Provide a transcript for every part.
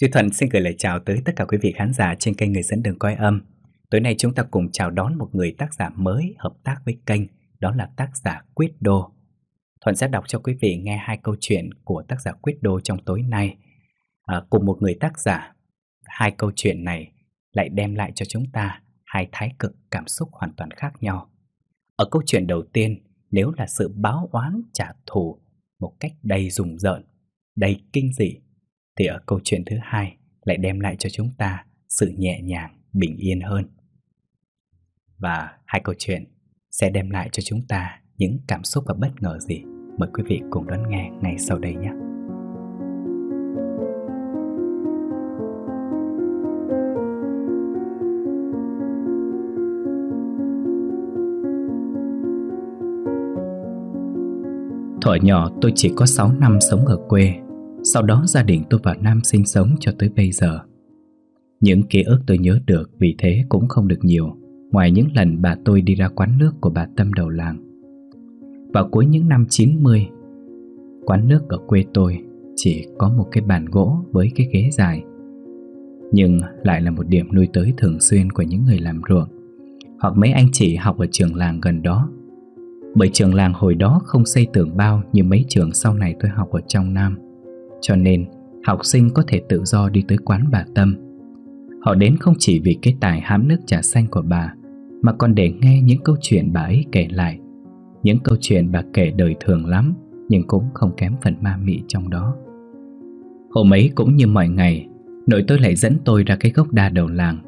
Duy Thuận xin gửi lời chào tới tất cả quý vị khán giả trên kênh Người dẫn đường coi âm. Tối nay chúng ta cùng chào đón một người tác giả mới hợp tác với kênh, đó là tác giả Quyết Đô. Thuận sẽ đọc cho quý vị nghe hai câu chuyện của tác giả Quyết Đô trong tối nay. À, cùng một người tác giả, hai câu chuyện này lại đem lại cho chúng ta hai thái cực cảm xúc hoàn toàn khác nhau. Ở câu chuyện đầu tiên, nếu là sự báo oán trả thù một cách đầy rùng rợn, đầy kinh dị thì ở câu chuyện thứ hai lại đem lại cho chúng ta sự nhẹ nhàng, bình yên hơn. Và hai câu chuyện sẽ đem lại cho chúng ta những cảm xúc và bất ngờ gì. Mời quý vị cùng đón nghe ngay sau đây nhé. Thuở nhỏ tôi chỉ có 6 năm sống ở quê sau đó gia đình tôi vào Nam sinh sống cho tới bây giờ Những ký ức tôi nhớ được vì thế cũng không được nhiều Ngoài những lần bà tôi đi ra quán nước của bà Tâm đầu làng Vào cuối những năm 90 Quán nước ở quê tôi chỉ có một cái bàn gỗ với cái ghế dài Nhưng lại là một điểm nuôi tới thường xuyên của những người làm ruộng Hoặc mấy anh chị học ở trường làng gần đó Bởi trường làng hồi đó không xây tường bao như mấy trường sau này tôi học ở trong Nam cho nên, học sinh có thể tự do đi tới quán bà Tâm. Họ đến không chỉ vì cái tài hám nước trà xanh của bà, mà còn để nghe những câu chuyện bà ấy kể lại. Những câu chuyện bà kể đời thường lắm, nhưng cũng không kém phần ma mị trong đó. Hôm ấy cũng như mọi ngày, nội tôi lại dẫn tôi ra cái gốc đa đầu làng.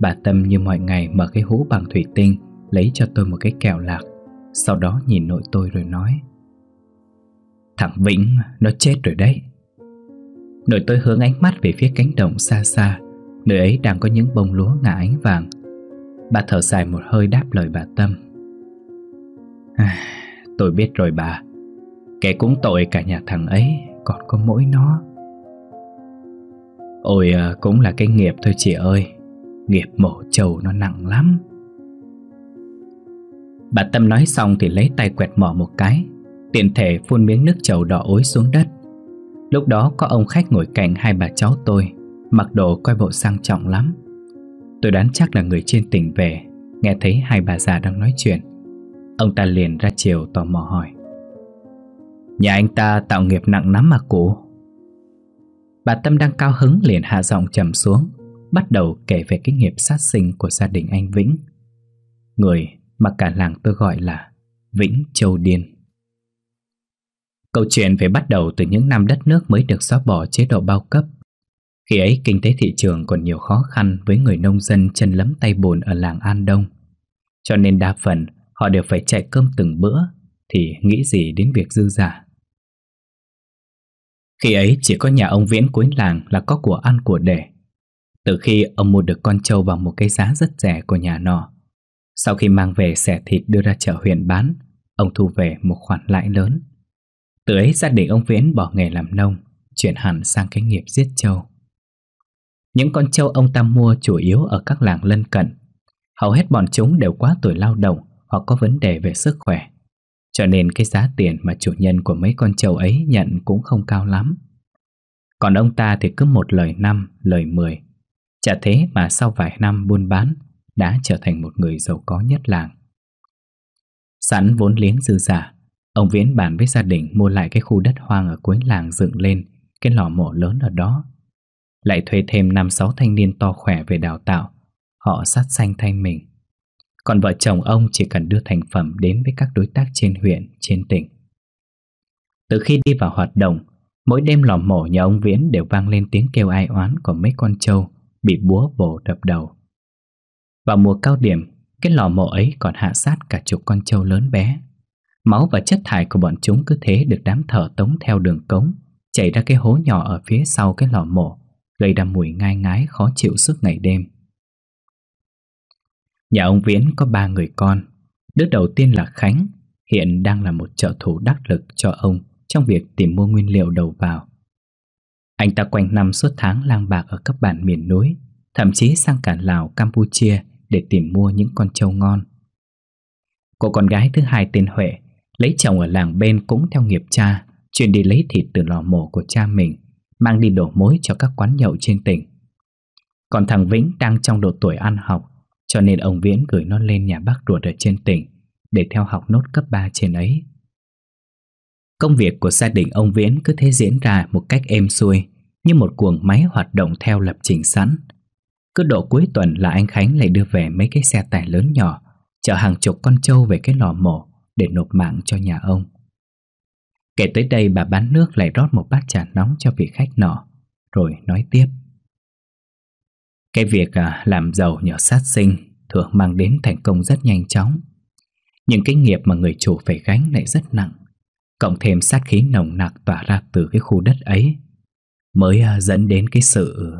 Bà Tâm như mọi ngày mở cái hũ bằng thủy tinh, lấy cho tôi một cái kẹo lạc. Sau đó nhìn nội tôi rồi nói Thằng Vĩnh, nó chết rồi đấy rồi tôi hướng ánh mắt về phía cánh đồng xa xa Nơi ấy đang có những bông lúa ngả ánh vàng Bà thở dài một hơi đáp lời bà Tâm à, Tôi biết rồi bà Kẻ cũng tội cả nhà thằng ấy Còn có mỗi nó Ôi à, cũng là cái nghiệp thôi chị ơi Nghiệp mổ trầu nó nặng lắm Bà Tâm nói xong thì lấy tay quẹt mỏ một cái Tiện thể phun miếng nước trầu đỏ ối xuống đất Lúc đó có ông khách ngồi cạnh hai bà cháu tôi Mặc đồ coi bộ sang trọng lắm Tôi đoán chắc là người trên tỉnh về Nghe thấy hai bà già đang nói chuyện Ông ta liền ra chiều tò mò hỏi Nhà anh ta tạo nghiệp nặng lắm mà cũ. Bà Tâm đang cao hứng liền hạ giọng trầm xuống Bắt đầu kể về cái nghiệp sát sinh của gia đình anh Vĩnh Người mà cả làng tôi gọi là Vĩnh Châu Điên Câu chuyện phải bắt đầu từ những năm đất nước mới được xóa bỏ chế độ bao cấp. Khi ấy, kinh tế thị trường còn nhiều khó khăn với người nông dân chân lấm tay bùn ở làng An Đông. Cho nên đa phần, họ đều phải chạy cơm từng bữa, thì nghĩ gì đến việc dư giả. Khi ấy, chỉ có nhà ông Viễn cuối làng là có của ăn của để. Từ khi ông mua được con trâu bằng một cái giá rất rẻ của nhà nọ, sau khi mang về xẻ thịt đưa ra chợ huyện bán, ông thu về một khoản lãi lớn. Từ ấy gia đình ông Viễn bỏ nghề làm nông, chuyển hẳn sang cái nghiệp giết trâu. Những con trâu ông ta mua chủ yếu ở các làng lân cận. Hầu hết bọn chúng đều quá tuổi lao động hoặc có vấn đề về sức khỏe. Cho nên cái giá tiền mà chủ nhân của mấy con trâu ấy nhận cũng không cao lắm. Còn ông ta thì cứ một lời năm, lời mười. Chả thế mà sau vài năm buôn bán đã trở thành một người giàu có nhất làng. Sẵn vốn liếng dư giả, Ông Viễn bàn với gia đình mua lại cái khu đất hoang ở cuối làng dựng lên, cái lò mổ lớn ở đó. Lại thuê thêm 5-6 thanh niên to khỏe về đào tạo, họ sát sanh thay mình. Còn vợ chồng ông chỉ cần đưa thành phẩm đến với các đối tác trên huyện, trên tỉnh. Từ khi đi vào hoạt động, mỗi đêm lò mổ nhà ông Viễn đều vang lên tiếng kêu ai oán của mấy con trâu bị búa vồ đập đầu. Vào mùa cao điểm, cái lò mổ ấy còn hạ sát cả chục con trâu lớn bé Máu và chất thải của bọn chúng cứ thế được đám thợ tống theo đường cống, chảy ra cái hố nhỏ ở phía sau cái lò mổ, gây ra mùi ngai ngái khó chịu suốt ngày đêm. Nhà ông Viễn có ba người con. Đứa đầu tiên là Khánh, hiện đang là một trợ thủ đắc lực cho ông trong việc tìm mua nguyên liệu đầu vào. Anh ta quanh năm suốt tháng lang bạc ở các bản miền núi, thậm chí sang cả Lào, Campuchia để tìm mua những con trâu ngon. Cô con gái thứ hai tên Huệ Lấy chồng ở làng bên cũng theo nghiệp cha chuyên đi lấy thịt từ lò mổ của cha mình Mang đi đổ mối cho các quán nhậu trên tỉnh Còn thằng Vĩnh đang trong độ tuổi ăn học Cho nên ông Viễn gửi nó lên nhà bác ruột ở trên tỉnh Để theo học nốt cấp 3 trên ấy Công việc của gia đình ông Viễn cứ thế diễn ra một cách êm xuôi Như một cuồng máy hoạt động theo lập trình sẵn Cứ độ cuối tuần là anh Khánh lại đưa về mấy cái xe tải lớn nhỏ Chở hàng chục con trâu về cái lò mổ để nộp mạng cho nhà ông. Kể tới đây bà bán nước lại rót một bát trà nóng cho vị khách nọ, rồi nói tiếp. Cái việc à, làm giàu nhờ sát sinh thường mang đến thành công rất nhanh chóng. Những kinh nghiệp mà người chủ phải gánh lại rất nặng, cộng thêm sát khí nồng nặc tỏa ra từ cái khu đất ấy, mới à, dẫn đến cái sự...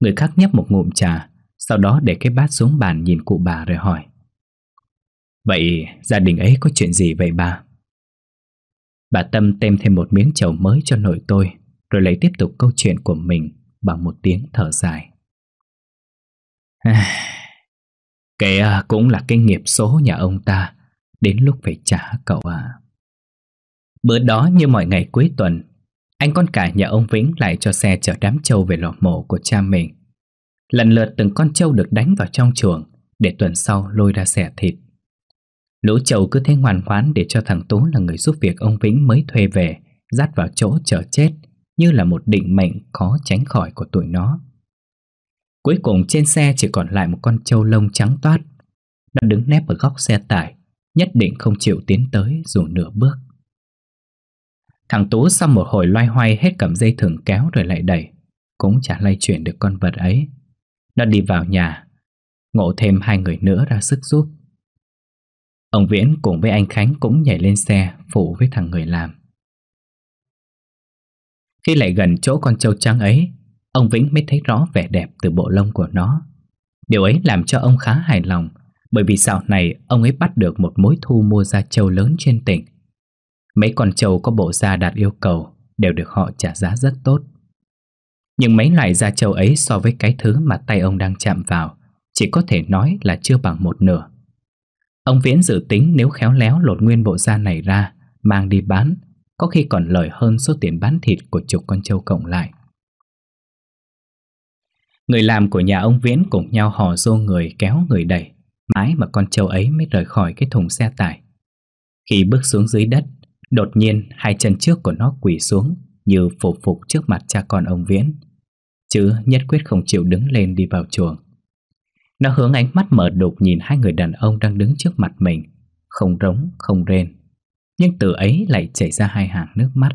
Người khác nhấp một ngụm trà, sau đó để cái bát xuống bàn nhìn cụ bà rồi hỏi. Vậy gia đình ấy có chuyện gì vậy bà? Bà Tâm thêm thêm một miếng chầu mới cho nội tôi Rồi lấy tiếp tục câu chuyện của mình Bằng một tiếng thở dài kể à, cũng là cái nghiệp số nhà ông ta Đến lúc phải trả cậu à Bữa đó như mọi ngày cuối tuần Anh con cả nhà ông Vĩnh lại cho xe chở đám trâu về lò mổ của cha mình Lần lượt từng con trâu được đánh vào trong chuồng Để tuần sau lôi ra xẻ thịt Lỗ chầu cứ thế hoàn khoán để cho thằng Tố là người giúp việc ông Vĩnh mới thuê về, dắt vào chỗ chờ chết, như là một định mệnh khó tránh khỏi của tuổi nó. Cuối cùng trên xe chỉ còn lại một con trâu lông trắng toát. Nó đứng nép ở góc xe tải, nhất định không chịu tiến tới dù nửa bước. Thằng Tú sau một hồi loay hoay hết cầm dây thừng kéo rồi lại đẩy, cũng chả lay chuyển được con vật ấy. Nó đi vào nhà, ngộ thêm hai người nữa ra sức giúp. Ông Viễn cùng với anh Khánh cũng nhảy lên xe phụ với thằng người làm. Khi lại gần chỗ con trâu trắng ấy, ông Vĩnh mới thấy rõ vẻ đẹp từ bộ lông của nó. Điều ấy làm cho ông khá hài lòng, bởi vì dạo này ông ấy bắt được một mối thu mua da trâu lớn trên tỉnh. Mấy con trâu có bộ da đạt yêu cầu đều được họ trả giá rất tốt. Nhưng mấy loại da trâu ấy so với cái thứ mà tay ông đang chạm vào, chỉ có thể nói là chưa bằng một nửa. Ông Viễn dự tính nếu khéo léo lột nguyên bộ da này ra, mang đi bán, có khi còn lời hơn số tiền bán thịt của chục con trâu cộng lại. Người làm của nhà ông Viễn cùng nhau hò dô người kéo người đẩy, mãi mà con trâu ấy mới rời khỏi cái thùng xe tải. Khi bước xuống dưới đất, đột nhiên hai chân trước của nó quỳ xuống như phục phục trước mặt cha con ông Viễn. Chứ nhất quyết không chịu đứng lên đi vào chuồng. Nó hướng ánh mắt mở đục nhìn hai người đàn ông đang đứng trước mặt mình Không rống, không rên Nhưng từ ấy lại chảy ra hai hàng nước mắt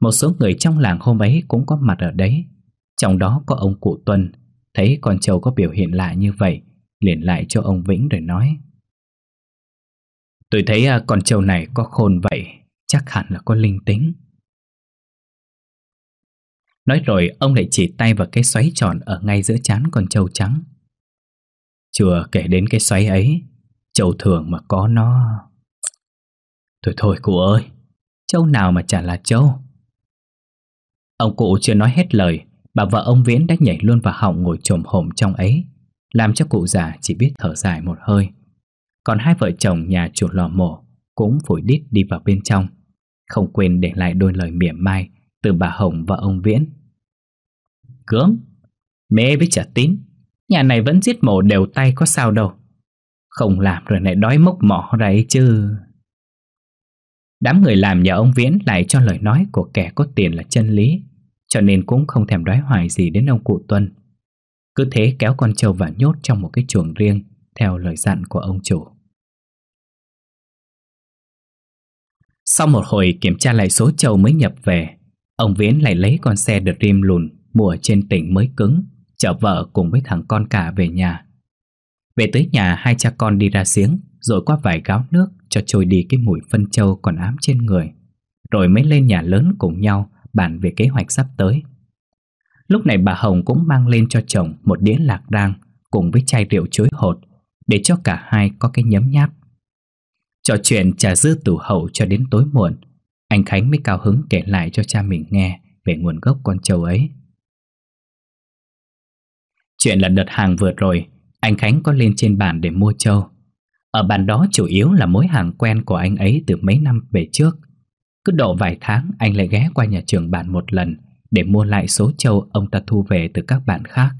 Một số người trong làng hôm ấy cũng có mặt ở đấy Trong đó có ông cụ Tuân Thấy con trâu có biểu hiện lạ như vậy Liền lại cho ông Vĩnh rồi nói Tôi thấy à, con trâu này có khôn vậy Chắc hẳn là có linh tính Nói rồi ông lại chỉ tay vào cái xoáy tròn ở ngay giữa chán con trâu trắng chưa kể đến cái xoáy ấy Châu thường mà có nó Thôi thôi cụ ơi Châu nào mà chả là châu Ông cụ chưa nói hết lời Bà vợ ông Viễn đã nhảy luôn vào họng ngồi trồm hổm trong ấy Làm cho cụ già chỉ biết thở dài một hơi Còn hai vợ chồng nhà chuột lò mổ Cũng phổi đít đi vào bên trong Không quên để lại đôi lời mỉa mai Từ bà Hồng và ông Viễn Gớm Mê với trả tín Nhà này vẫn giết mổ đều tay có sao đâu Không làm rồi lại đói mốc mỏ ra ấy chứ Đám người làm nhà ông Viễn lại cho lời nói của kẻ có tiền là chân lý Cho nên cũng không thèm đoái hoài gì đến ông cụ Tuân Cứ thế kéo con trâu và nhốt trong một cái chuồng riêng Theo lời dặn của ông chủ Sau một hồi kiểm tra lại số trâu mới nhập về Ông Viễn lại lấy con xe được rim lùn Mua trên tỉnh mới cứng chở vợ cùng với thằng con cả về nhà. Về tới nhà hai cha con đi ra giếng rồi qua vài gáo nước cho trôi đi cái mùi phân châu còn ám trên người. Rồi mới lên nhà lớn cùng nhau bàn về kế hoạch sắp tới. Lúc này bà Hồng cũng mang lên cho chồng một đĩa lạc rang cùng với chai rượu chuối hột để cho cả hai có cái nhấm nháp. Trò chuyện trà dư tủ hậu cho đến tối muộn, anh Khánh mới cao hứng kể lại cho cha mình nghe về nguồn gốc con trâu ấy. Chuyện là đợt hàng vượt rồi, anh Khánh có lên trên bàn để mua trâu. Ở bàn đó chủ yếu là mối hàng quen của anh ấy từ mấy năm về trước. Cứ độ vài tháng anh lại ghé qua nhà trường bạn một lần để mua lại số trâu ông ta thu về từ các bạn khác.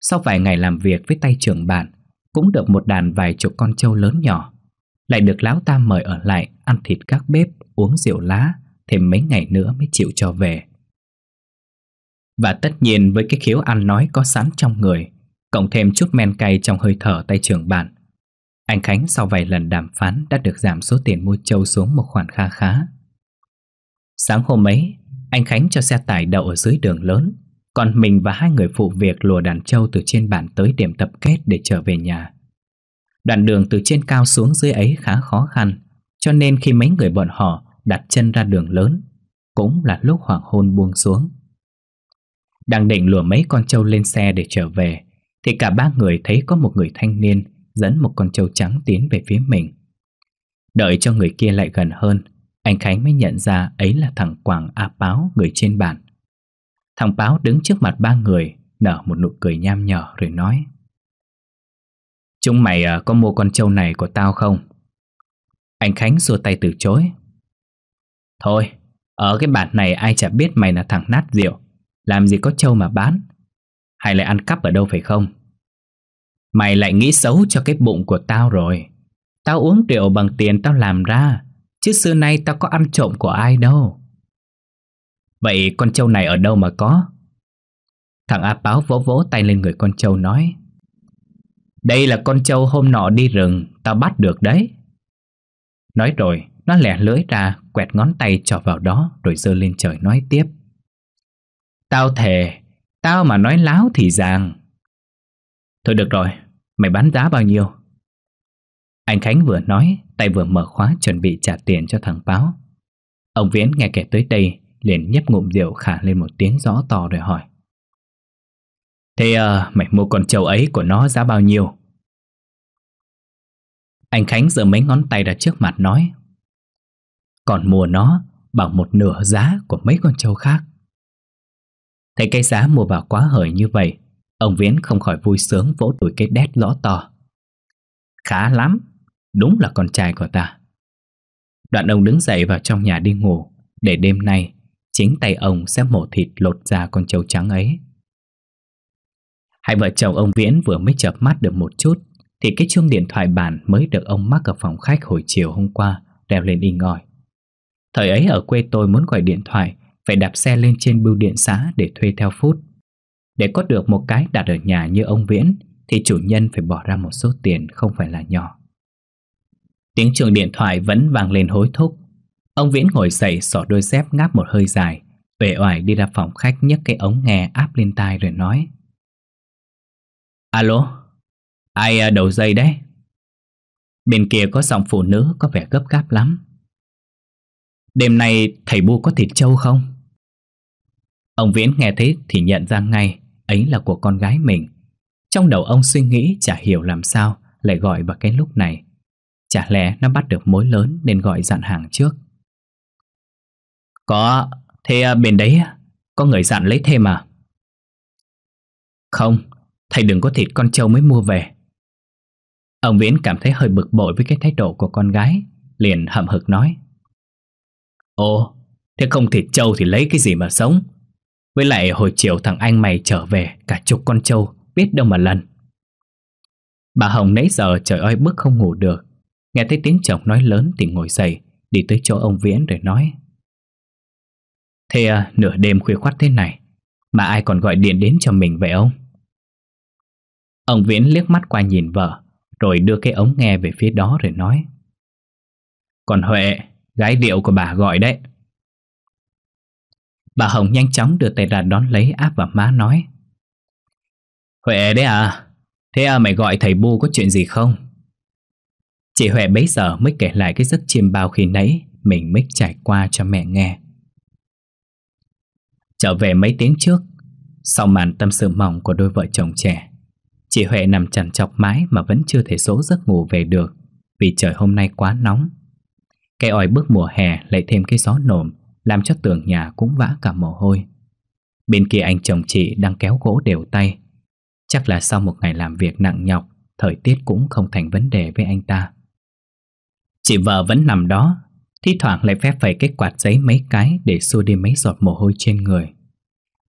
Sau vài ngày làm việc với tay trưởng bạn, cũng được một đàn vài chục con trâu lớn nhỏ. Lại được lão ta mời ở lại ăn thịt các bếp, uống rượu lá, thêm mấy ngày nữa mới chịu cho về. Và tất nhiên với cái khiếu ăn nói có sẵn trong người Cộng thêm chút men cay trong hơi thở tay trưởng bạn Anh Khánh sau vài lần đàm phán đã được giảm số tiền mua trâu xuống một khoản kha khá Sáng hôm ấy, anh Khánh cho xe tải đậu ở dưới đường lớn Còn mình và hai người phụ việc lùa đàn trâu từ trên bản tới điểm tập kết để trở về nhà Đoạn đường từ trên cao xuống dưới ấy khá khó khăn Cho nên khi mấy người bọn họ đặt chân ra đường lớn Cũng là lúc hoàng hôn buông xuống đang định lùa mấy con trâu lên xe để trở về Thì cả ba người thấy có một người thanh niên Dẫn một con trâu trắng tiến về phía mình Đợi cho người kia lại gần hơn Anh Khánh mới nhận ra ấy là thằng Quảng A Báo người trên bàn Thằng Báo đứng trước mặt ba người Nở một nụ cười nham nhở rồi nói Chúng mày à, có mua con trâu này của tao không? Anh Khánh xua tay từ chối Thôi, ở cái bản này ai chả biết mày là thằng nát rượu làm gì có trâu mà bán Hay lại ăn cắp ở đâu phải không Mày lại nghĩ xấu cho cái bụng của tao rồi Tao uống rượu bằng tiền tao làm ra Chứ xưa nay tao có ăn trộm của ai đâu Vậy con trâu này ở đâu mà có Thằng A Báo vỗ vỗ tay lên người con trâu nói Đây là con trâu hôm nọ đi rừng Tao bắt được đấy Nói rồi Nó lẻ lưỡi ra Quẹt ngón tay trò vào đó Rồi dơ lên trời nói tiếp Tao thề, tao mà nói láo thì ràng. Thôi được rồi, mày bán giá bao nhiêu? Anh Khánh vừa nói, tay vừa mở khóa chuẩn bị trả tiền cho thằng Báo. Ông Viễn nghe kể tới đây, liền nhấp ngụm rượu khả lên một tiếng rõ to rồi hỏi. Thế à, mày mua con trâu ấy của nó giá bao nhiêu? Anh Khánh giơ mấy ngón tay ra trước mặt nói Còn mua nó bằng một nửa giá của mấy con trâu khác Thấy cái giá mua vào quá hời như vậy Ông Viễn không khỏi vui sướng vỗ đùi cái đét lõ to Khá lắm Đúng là con trai của ta Đoạn ông đứng dậy vào trong nhà đi ngủ Để đêm nay Chính tay ông sẽ mổ thịt lột ra con trâu trắng ấy Hai vợ chồng ông Viễn vừa mới chập mắt được một chút Thì cái chuông điện thoại bàn mới được ông mắc ở phòng khách hồi chiều hôm qua Đeo lên in ngòi Thời ấy ở quê tôi muốn gọi điện thoại phải đạp xe lên trên bưu điện xã để thuê theo phút. Để có được một cái đặt ở nhà như ông Viễn thì chủ nhân phải bỏ ra một số tiền không phải là nhỏ. Tiếng chuông điện thoại vẫn vang lên hối thúc. Ông Viễn ngồi dậy xỏ đôi dép ngáp một hơi dài, uể oải đi ra phòng khách nhấc cái ống nghe áp lên tai rồi nói. Alo, ai à, đầu dây đấy? Bên kia có giọng phụ nữ có vẻ gấp gáp lắm. Đêm nay thầy Bu có thịt trâu không? Ông Viễn nghe thế thì nhận ra ngay Ấy là của con gái mình Trong đầu ông suy nghĩ chả hiểu làm sao Lại gọi vào cái lúc này Chả lẽ nó bắt được mối lớn Nên gọi dặn hàng trước Có Thế à, bên đấy à, Có người dặn lấy thêm à Không Thầy đừng có thịt con trâu mới mua về Ông Viễn cảm thấy hơi bực bội Với cái thái độ của con gái Liền hậm hực nói Ồ Thế không thịt trâu thì lấy cái gì mà sống với lại hồi chiều thằng anh mày trở về Cả chục con trâu biết đâu mà lần Bà Hồng nãy giờ trời ơi bức không ngủ được Nghe thấy tiếng chồng nói lớn thì ngồi dậy Đi tới chỗ ông Viễn rồi nói Thế à, nửa đêm khuya khoắt thế này Mà ai còn gọi điện đến cho mình vậy ông? Ông Viễn liếc mắt qua nhìn vợ Rồi đưa cái ống nghe về phía đó rồi nói Còn Huệ, gái điệu của bà gọi đấy Bà Hồng nhanh chóng đưa tay ra đón lấy áp vào má nói Huệ đấy à Thế à mày gọi thầy Bu có chuyện gì không? Chị Huệ bấy giờ mới kể lại cái giấc chiêm bao khi nãy Mình mới trải qua cho mẹ nghe Trở về mấy tiếng trước Sau màn tâm sự mỏng của đôi vợ chồng trẻ Chị Huệ nằm chằn chọc mái mà vẫn chưa thể số giấc ngủ về được Vì trời hôm nay quá nóng Cái oi bước mùa hè lại thêm cái gió nồm làm cho tường nhà cũng vã cả mồ hôi. Bên kia anh chồng chị đang kéo gỗ đều tay. Chắc là sau một ngày làm việc nặng nhọc, thời tiết cũng không thành vấn đề với anh ta. Chị vợ vẫn nằm đó, thi thoảng lại phép phải cái quạt giấy mấy cái để xua đi mấy giọt mồ hôi trên người.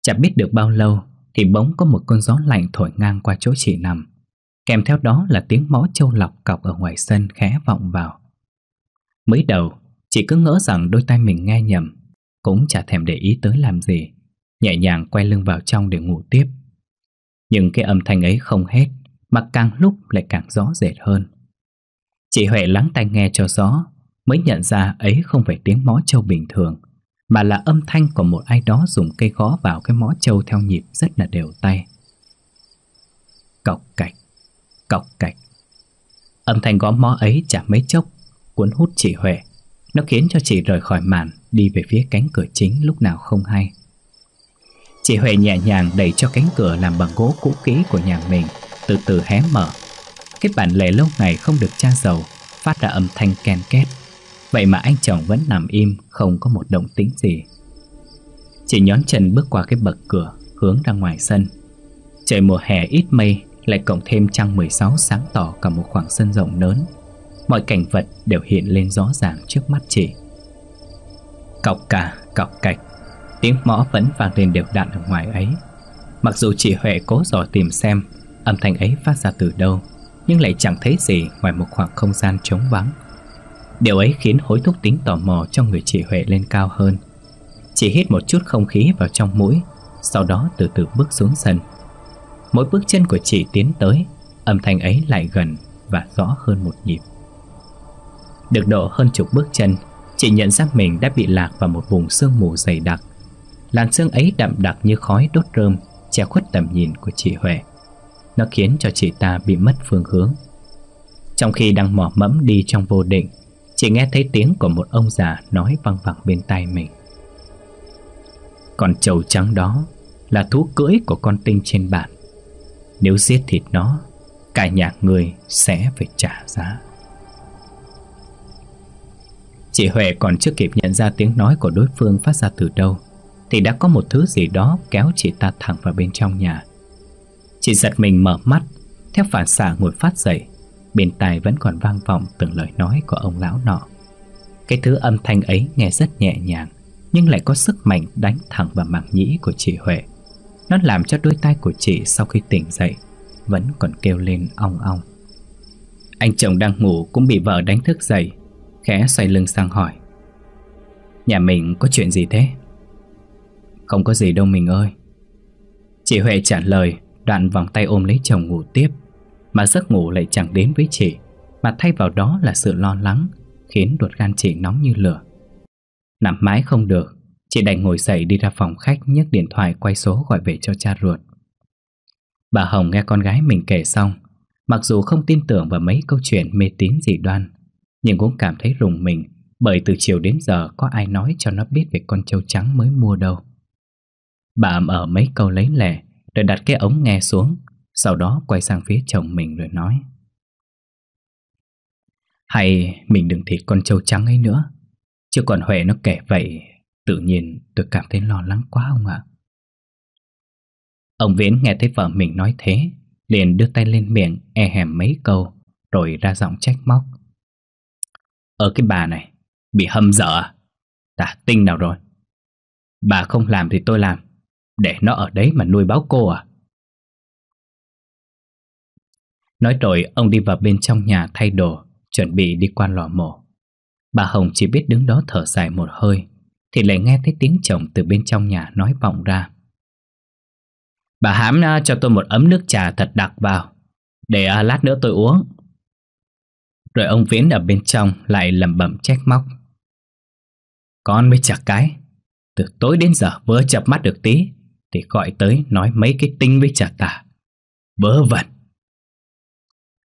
Chả biết được bao lâu thì bỗng có một cơn gió lạnh thổi ngang qua chỗ chị nằm. Kèm theo đó là tiếng mõ trâu lọc cọc ở ngoài sân khẽ vọng vào. Mới đầu, chị cứ ngỡ rằng đôi tay mình nghe nhầm cũng chả thèm để ý tới làm gì, nhẹ nhàng quay lưng vào trong để ngủ tiếp. Nhưng cái âm thanh ấy không hết, mà càng lúc lại càng rõ rệt hơn. Chị Huệ lắng tai nghe cho rõ, mới nhận ra ấy không phải tiếng mó trâu bình thường, mà là âm thanh của một ai đó dùng cây gõ vào cái mó trâu theo nhịp rất là đều tay. Cọc cạch, cọc cạch. Âm thanh gõ mó ấy chả mấy chốc, cuốn hút chị Huệ. Nó khiến cho chị rời khỏi màn đi về phía cánh cửa chính lúc nào không hay. Chị Huệ nhẹ nhàng đẩy cho cánh cửa làm bằng gỗ cũ kỹ của nhà mình, từ từ hé mở. Cái bản lề lâu ngày không được tra dầu, phát ra âm thanh ken két. Vậy mà anh chồng vẫn nằm im, không có một động tĩnh gì. Chị nhón chân bước qua cái bậc cửa, hướng ra ngoài sân. Trời mùa hè ít mây, lại cộng thêm trăng 16 sáng tỏ cả một khoảng sân rộng lớn. Mọi cảnh vật đều hiện lên rõ ràng trước mắt chị. Cọc cà, cọc cạch Tiếng mõ vẫn vang lên đều đặn ở ngoài ấy Mặc dù chị Huệ cố dò tìm xem Âm thanh ấy phát ra từ đâu Nhưng lại chẳng thấy gì ngoài một khoảng không gian trống vắng Điều ấy khiến hối thúc tính tò mò trong người chị Huệ lên cao hơn Chị hít một chút không khí vào trong mũi Sau đó từ từ bước xuống sân Mỗi bước chân của chị tiến tới Âm thanh ấy lại gần và rõ hơn một nhịp Được độ hơn chục bước chân Chị nhận ra mình đã bị lạc vào một vùng sương mù dày đặc Làn sương ấy đậm đặc như khói đốt rơm Che khuất tầm nhìn của chị Huệ Nó khiến cho chị ta bị mất phương hướng Trong khi đang mỏ mẫm đi trong vô định Chị nghe thấy tiếng của một ông già nói văng vẳng bên tai mình còn trâu trắng đó là thú cưỡi của con tinh trên bản Nếu giết thịt nó Cả nhà người sẽ phải trả giá Chị Huệ còn chưa kịp nhận ra tiếng nói của đối phương phát ra từ đâu Thì đã có một thứ gì đó kéo chị ta thẳng vào bên trong nhà Chị giật mình mở mắt Theo phản xạ ngồi phát dậy Bên tai vẫn còn vang vọng từng lời nói của ông lão nọ Cái thứ âm thanh ấy nghe rất nhẹ nhàng Nhưng lại có sức mạnh đánh thẳng vào mảng nhĩ của chị Huệ Nó làm cho đôi tay của chị sau khi tỉnh dậy Vẫn còn kêu lên ong ong Anh chồng đang ngủ cũng bị vợ đánh thức dậy Khẽ xoay lưng sang hỏi Nhà mình có chuyện gì thế? Không có gì đâu mình ơi Chị Huệ trả lời Đoạn vòng tay ôm lấy chồng ngủ tiếp Mà giấc ngủ lại chẳng đến với chị Mà thay vào đó là sự lo lắng Khiến ruột gan chị nóng như lửa Nằm mãi không được Chị đành ngồi dậy đi ra phòng khách nhấc điện thoại quay số gọi về cho cha ruột Bà Hồng nghe con gái mình kể xong Mặc dù không tin tưởng vào mấy câu chuyện mê tín dị đoan nhưng cũng cảm thấy rùng mình Bởi từ chiều đến giờ có ai nói cho nó biết về con trâu trắng mới mua đâu Bà ẩm ở mấy câu lấy lẻ Rồi đặt cái ống nghe xuống Sau đó quay sang phía chồng mình rồi nói Hay mình đừng thịt con trâu trắng ấy nữa Chứ còn Huệ nó kể vậy Tự nhiên tôi cảm thấy lo lắng quá ông ạ Ông Viễn nghe thấy vợ mình nói thế Liền đưa tay lên miệng e hèm mấy câu Rồi ra giọng trách móc ở cái bà này Bị hâm dở à Tả tinh nào rồi Bà không làm thì tôi làm Để nó ở đấy mà nuôi báo cô à Nói rồi ông đi vào bên trong nhà thay đồ Chuẩn bị đi qua lò mổ Bà Hồng chỉ biết đứng đó thở dài một hơi Thì lại nghe thấy tiếng chồng từ bên trong nhà nói vọng ra Bà hãm à, cho tôi một ấm nước trà thật đặc vào Để à, lát nữa tôi uống rồi ông Viễn ở bên trong lại lẩm bẩm trách móc Con mới chả cái Từ tối đến giờ vừa chập mắt được tí Thì gọi tới nói mấy cái tinh với chả tả Bớ vẩn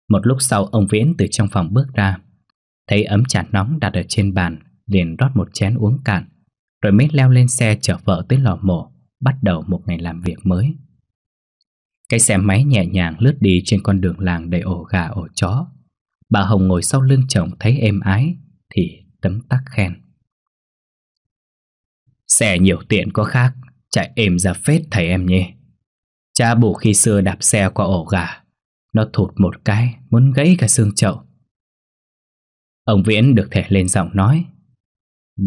Một lúc sau ông Viễn từ trong phòng bước ra Thấy ấm trà nóng đặt ở trên bàn Liền rót một chén uống cạn Rồi mới leo lên xe chở vợ tới lò mổ Bắt đầu một ngày làm việc mới cái xe máy nhẹ nhàng lướt đi trên con đường làng đầy ổ gà ổ chó Bà Hồng ngồi sau lưng chồng thấy êm ái Thì tấm tắc khen Xe nhiều tiện có khác Chạy êm ra phết thầy em nhỉ Cha bù khi xưa đạp xe qua ổ gà Nó thụt một cái Muốn gãy cả xương chậu Ông Viễn được thể lên giọng nói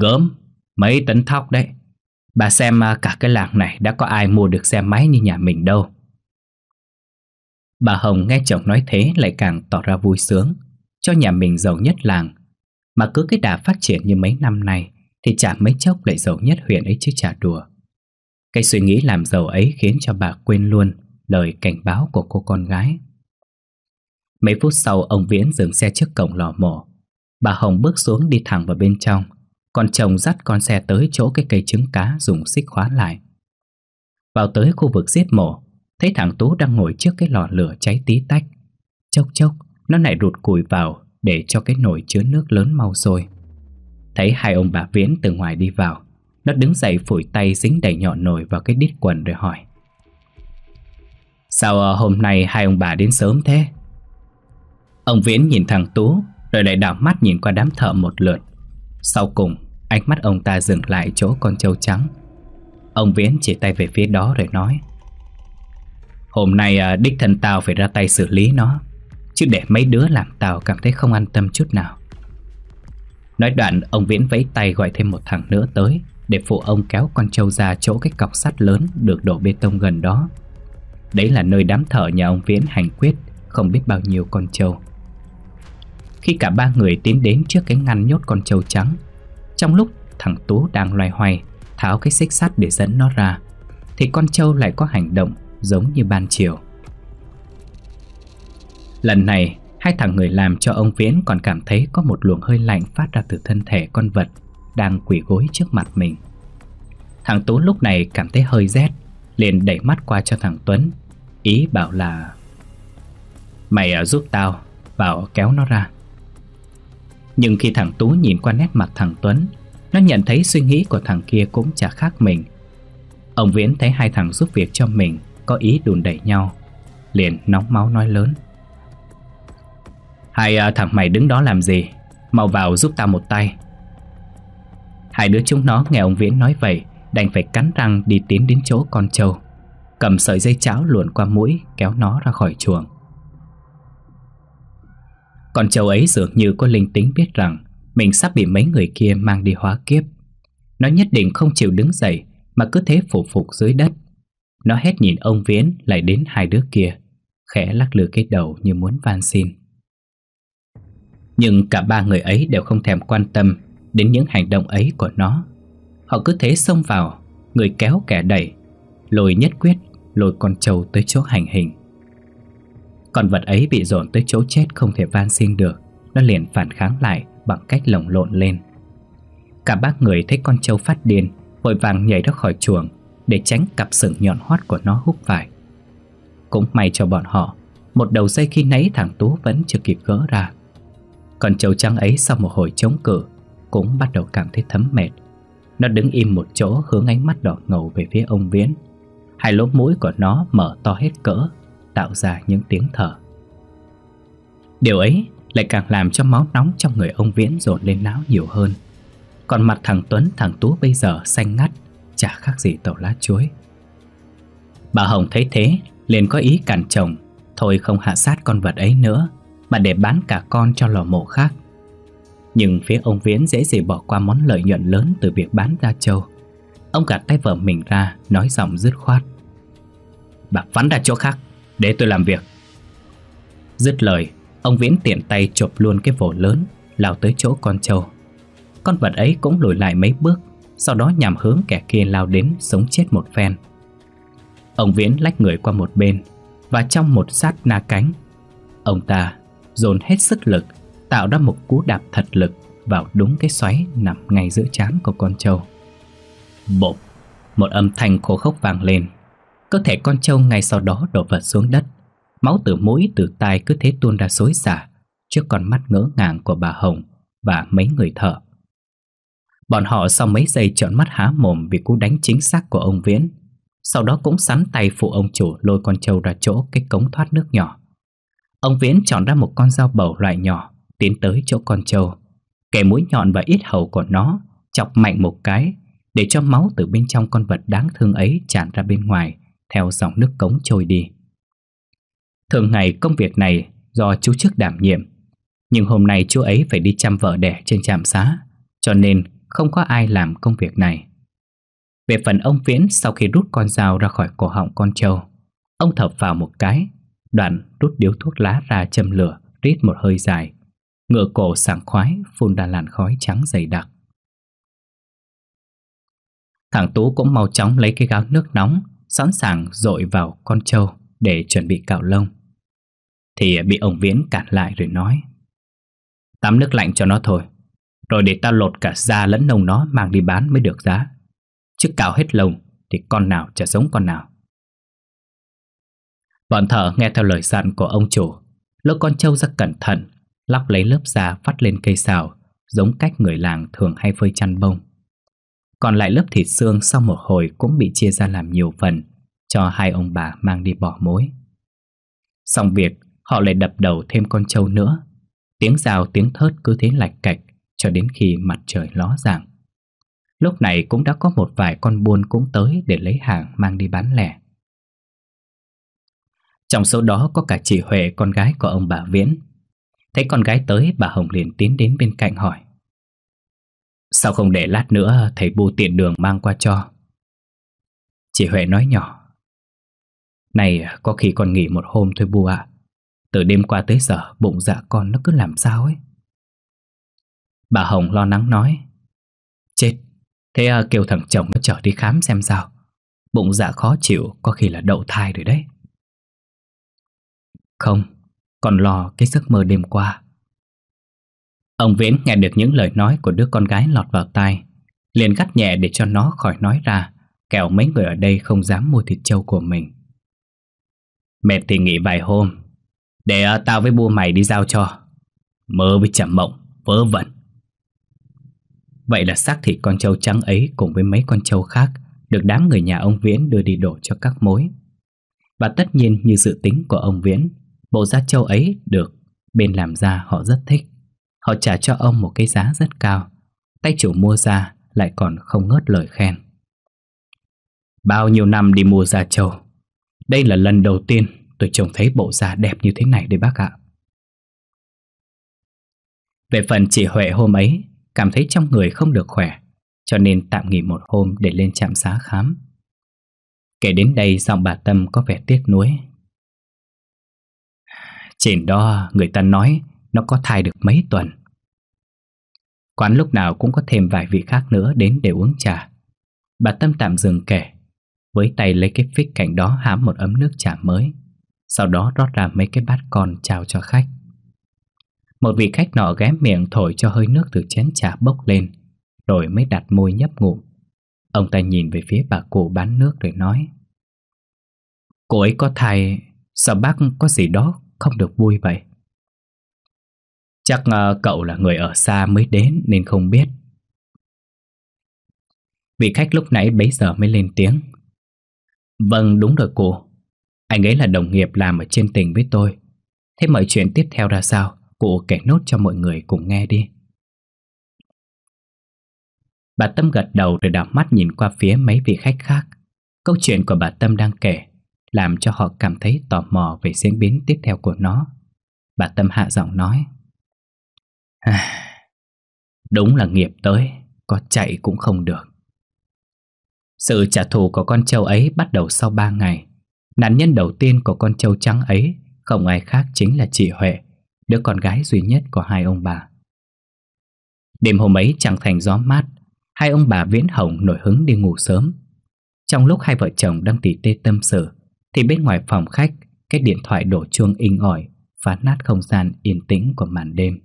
Gớm Mấy tấn thóc đấy Bà xem à, cả cái làng này đã có ai mua được xe máy như nhà mình đâu Bà Hồng nghe chồng nói thế lại càng tỏ ra vui sướng cho nhà mình giàu nhất làng. Mà cứ cái đà phát triển như mấy năm nay thì chả mấy chốc lại giàu nhất huyện ấy chứ chả đùa. Cái suy nghĩ làm giàu ấy khiến cho bà quên luôn lời cảnh báo của cô con gái. Mấy phút sau ông Viễn dừng xe trước cổng lò mổ. Bà Hồng bước xuống đi thẳng vào bên trong, còn chồng dắt con xe tới chỗ cái cây trứng cá dùng xích khóa lại. Vào tới khu vực giết mổ, thấy thằng Tú đang ngồi trước cái lò lửa cháy tí tách. Chốc chốc, nó lại rụt cùi vào Để cho cái nồi chứa nước lớn mau sôi Thấy hai ông bà Viễn từ ngoài đi vào Nó đứng dậy phủi tay dính đầy nhọn nồi vào cái đít quần rồi hỏi Sao ờ, hôm nay hai ông bà đến sớm thế? Ông Viễn nhìn thằng Tú Rồi lại đảo mắt nhìn qua đám thợ một lượt Sau cùng Ánh mắt ông ta dừng lại chỗ con trâu trắng Ông Viễn chỉ tay về phía đó rồi nói Hôm nay ờ, đích thân tao phải ra tay xử lý nó Chứ để mấy đứa làm tàu cảm thấy không an tâm chút nào Nói đoạn ông Viễn vẫy tay gọi thêm một thằng nữa tới Để phụ ông kéo con trâu ra chỗ cái cọc sắt lớn được đổ bê tông gần đó Đấy là nơi đám thở nhà ông Viễn hành quyết Không biết bao nhiêu con trâu Khi cả ba người tiến đến trước cái ngăn nhốt con trâu trắng Trong lúc thằng Tú đang loay hoay Tháo cái xích sắt để dẫn nó ra Thì con trâu lại có hành động giống như ban chiều Lần này, hai thằng người làm cho ông Viễn còn cảm thấy có một luồng hơi lạnh phát ra từ thân thể con vật đang quỳ gối trước mặt mình. Thằng Tú lúc này cảm thấy hơi rét, liền đẩy mắt qua cho thằng Tuấn, ý bảo là Mày à, giúp tao, vào kéo nó ra. Nhưng khi thằng Tú nhìn qua nét mặt thằng Tuấn, nó nhận thấy suy nghĩ của thằng kia cũng chả khác mình. Ông Viễn thấy hai thằng giúp việc cho mình có ý đùn đẩy nhau, liền nóng máu nói lớn. Hai à, thằng mày đứng đó làm gì Mau vào giúp tao một tay Hai đứa chúng nó nghe ông Viễn nói vậy Đành phải cắn răng đi tiến đến chỗ con trâu Cầm sợi dây cháo luồn qua mũi Kéo nó ra khỏi chuồng Con trâu ấy dường như có linh tính biết rằng Mình sắp bị mấy người kia mang đi hóa kiếp Nó nhất định không chịu đứng dậy Mà cứ thế phủ phục dưới đất Nó hét nhìn ông Viễn lại đến hai đứa kia Khẽ lắc lư cái đầu như muốn van xin nhưng cả ba người ấy đều không thèm quan tâm đến những hành động ấy của nó. Họ cứ thế xông vào, người kéo kẻ đẩy, lôi nhất quyết lôi con trâu tới chỗ hành hình. Con vật ấy bị dồn tới chỗ chết không thể van xin được, nó liền phản kháng lại bằng cách lồng lộn lên. Cả bác người thấy con trâu phát điên, vội vàng nhảy ra khỏi chuồng để tránh cặp sừng nhọn hoắt của nó hút phải. Cũng may cho bọn họ, một đầu dây khi nấy thằng Tú vẫn chưa kịp gỡ ra. Còn chầu trắng ấy sau một hồi chống cự Cũng bắt đầu cảm thấy thấm mệt Nó đứng im một chỗ hướng ánh mắt đỏ ngầu về phía ông Viễn Hai lỗ mũi của nó mở to hết cỡ Tạo ra những tiếng thở Điều ấy lại càng làm cho máu nóng trong người ông Viễn dồn lên não nhiều hơn Còn mặt thằng Tuấn thằng Tú bây giờ xanh ngắt Chả khác gì tàu lá chuối Bà Hồng thấy thế liền có ý cản chồng Thôi không hạ sát con vật ấy nữa mà để bán cả con cho lò mổ khác. Nhưng phía ông Viễn dễ gì bỏ qua món lợi nhuận lớn từ việc bán ra châu. Ông gạt tay vợ mình ra, nói giọng dứt khoát. Bà phán ra chỗ khác, để tôi làm việc. Dứt lời, ông Viễn tiện tay chụp luôn cái vổ lớn, lao tới chỗ con châu. Con vật ấy cũng lùi lại mấy bước, sau đó nhằm hướng kẻ kia lao đến sống chết một phen. Ông Viễn lách người qua một bên, và trong một sát na cánh, ông ta dồn hết sức lực, tạo ra một cú đạp thật lực vào đúng cái xoáy nằm ngay giữa trán của con trâu. Bộp, một âm thanh khô khốc vang lên. Cơ thể con trâu ngay sau đó đổ vật xuống đất. Máu từ mũi từ tai cứ thế tuôn ra xối xả trước con mắt ngỡ ngàng của bà Hồng và mấy người thợ. Bọn họ sau mấy giây trợn mắt há mồm vì cú đánh chính xác của ông Viễn, sau đó cũng sắn tay phụ ông chủ lôi con trâu ra chỗ cái cống thoát nước nhỏ. Ông Viễn chọn ra một con dao bầu loại nhỏ Tiến tới chỗ con trâu Kẻ mũi nhọn và ít hầu của nó Chọc mạnh một cái Để cho máu từ bên trong con vật đáng thương ấy tràn ra bên ngoài Theo dòng nước cống trôi đi Thường ngày công việc này do chú chức đảm nhiệm Nhưng hôm nay chú ấy phải đi chăm vợ đẻ trên trạm xá Cho nên không có ai làm công việc này Về phần ông Viễn sau khi rút con dao ra khỏi cổ họng con trâu Ông thở vào một cái đoạn rút điếu thuốc lá ra châm lửa Rít một hơi dài Ngựa cổ sảng khoái phun ra làn khói trắng dày đặc Thằng Tú cũng mau chóng lấy cái gáo nước nóng Sẵn sàng dội vào con trâu Để chuẩn bị cạo lông Thì bị ông Viễn cản lại rồi nói Tắm nước lạnh cho nó thôi Rồi để ta lột cả da lẫn nông nó Mang đi bán mới được giá Chứ cạo hết lông Thì con nào chả giống con nào Bọn thợ nghe theo lời dặn của ông chủ Lôi con trâu ra cẩn thận Lóc lấy lớp da phát lên cây xào Giống cách người làng thường hay phơi chăn bông Còn lại lớp thịt xương sau một hồi Cũng bị chia ra làm nhiều phần Cho hai ông bà mang đi bỏ mối Xong việc Họ lại đập đầu thêm con trâu nữa Tiếng rào tiếng thớt cứ thế lạch cạch Cho đến khi mặt trời ló dạng Lúc này cũng đã có một vài con buôn cũng tới Để lấy hàng mang đi bán lẻ trong số đó có cả chị Huệ con gái của ông bà Viễn Thấy con gái tới bà Hồng liền tiến đến bên cạnh hỏi Sao không để lát nữa thầy bu tiện đường mang qua cho Chị Huệ nói nhỏ Này có khi con nghỉ một hôm thôi bu ạ Từ đêm qua tới giờ bụng dạ con nó cứ làm sao ấy Bà Hồng lo lắng nói Chết, thế à, kêu thằng chồng nó trở đi khám xem sao Bụng dạ khó chịu có khi là đậu thai rồi đấy không, còn lo cái giấc mơ đêm qua Ông Viễn nghe được những lời nói của đứa con gái lọt vào tai Liền gắt nhẹ để cho nó khỏi nói ra Kẻo mấy người ở đây không dám mua thịt trâu của mình Mệt thì nghỉ vài hôm Để uh, tao với bua mày đi giao cho Mơ với chậm mộng, vớ vẩn Vậy là xác thịt con trâu trắng ấy cùng với mấy con trâu khác Được đám người nhà ông Viễn đưa đi đổ cho các mối Và tất nhiên như dự tính của ông Viễn Bộ giác châu ấy được Bên làm ra họ rất thích Họ trả cho ông một cái giá rất cao Tay chủ mua ra lại còn không ngớt lời khen Bao nhiêu năm đi mua da trâu Đây là lần đầu tiên tôi trông thấy bộ da đẹp như thế này đấy bác ạ Về phần chị Huệ hôm ấy Cảm thấy trong người không được khỏe Cho nên tạm nghỉ một hôm để lên trạm xá khám Kể đến đây giọng bà Tâm có vẻ tiếc nuối trên đó người ta nói nó có thai được mấy tuần. Quán lúc nào cũng có thêm vài vị khác nữa đến để uống trà. Bà Tâm tạm dừng kể, với tay lấy cái phích cạnh đó hám một ấm nước trà mới, sau đó rót ra mấy cái bát con chào cho khách. Một vị khách nọ ghé miệng thổi cho hơi nước từ chén trà bốc lên, rồi mới đặt môi nhấp ngụm. Ông ta nhìn về phía bà cụ bán nước rồi nói Cô ấy có thai, sao bác có gì đó không được vui vậy Chắc ờ, cậu là người ở xa mới đến nên không biết Vị khách lúc nãy bấy giờ mới lên tiếng Vâng đúng rồi cô Anh ấy là đồng nghiệp làm ở trên tỉnh với tôi Thế mọi chuyện tiếp theo ra sao Cô kể nốt cho mọi người cùng nghe đi Bà Tâm gật đầu rồi đảo mắt nhìn qua phía mấy vị khách khác Câu chuyện của bà Tâm đang kể làm cho họ cảm thấy tò mò về diễn biến tiếp theo của nó. Bà Tâm hạ giọng nói. đúng là nghiệp tới, có chạy cũng không được. Sự trả thù của con trâu ấy bắt đầu sau 3 ngày. Nạn nhân đầu tiên của con trâu trắng ấy không ai khác chính là chị Huệ, đứa con gái duy nhất của hai ông bà. Đêm hôm ấy chẳng thành gió mát, hai ông bà Viễn Hồng nổi hứng đi ngủ sớm. Trong lúc hai vợ chồng đang tỉ tê tâm sự, thì bên ngoài phòng khách Cái điện thoại đổ chuông inh ỏi Phá nát không gian yên tĩnh của màn đêm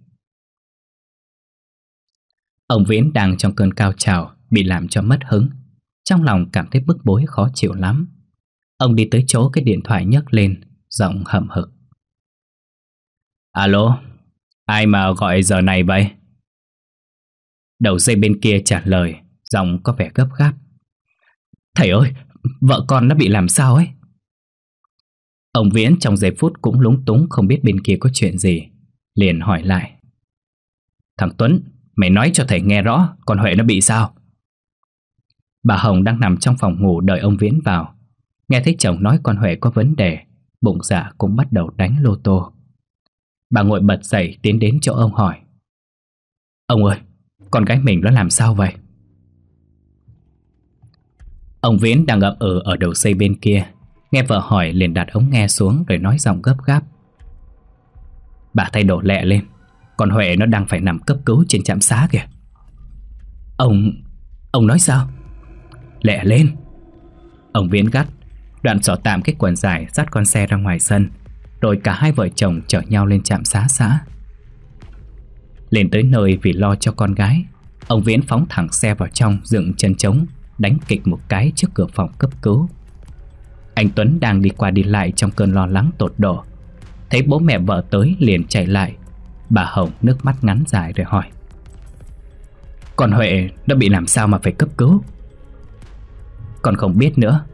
Ông Viễn đang trong cơn cao trào Bị làm cho mất hứng Trong lòng cảm thấy bức bối khó chịu lắm Ông đi tới chỗ cái điện thoại nhấc lên Giọng hậm hực Alo Ai mà gọi giờ này vậy Đầu dây bên kia trả lời Giọng có vẻ gấp gáp Thầy ơi Vợ con nó bị làm sao ấy Ông Viễn trong giây phút cũng lúng túng không biết bên kia có chuyện gì Liền hỏi lại Thằng Tuấn, mày nói cho thầy nghe rõ Con Huệ nó bị sao Bà Hồng đang nằm trong phòng ngủ đợi ông Viễn vào Nghe thấy chồng nói con Huệ có vấn đề Bụng dạ cũng bắt đầu đánh lô tô Bà ngồi bật dậy tiến đến chỗ ông hỏi Ông ơi, con gái mình nó làm sao vậy? Ông Viễn đang ậm ở ừ ở đầu dây bên kia Nghe vợ hỏi liền đặt ống nghe xuống rồi nói giọng gấp gáp Bà thay đổ lẹ lên Còn Huệ nó đang phải nằm cấp cứu trên trạm xá kìa Ông... ông nói sao? Lẹ lên Ông Viễn gắt Đoạn sỏ tạm cái quần dài dắt con xe ra ngoài sân Rồi cả hai vợ chồng chở nhau lên trạm xá xã Lên tới nơi vì lo cho con gái Ông Viễn phóng thẳng xe vào trong dựng chân trống Đánh kịch một cái trước cửa phòng cấp cứu anh Tuấn đang đi qua đi lại trong cơn lo lắng tột độ Thấy bố mẹ vợ tới liền chạy lại Bà Hồng nước mắt ngắn dài rồi hỏi Con Huệ đã bị làm sao mà phải cấp cứu Con không biết nữa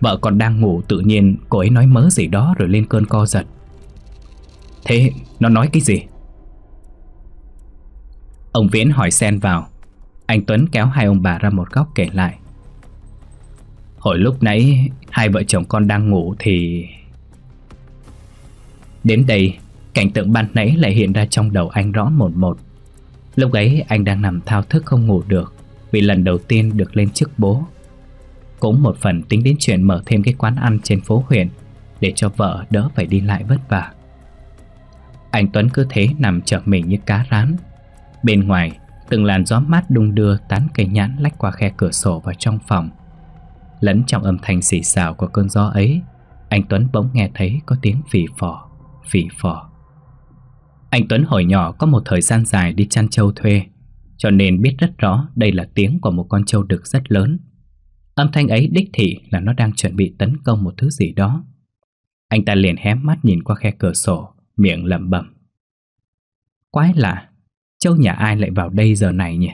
Vợ con đang ngủ tự nhiên cô ấy nói mớ gì đó rồi lên cơn co giật Thế nó nói cái gì? Ông Viễn hỏi xen vào Anh Tuấn kéo hai ông bà ra một góc kể lại Hồi lúc nãy hai vợ chồng con đang ngủ thì... Đến đây, cảnh tượng ban nãy lại hiện ra trong đầu anh rõ một một. Lúc ấy anh đang nằm thao thức không ngủ được vì lần đầu tiên được lên chức bố. Cũng một phần tính đến chuyện mở thêm cái quán ăn trên phố huyện để cho vợ đỡ phải đi lại vất vả. Anh Tuấn cứ thế nằm chở mình như cá rán. Bên ngoài, từng làn gió mát đung đưa tán cây nhãn lách qua khe cửa sổ vào trong phòng. Lẫn trong âm thanh xì xào của cơn gió ấy Anh Tuấn bỗng nghe thấy có tiếng phì phò Phì phò Anh Tuấn hồi nhỏ có một thời gian dài đi chăn trâu thuê Cho nên biết rất rõ đây là tiếng của một con trâu đực rất lớn Âm thanh ấy đích thị là nó đang chuẩn bị tấn công một thứ gì đó Anh ta liền hé mắt nhìn qua khe cửa sổ Miệng lẩm bẩm Quái lạ Châu nhà ai lại vào đây giờ này nhỉ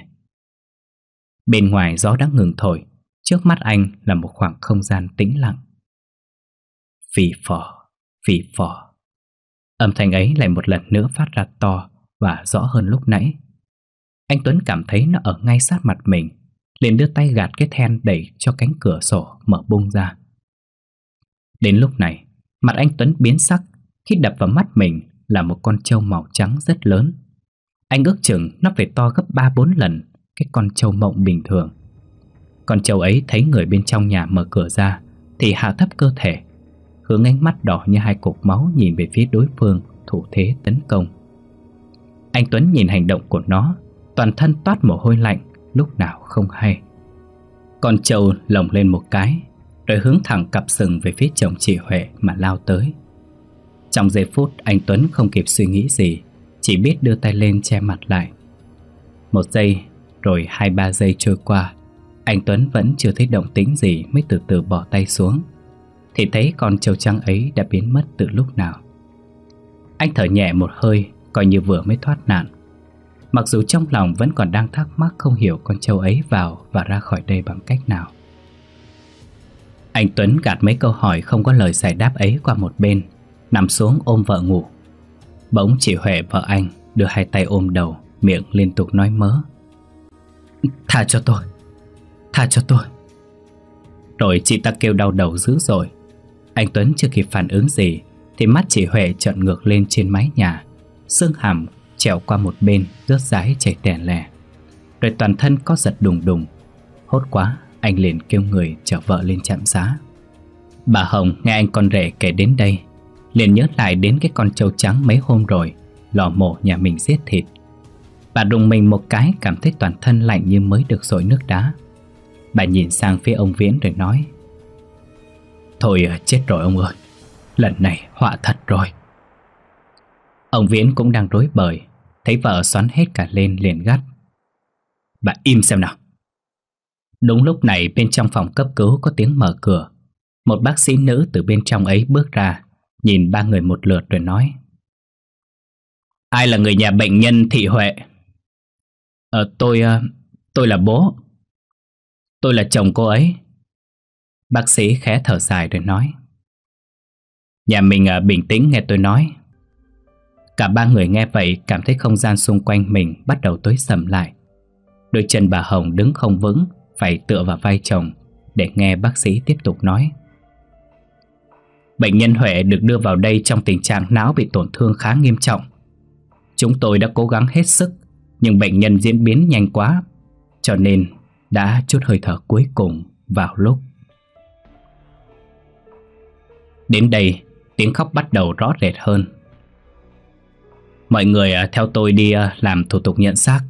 Bên ngoài gió đã ngừng thổi Trước mắt anh là một khoảng không gian tĩnh lặng Phì phò, phì phò Âm thanh ấy lại một lần nữa phát ra to và rõ hơn lúc nãy Anh Tuấn cảm thấy nó ở ngay sát mặt mình liền đưa tay gạt cái then đẩy cho cánh cửa sổ mở bung ra Đến lúc này, mặt anh Tuấn biến sắc khi đập vào mắt mình là một con trâu màu trắng rất lớn. Anh ước chừng nó phải to gấp 3-4 lần cái con trâu mộng bình thường còn châu ấy thấy người bên trong nhà mở cửa ra Thì hạ thấp cơ thể Hướng ánh mắt đỏ như hai cục máu Nhìn về phía đối phương thủ thế tấn công Anh Tuấn nhìn hành động của nó Toàn thân toát mồ hôi lạnh Lúc nào không hay còn châu lồng lên một cái Rồi hướng thẳng cặp sừng về phía chồng chị Huệ Mà lao tới Trong giây phút anh Tuấn không kịp suy nghĩ gì Chỉ biết đưa tay lên che mặt lại Một giây Rồi hai ba giây trôi qua anh Tuấn vẫn chưa thấy động tính gì mới từ từ bỏ tay xuống Thì thấy con trâu trăng ấy đã biến mất từ lúc nào Anh thở nhẹ một hơi Coi như vừa mới thoát nạn Mặc dù trong lòng vẫn còn đang thắc mắc Không hiểu con trâu ấy vào và ra khỏi đây bằng cách nào Anh Tuấn gạt mấy câu hỏi không có lời giải đáp ấy qua một bên Nằm xuống ôm vợ ngủ Bỗng chỉ Huệ vợ anh đưa hai tay ôm đầu Miệng liên tục nói mớ Tha cho tôi Thả cho tôi Rồi chị ta kêu đau đầu dữ dội, Anh Tuấn chưa kịp phản ứng gì Thì mắt chị Huệ trợn ngược lên trên mái nhà Xương hàm trèo qua một bên Rớt rái chảy đèn lè, Rồi toàn thân có giật đùng đùng Hốt quá anh liền kêu người chở vợ lên trạm giá Bà Hồng nghe anh con rể kể đến đây Liền nhớ lại đến cái con trâu trắng mấy hôm rồi Lò mổ nhà mình giết thịt Bà đùng mình một cái cảm thấy toàn thân lạnh như mới được dội nước đá Bà nhìn sang phía ông Viễn rồi nói Thôi à, chết rồi ông ơi Lần này họa thật rồi Ông Viễn cũng đang rối bời Thấy vợ xoắn hết cả lên liền gắt Bà im xem nào Đúng lúc này bên trong phòng cấp cứu có tiếng mở cửa Một bác sĩ nữ từ bên trong ấy bước ra Nhìn ba người một lượt rồi nói Ai là người nhà bệnh nhân Thị Huệ? Ờ, tôi... À, tôi là bố Tôi là chồng cô ấy Bác sĩ khẽ thở dài rồi nói Nhà mình à, bình tĩnh nghe tôi nói Cả ba người nghe vậy cảm thấy không gian xung quanh mình bắt đầu tối sầm lại Đôi chân bà Hồng đứng không vững Phải tựa vào vai chồng Để nghe bác sĩ tiếp tục nói Bệnh nhân Huệ được đưa vào đây trong tình trạng não bị tổn thương khá nghiêm trọng Chúng tôi đã cố gắng hết sức Nhưng bệnh nhân diễn biến nhanh quá Cho nên đã chút hơi thở cuối cùng vào lúc. Đến đây, tiếng khóc bắt đầu rõ rệt hơn. Mọi người à, theo tôi đi à, làm thủ tục nhận xác.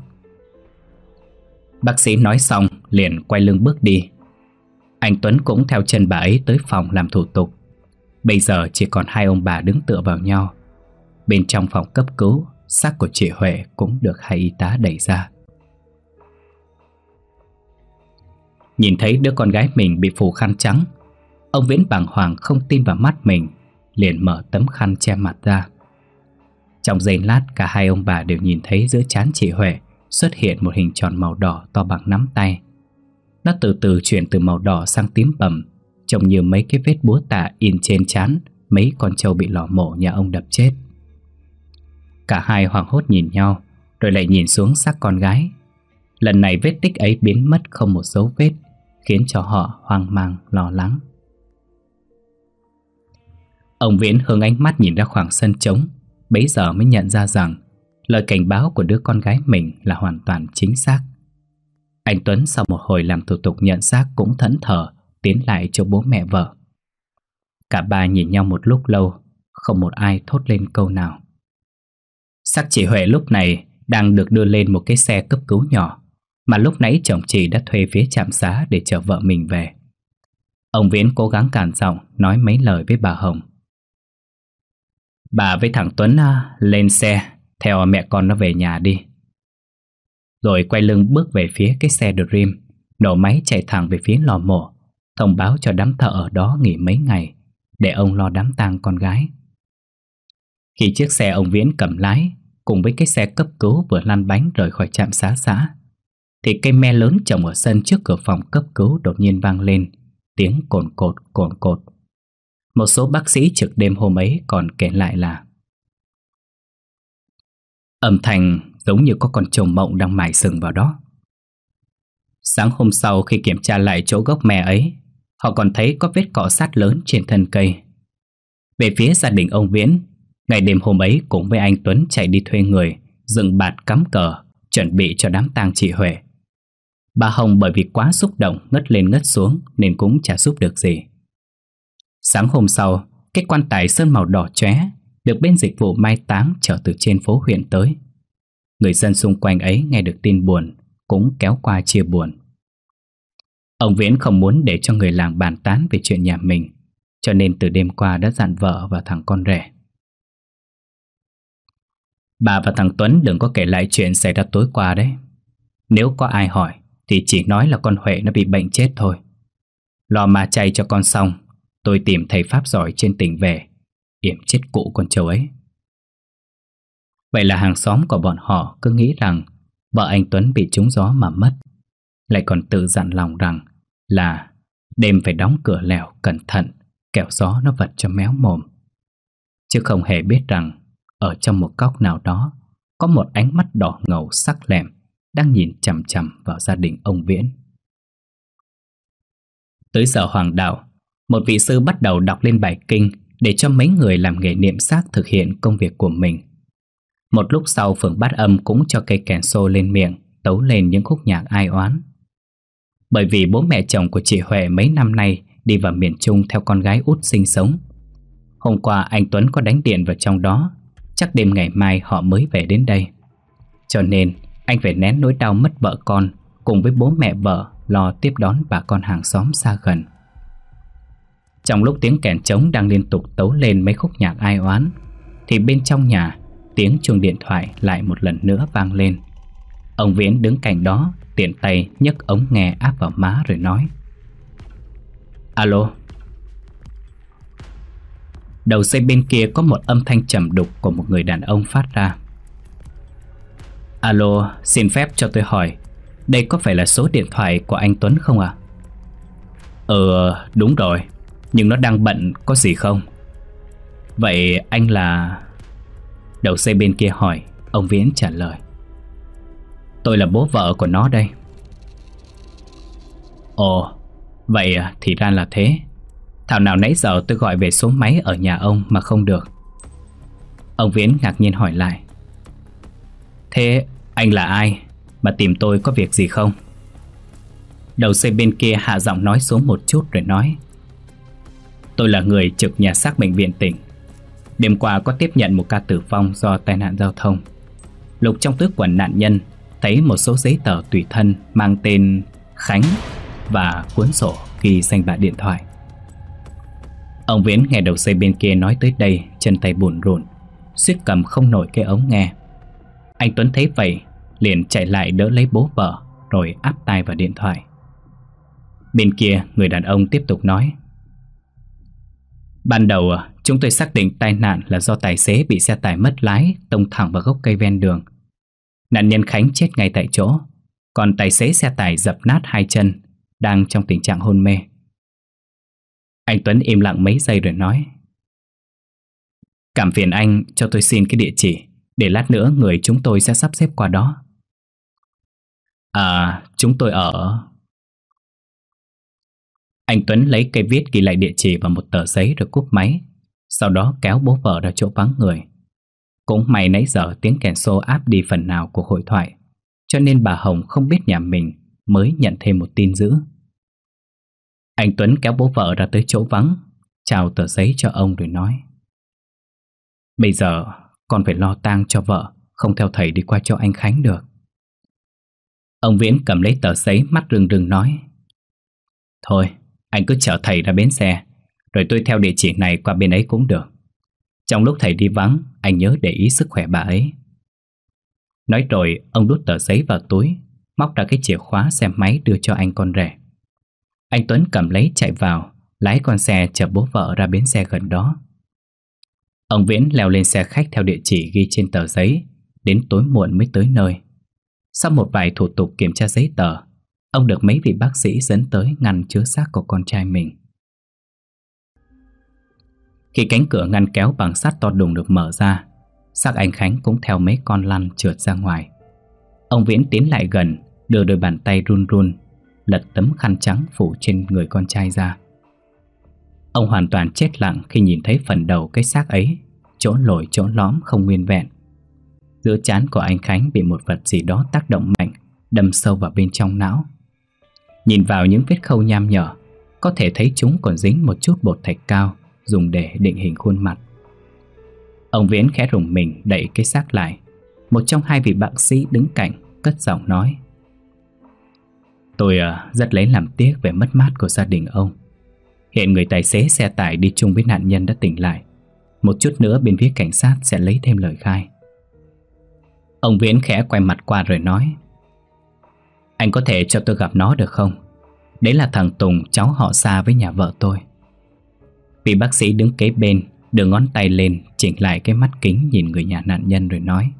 Bác sĩ nói xong liền quay lưng bước đi. Anh Tuấn cũng theo chân bà ấy tới phòng làm thủ tục. Bây giờ chỉ còn hai ông bà đứng tựa vào nhau. Bên trong phòng cấp cứu, xác của chị Huệ cũng được hai y tá đẩy ra. Nhìn thấy đứa con gái mình bị phủ khăn trắng Ông Viễn bàng hoàng không tin vào mắt mình Liền mở tấm khăn che mặt ra Trong giây lát cả hai ông bà đều nhìn thấy giữa chán chị Huệ Xuất hiện một hình tròn màu đỏ to bằng nắm tay Nó từ từ chuyển từ màu đỏ sang tím bầm Trông như mấy cái vết búa tạ in trên chán Mấy con trâu bị lò mổ nhà ông đập chết Cả hai hoảng hốt nhìn nhau Rồi lại nhìn xuống xác con gái Lần này vết tích ấy biến mất không một dấu vết khiến cho họ hoang mang, lo lắng. Ông Viễn hướng ánh mắt nhìn ra khoảng sân trống, bấy giờ mới nhận ra rằng lời cảnh báo của đứa con gái mình là hoàn toàn chính xác. Anh Tuấn sau một hồi làm thủ tục nhận xác cũng thẫn thờ tiến lại cho bố mẹ vợ. Cả ba nhìn nhau một lúc lâu, không một ai thốt lên câu nào. Sắc chị Huệ lúc này đang được đưa lên một cái xe cấp cứu nhỏ mà lúc nãy chồng chị đã thuê phía trạm xá để chở vợ mình về. Ông Viễn cố gắng cản giọng nói mấy lời với bà Hồng. Bà với thằng Tuấn à, lên xe, theo mẹ con nó về nhà đi. Rồi quay lưng bước về phía cái xe Dream, nổ máy chạy thẳng về phía lò mổ, thông báo cho đám thợ ở đó nghỉ mấy ngày, để ông lo đám tang con gái. Khi chiếc xe ông Viễn cầm lái, cùng với cái xe cấp cứu vừa lăn bánh rời khỏi trạm xá xã, thì cây me lớn trồng ở sân trước cửa phòng cấp cứu đột nhiên vang lên, tiếng cồn cột cồn cột. Một số bác sĩ trực đêm hôm ấy còn kể lại là Âm thanh giống như có con trầu mộng đang mải sừng vào đó. Sáng hôm sau khi kiểm tra lại chỗ gốc me ấy, họ còn thấy có vết cọ sát lớn trên thân cây. Về phía gia đình ông Viễn, ngày đêm hôm ấy cùng với anh Tuấn chạy đi thuê người, dựng bạt cắm cờ, chuẩn bị cho đám tang chị Huệ. Bà Hồng bởi vì quá xúc động ngất lên ngất xuống nên cũng chả giúp được gì. Sáng hôm sau, cái quan tài sơn màu đỏ chóe được bên dịch vụ mai táng trở từ trên phố huyện tới. Người dân xung quanh ấy nghe được tin buồn cũng kéo qua chia buồn. Ông Viễn không muốn để cho người làng bàn tán về chuyện nhà mình cho nên từ đêm qua đã dặn vợ và thằng con rể. Bà và thằng Tuấn đừng có kể lại chuyện xảy ra tối qua đấy. Nếu có ai hỏi thì chỉ nói là con Huệ nó bị bệnh chết thôi Lo mà chay cho con xong Tôi tìm thầy Pháp giỏi trên tỉnh về Yểm chết cụ con châu ấy Vậy là hàng xóm của bọn họ cứ nghĩ rằng Vợ anh Tuấn bị trúng gió mà mất Lại còn tự dặn lòng rằng Là đêm phải đóng cửa lèo cẩn thận Kẻo gió nó vật cho méo mồm Chứ không hề biết rằng Ở trong một góc nào đó Có một ánh mắt đỏ ngầu sắc lẹm đang nhìn chằm chằm vào gia đình ông Viễn. Tới giờ hoàng đạo, một vị sư bắt đầu đọc lên bài kinh để cho mấy người làm nghề niệm xác thực hiện công việc của mình. Một lúc sau phường bát âm cũng cho cây kèn xô lên miệng, tấu lên những khúc nhạc ai oán. Bởi vì bố mẹ chồng của chị Huệ mấy năm nay đi vào miền Trung theo con gái út sinh sống. Hôm qua anh Tuấn có đánh điện vào trong đó, chắc đêm ngày mai họ mới về đến đây. Cho nên anh phải nén nỗi đau mất vợ con Cùng với bố mẹ vợ Lo tiếp đón bà con hàng xóm xa gần Trong lúc tiếng kèn trống đang liên tục tấu lên mấy khúc nhạc ai oán Thì bên trong nhà Tiếng chuông điện thoại lại một lần nữa vang lên Ông Viễn đứng cạnh đó Tiện tay nhấc ống nghe áp vào má rồi nói Alo Đầu dây bên kia có một âm thanh trầm đục của một người đàn ông phát ra Alo, xin phép cho tôi hỏi Đây có phải là số điện thoại của anh Tuấn không ạ? À? Ờ, đúng rồi Nhưng nó đang bận, có gì không? Vậy anh là... Đầu xe bên kia hỏi Ông Viễn trả lời Tôi là bố vợ của nó đây Ồ, vậy thì ra là thế Thảo nào nãy giờ tôi gọi về số máy ở nhà ông mà không được Ông Viễn ngạc nhiên hỏi lại Thế anh là ai mà tìm tôi có việc gì không? Đầu xe bên kia hạ giọng nói xuống một chút rồi nói Tôi là người trực nhà xác bệnh viện tỉnh Đêm qua có tiếp nhận một ca tử vong do tai nạn giao thông Lục trong tước quần nạn nhân Thấy một số giấy tờ tùy thân mang tên Khánh Và cuốn sổ ghi danh bạ điện thoại Ông Viễn nghe đầu xe bên kia nói tới đây Chân tay bùn rộn suýt cầm không nổi cái ống nghe anh Tuấn thấy vậy liền chạy lại đỡ lấy bố vợ rồi áp tay vào điện thoại. Bên kia người đàn ông tiếp tục nói Ban đầu à, chúng tôi xác định tai nạn là do tài xế bị xe tải mất lái tông thẳng vào gốc cây ven đường. Nạn nhân Khánh chết ngay tại chỗ, còn tài xế xe tải dập nát hai chân, đang trong tình trạng hôn mê. Anh Tuấn im lặng mấy giây rồi nói Cảm phiền anh cho tôi xin cái địa chỉ để lát nữa người chúng tôi sẽ sắp xếp qua đó À, chúng tôi ở... Anh Tuấn lấy cây viết ghi lại địa chỉ vào một tờ giấy rồi cúp máy Sau đó kéo bố vợ ra chỗ vắng người Cũng may nãy giờ tiếng kèn xô áp đi phần nào của hội thoại Cho nên bà Hồng không biết nhà mình mới nhận thêm một tin dữ Anh Tuấn kéo bố vợ ra tới chỗ vắng Chào tờ giấy cho ông rồi nói Bây giờ con phải lo tang cho vợ Không theo thầy đi qua cho anh Khánh được Ông Viễn cầm lấy tờ giấy mắt rừng rừng nói Thôi, anh cứ chở thầy ra bến xe Rồi tôi theo địa chỉ này qua bên ấy cũng được Trong lúc thầy đi vắng Anh nhớ để ý sức khỏe bà ấy Nói rồi ông đút tờ giấy vào túi Móc ra cái chìa khóa xe máy đưa cho anh con rể Anh Tuấn cầm lấy chạy vào Lái con xe chở bố vợ ra bến xe gần đó Ông Viễn leo lên xe khách theo địa chỉ ghi trên tờ giấy, đến tối muộn mới tới nơi. Sau một vài thủ tục kiểm tra giấy tờ, ông được mấy vị bác sĩ dẫn tới ngăn chứa xác của con trai mình. Khi cánh cửa ngăn kéo bằng sắt to đùng được mở ra, xác anh Khánh cũng theo mấy con lăn trượt ra ngoài. Ông Viễn tiến lại gần, đưa đôi bàn tay run run, lật tấm khăn trắng phủ trên người con trai ra. Ông hoàn toàn chết lặng khi nhìn thấy phần đầu cái xác ấy Chỗ lồi chỗ lõm không nguyên vẹn Giữa chán của anh Khánh bị một vật gì đó tác động mạnh Đâm sâu vào bên trong não Nhìn vào những vết khâu nham nhở Có thể thấy chúng còn dính một chút bột thạch cao Dùng để định hình khuôn mặt Ông Viễn khẽ rùng mình đẩy cái xác lại Một trong hai vị bác sĩ đứng cạnh Cất giọng nói Tôi ờ, rất lấy làm tiếc về mất mát của gia đình ông Hiện người tài xế xe tải đi chung với nạn nhân đã tỉnh lại Một chút nữa bên phía cảnh sát sẽ lấy thêm lời khai Ông Viễn khẽ quay mặt qua rồi nói Anh có thể cho tôi gặp nó được không? Đấy là thằng Tùng cháu họ xa với nhà vợ tôi Vị bác sĩ đứng kế bên Đưa ngón tay lên Chỉnh lại cái mắt kính nhìn người nhà nạn nhân rồi nói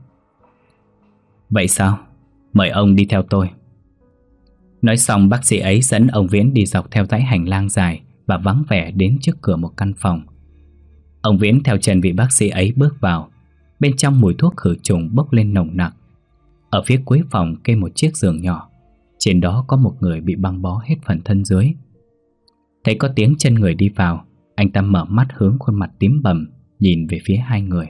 Vậy sao? Mời ông đi theo tôi Nói xong bác sĩ ấy dẫn ông Viễn đi dọc theo dãy hành lang dài và vắng vẻ đến trước cửa một căn phòng. Ông Viễn theo chân vị bác sĩ ấy bước vào, bên trong mùi thuốc khử trùng bốc lên nồng nặc. Ở phía cuối phòng kê một chiếc giường nhỏ, trên đó có một người bị băng bó hết phần thân dưới. Thấy có tiếng chân người đi vào, anh ta mở mắt hướng khuôn mặt tím bầm, nhìn về phía hai người.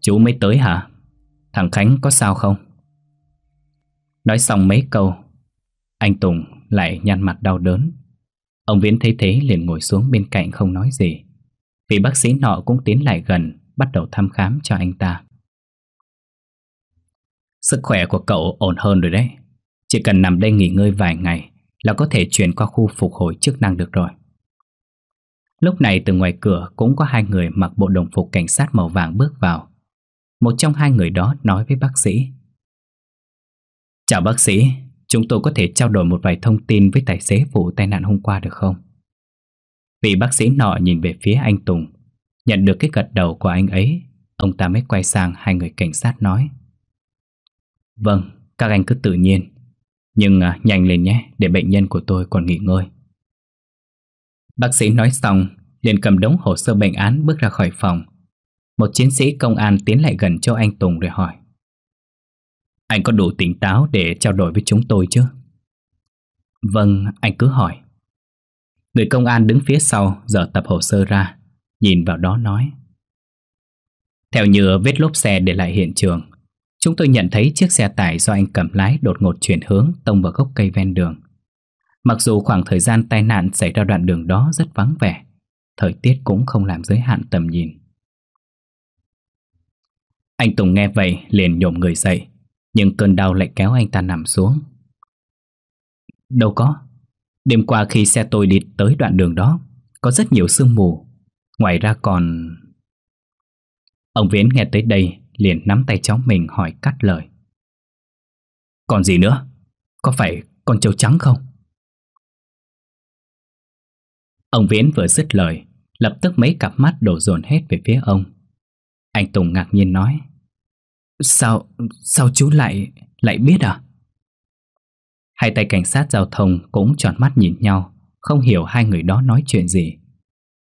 Chú mới tới hả? Thằng Khánh có sao không? Nói xong mấy câu, anh Tùng lại nhăn mặt đau đớn Ông Viễn thấy thế liền ngồi xuống bên cạnh không nói gì Vị bác sĩ nọ cũng tiến lại gần Bắt đầu thăm khám cho anh ta Sức khỏe của cậu ổn hơn rồi đấy Chỉ cần nằm đây nghỉ ngơi vài ngày Là có thể chuyển qua khu phục hồi chức năng được rồi Lúc này từ ngoài cửa cũng có hai người mặc bộ đồng phục cảnh sát màu vàng bước vào Một trong hai người đó nói với bác sĩ Chào bác sĩ, Chúng tôi có thể trao đổi một vài thông tin với tài xế vụ tai nạn hôm qua được không? Vị bác sĩ nọ nhìn về phía anh Tùng Nhận được cái gật đầu của anh ấy Ông ta mới quay sang hai người cảnh sát nói Vâng, các anh cứ tự nhiên Nhưng à, nhanh lên nhé Để bệnh nhân của tôi còn nghỉ ngơi Bác sĩ nói xong liền cầm đống hồ sơ bệnh án bước ra khỏi phòng Một chiến sĩ công an tiến lại gần cho anh Tùng rồi hỏi anh có đủ tỉnh táo để trao đổi với chúng tôi chứ? Vâng, anh cứ hỏi. Người công an đứng phía sau dở tập hồ sơ ra, nhìn vào đó nói. Theo như vết lốp xe để lại hiện trường, chúng tôi nhận thấy chiếc xe tải do anh cầm lái đột ngột chuyển hướng tông vào gốc cây ven đường. Mặc dù khoảng thời gian tai nạn xảy ra đoạn đường đó rất vắng vẻ, thời tiết cũng không làm giới hạn tầm nhìn. Anh Tùng nghe vậy liền nhổm người dậy, nhưng cơn đau lại kéo anh ta nằm xuống Đâu có Đêm qua khi xe tôi đi tới đoạn đường đó Có rất nhiều sương mù Ngoài ra còn Ông Viễn nghe tới đây Liền nắm tay cháu mình hỏi cắt lời Còn gì nữa Có phải con trâu trắng không Ông Viễn vừa dứt lời Lập tức mấy cặp mắt đổ dồn hết về phía ông Anh Tùng ngạc nhiên nói Sao, sao chú lại, lại biết à? Hai tay cảnh sát giao thông cũng tròn mắt nhìn nhau Không hiểu hai người đó nói chuyện gì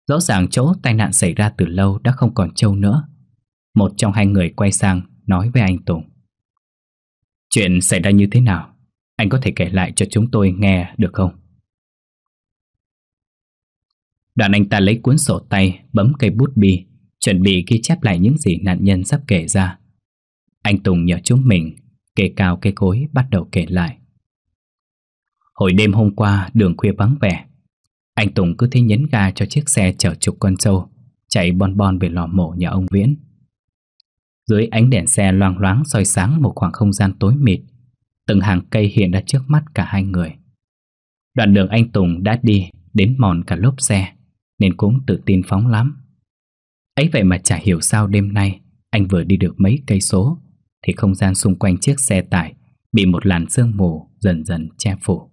Rõ ràng chỗ tai nạn xảy ra từ lâu đã không còn trâu nữa Một trong hai người quay sang nói với anh Tùng Chuyện xảy ra như thế nào? Anh có thể kể lại cho chúng tôi nghe được không? Đoạn anh ta lấy cuốn sổ tay, bấm cây bút bi Chuẩn bị ghi chép lại những gì nạn nhân sắp kể ra anh Tùng nhờ chúng mình Kể cao cây cối bắt đầu kể lại Hồi đêm hôm qua đường khuya vắng vẻ Anh Tùng cứ thế nhấn ga cho chiếc xe chở chục con trâu Chạy bon bon về lò mổ nhà ông Viễn Dưới ánh đèn xe loang loáng soi sáng một khoảng không gian tối mịt Từng hàng cây hiện ra trước mắt cả hai người Đoạn đường anh Tùng đã đi đến mòn cả lốp xe Nên cũng tự tin phóng lắm ấy vậy mà chả hiểu sao đêm nay Anh vừa đi được mấy cây số thì không gian xung quanh chiếc xe tải bị một làn sương mù dần dần che phủ.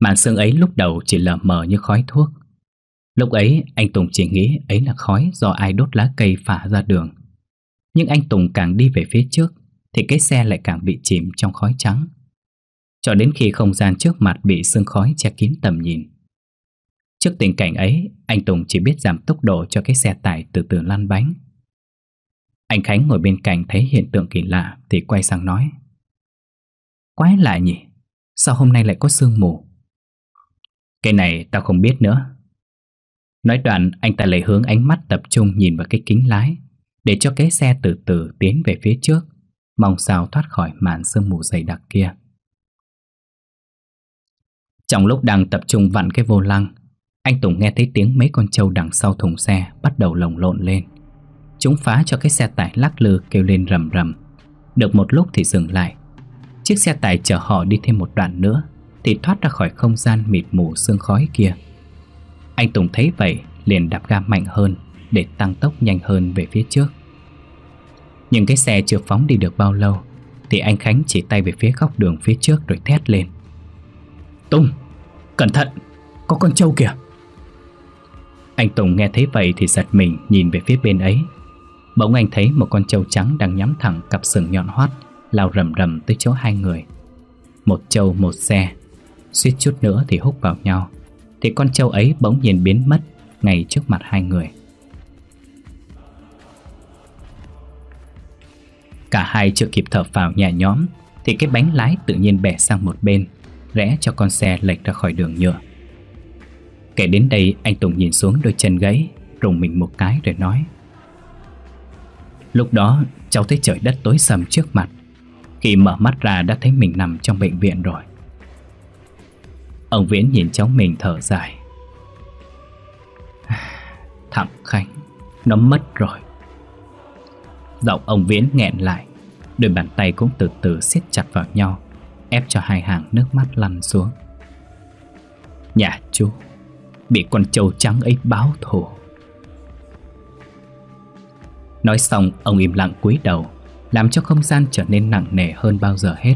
Màn sương ấy lúc đầu chỉ lờ mờ như khói thuốc. Lúc ấy anh Tùng chỉ nghĩ ấy là khói do ai đốt lá cây phả ra đường. Nhưng anh Tùng càng đi về phía trước thì cái xe lại càng bị chìm trong khói trắng. Cho đến khi không gian trước mặt bị sương khói che kín tầm nhìn. Trước tình cảnh ấy, anh Tùng chỉ biết giảm tốc độ cho cái xe tải từ từ lăn bánh anh Khánh ngồi bên cạnh thấy hiện tượng kỳ lạ thì quay sang nói Quái lạ nhỉ, sao hôm nay lại có sương mù? Cái này tao không biết nữa Nói đoạn anh ta lại hướng ánh mắt tập trung nhìn vào cái kính lái Để cho cái xe từ từ tiến về phía trước Mong sao thoát khỏi màn sương mù dày đặc kia Trong lúc đang tập trung vặn cái vô lăng Anh Tùng nghe thấy tiếng mấy con trâu đằng sau thùng xe bắt đầu lồng lộn lên Chúng phá cho cái xe tải lắc lư kêu lên rầm rầm Được một lúc thì dừng lại Chiếc xe tải chở họ đi thêm một đoạn nữa Thì thoát ra khỏi không gian mịt mù sương khói kia Anh Tùng thấy vậy liền đạp ga mạnh hơn Để tăng tốc nhanh hơn về phía trước Nhưng cái xe chưa phóng đi được bao lâu Thì anh Khánh chỉ tay về phía góc đường phía trước rồi thét lên Tùng, cẩn thận, có con trâu kìa Anh Tùng nghe thấy vậy thì giật mình nhìn về phía bên ấy Bỗng anh thấy một con trâu trắng đang nhắm thẳng cặp sừng nhọn hoắt Lao rầm rầm tới chỗ hai người Một trâu một xe Suýt chút nữa thì hút vào nhau Thì con trâu ấy bỗng nhiên biến mất Ngay trước mặt hai người Cả hai chưa kịp thở vào nhà nhóm Thì cái bánh lái tự nhiên bẻ sang một bên Rẽ cho con xe lệch ra khỏi đường nhựa Kể đến đây anh Tùng nhìn xuống đôi chân gãy Rùng mình một cái rồi nói Lúc đó cháu thấy trời đất tối sầm trước mặt Khi mở mắt ra đã thấy mình nằm trong bệnh viện rồi Ông Viễn nhìn cháu mình thở dài Thằng Khánh Nó mất rồi Giọng ông Viễn nghẹn lại Đôi bàn tay cũng từ từ siết chặt vào nhau Ép cho hai hàng nước mắt lăn xuống Nhà chú Bị con trâu trắng ấy báo thù Nói xong ông im lặng cúi đầu Làm cho không gian trở nên nặng nề hơn bao giờ hết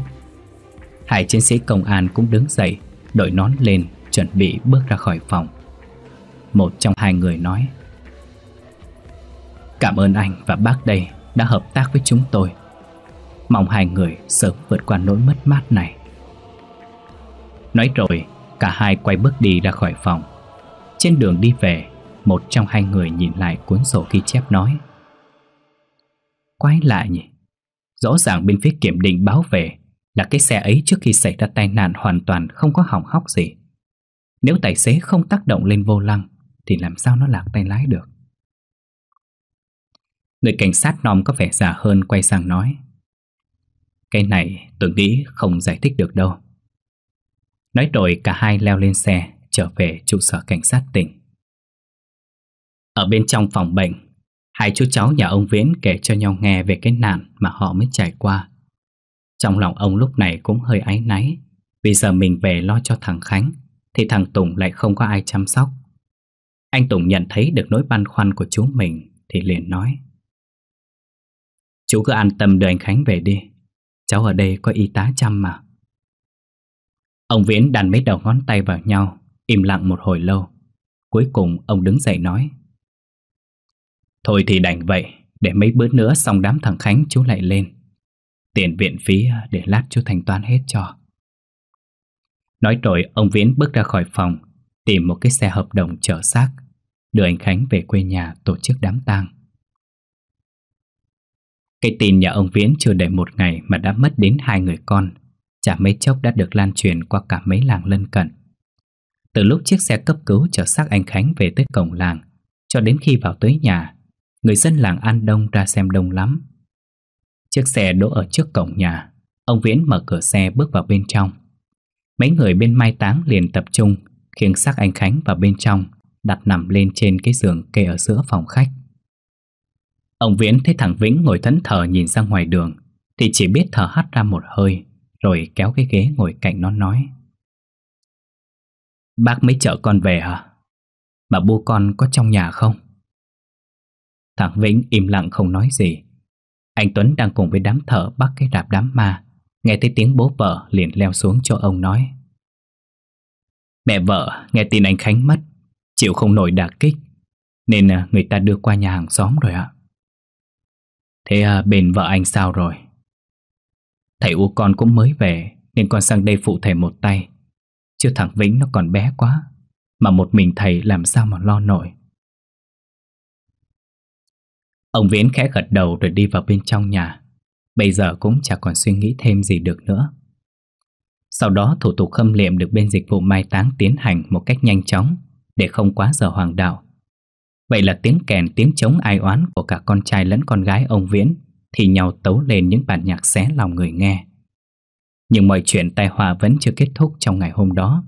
Hai chiến sĩ công an cũng đứng dậy Đội nón lên chuẩn bị bước ra khỏi phòng Một trong hai người nói Cảm ơn anh và bác đây đã hợp tác với chúng tôi Mong hai người sớm vượt qua nỗi mất mát này Nói rồi cả hai quay bước đi ra khỏi phòng Trên đường đi về Một trong hai người nhìn lại cuốn sổ ghi chép nói Quái lạ nhỉ Rõ ràng bên phía kiểm định báo về Là cái xe ấy trước khi xảy ra tai nạn hoàn toàn không có hỏng hóc gì Nếu tài xế không tác động lên vô lăng Thì làm sao nó lạc tay lái được Người cảnh sát nòm có vẻ già hơn quay sang nói Cái này tôi nghĩ không giải thích được đâu Nói rồi cả hai leo lên xe trở về trụ sở cảnh sát tỉnh Ở bên trong phòng bệnh Hai chú cháu nhà ông Viễn kể cho nhau nghe về cái nạn mà họ mới trải qua. Trong lòng ông lúc này cũng hơi áy náy, vì giờ mình về lo cho thằng Khánh, thì thằng Tùng lại không có ai chăm sóc. Anh Tùng nhận thấy được nỗi băn khoăn của chú mình thì liền nói. Chú cứ an tâm đưa anh Khánh về đi, cháu ở đây có y tá chăm mà. Ông Viễn đàn mấy đầu ngón tay vào nhau, im lặng một hồi lâu. Cuối cùng ông đứng dậy nói. Thôi thì đành vậy, để mấy bữa nữa xong đám thằng Khánh chú lại lên. Tiền viện phí à, để lát chú thanh toán hết cho. Nói rồi ông Viễn bước ra khỏi phòng, tìm một cái xe hợp đồng chở xác, đưa anh Khánh về quê nhà tổ chức đám tang. Cái tin nhà ông Viễn chưa đầy một ngày mà đã mất đến hai người con, chả mấy chốc đã được lan truyền qua cả mấy làng lân cận. Từ lúc chiếc xe cấp cứu chở xác anh Khánh về tới cổng làng, cho đến khi vào tới nhà, Người dân làng An Đông ra xem đông lắm Chiếc xe đỗ ở trước cổng nhà Ông Viễn mở cửa xe bước vào bên trong Mấy người bên mai táng liền tập trung khiến xác anh Khánh vào bên trong Đặt nằm lên trên cái giường kê ở giữa phòng khách Ông Viễn thấy thằng Vĩnh ngồi thẫn thờ nhìn ra ngoài đường Thì chỉ biết thở hắt ra một hơi Rồi kéo cái ghế ngồi cạnh nó nói Bác mới chở con về hả? Mà bố con có trong nhà không? Thằng Vĩnh im lặng không nói gì Anh Tuấn đang cùng với đám thợ bắt cái rạp đám ma Nghe thấy tiếng bố vợ liền leo xuống cho ông nói Mẹ vợ nghe tin anh Khánh mất Chịu không nổi đả kích Nên à, người ta đưa qua nhà hàng xóm rồi ạ Thế à, bên vợ anh sao rồi? Thầy U con cũng mới về Nên con sang đây phụ thầy một tay Chứ thằng Vĩnh nó còn bé quá Mà một mình thầy làm sao mà lo nổi Ông Viễn khẽ gật đầu rồi đi vào bên trong nhà Bây giờ cũng chẳng còn suy nghĩ thêm gì được nữa Sau đó thủ tục khâm liệm được bên dịch vụ mai táng tiến hành một cách nhanh chóng Để không quá giờ hoàng đạo Vậy là tiếng kèn tiếng chống ai oán của cả con trai lẫn con gái ông Viễn Thì nhau tấu lên những bản nhạc xé lòng người nghe Nhưng mọi chuyện tai họa vẫn chưa kết thúc trong ngày hôm đó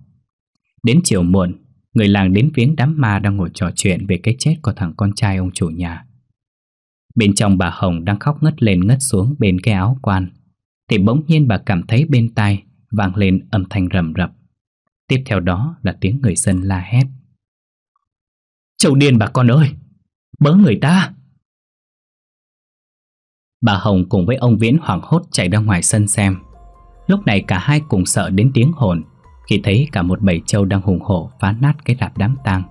Đến chiều muộn, người làng đến viếng đám ma đang ngồi trò chuyện về cái chết của thằng con trai ông chủ nhà Bên trong bà Hồng đang khóc ngất lên ngất xuống bên cái áo quan Thì bỗng nhiên bà cảm thấy bên tai vang lên âm thanh rầm rập Tiếp theo đó là tiếng người dân la hét Châu điên bà con ơi Bớ người ta Bà Hồng cùng với ông Viễn hoảng hốt chạy ra ngoài sân xem Lúc này cả hai cùng sợ đến tiếng hồn Khi thấy cả một bầy trâu đang hùng hổ phá nát cái rạp đám tang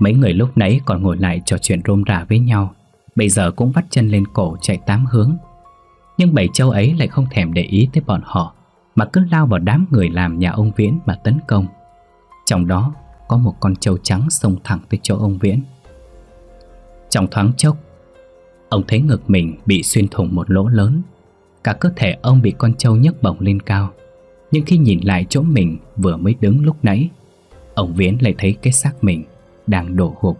Mấy người lúc nãy còn ngồi lại trò chuyện rôm rả với nhau Bây giờ cũng vắt chân lên cổ chạy tám hướng Nhưng bảy châu ấy lại không thèm để ý tới bọn họ Mà cứ lao vào đám người làm nhà ông Viễn mà tấn công Trong đó có một con châu trắng xông thẳng tới chỗ ông Viễn Trong thoáng chốc Ông thấy ngực mình bị xuyên thủng một lỗ lớn Cả cơ thể ông bị con trâu nhấc bổng lên cao Nhưng khi nhìn lại chỗ mình vừa mới đứng lúc nãy Ông Viễn lại thấy cái xác mình đang đổ hụp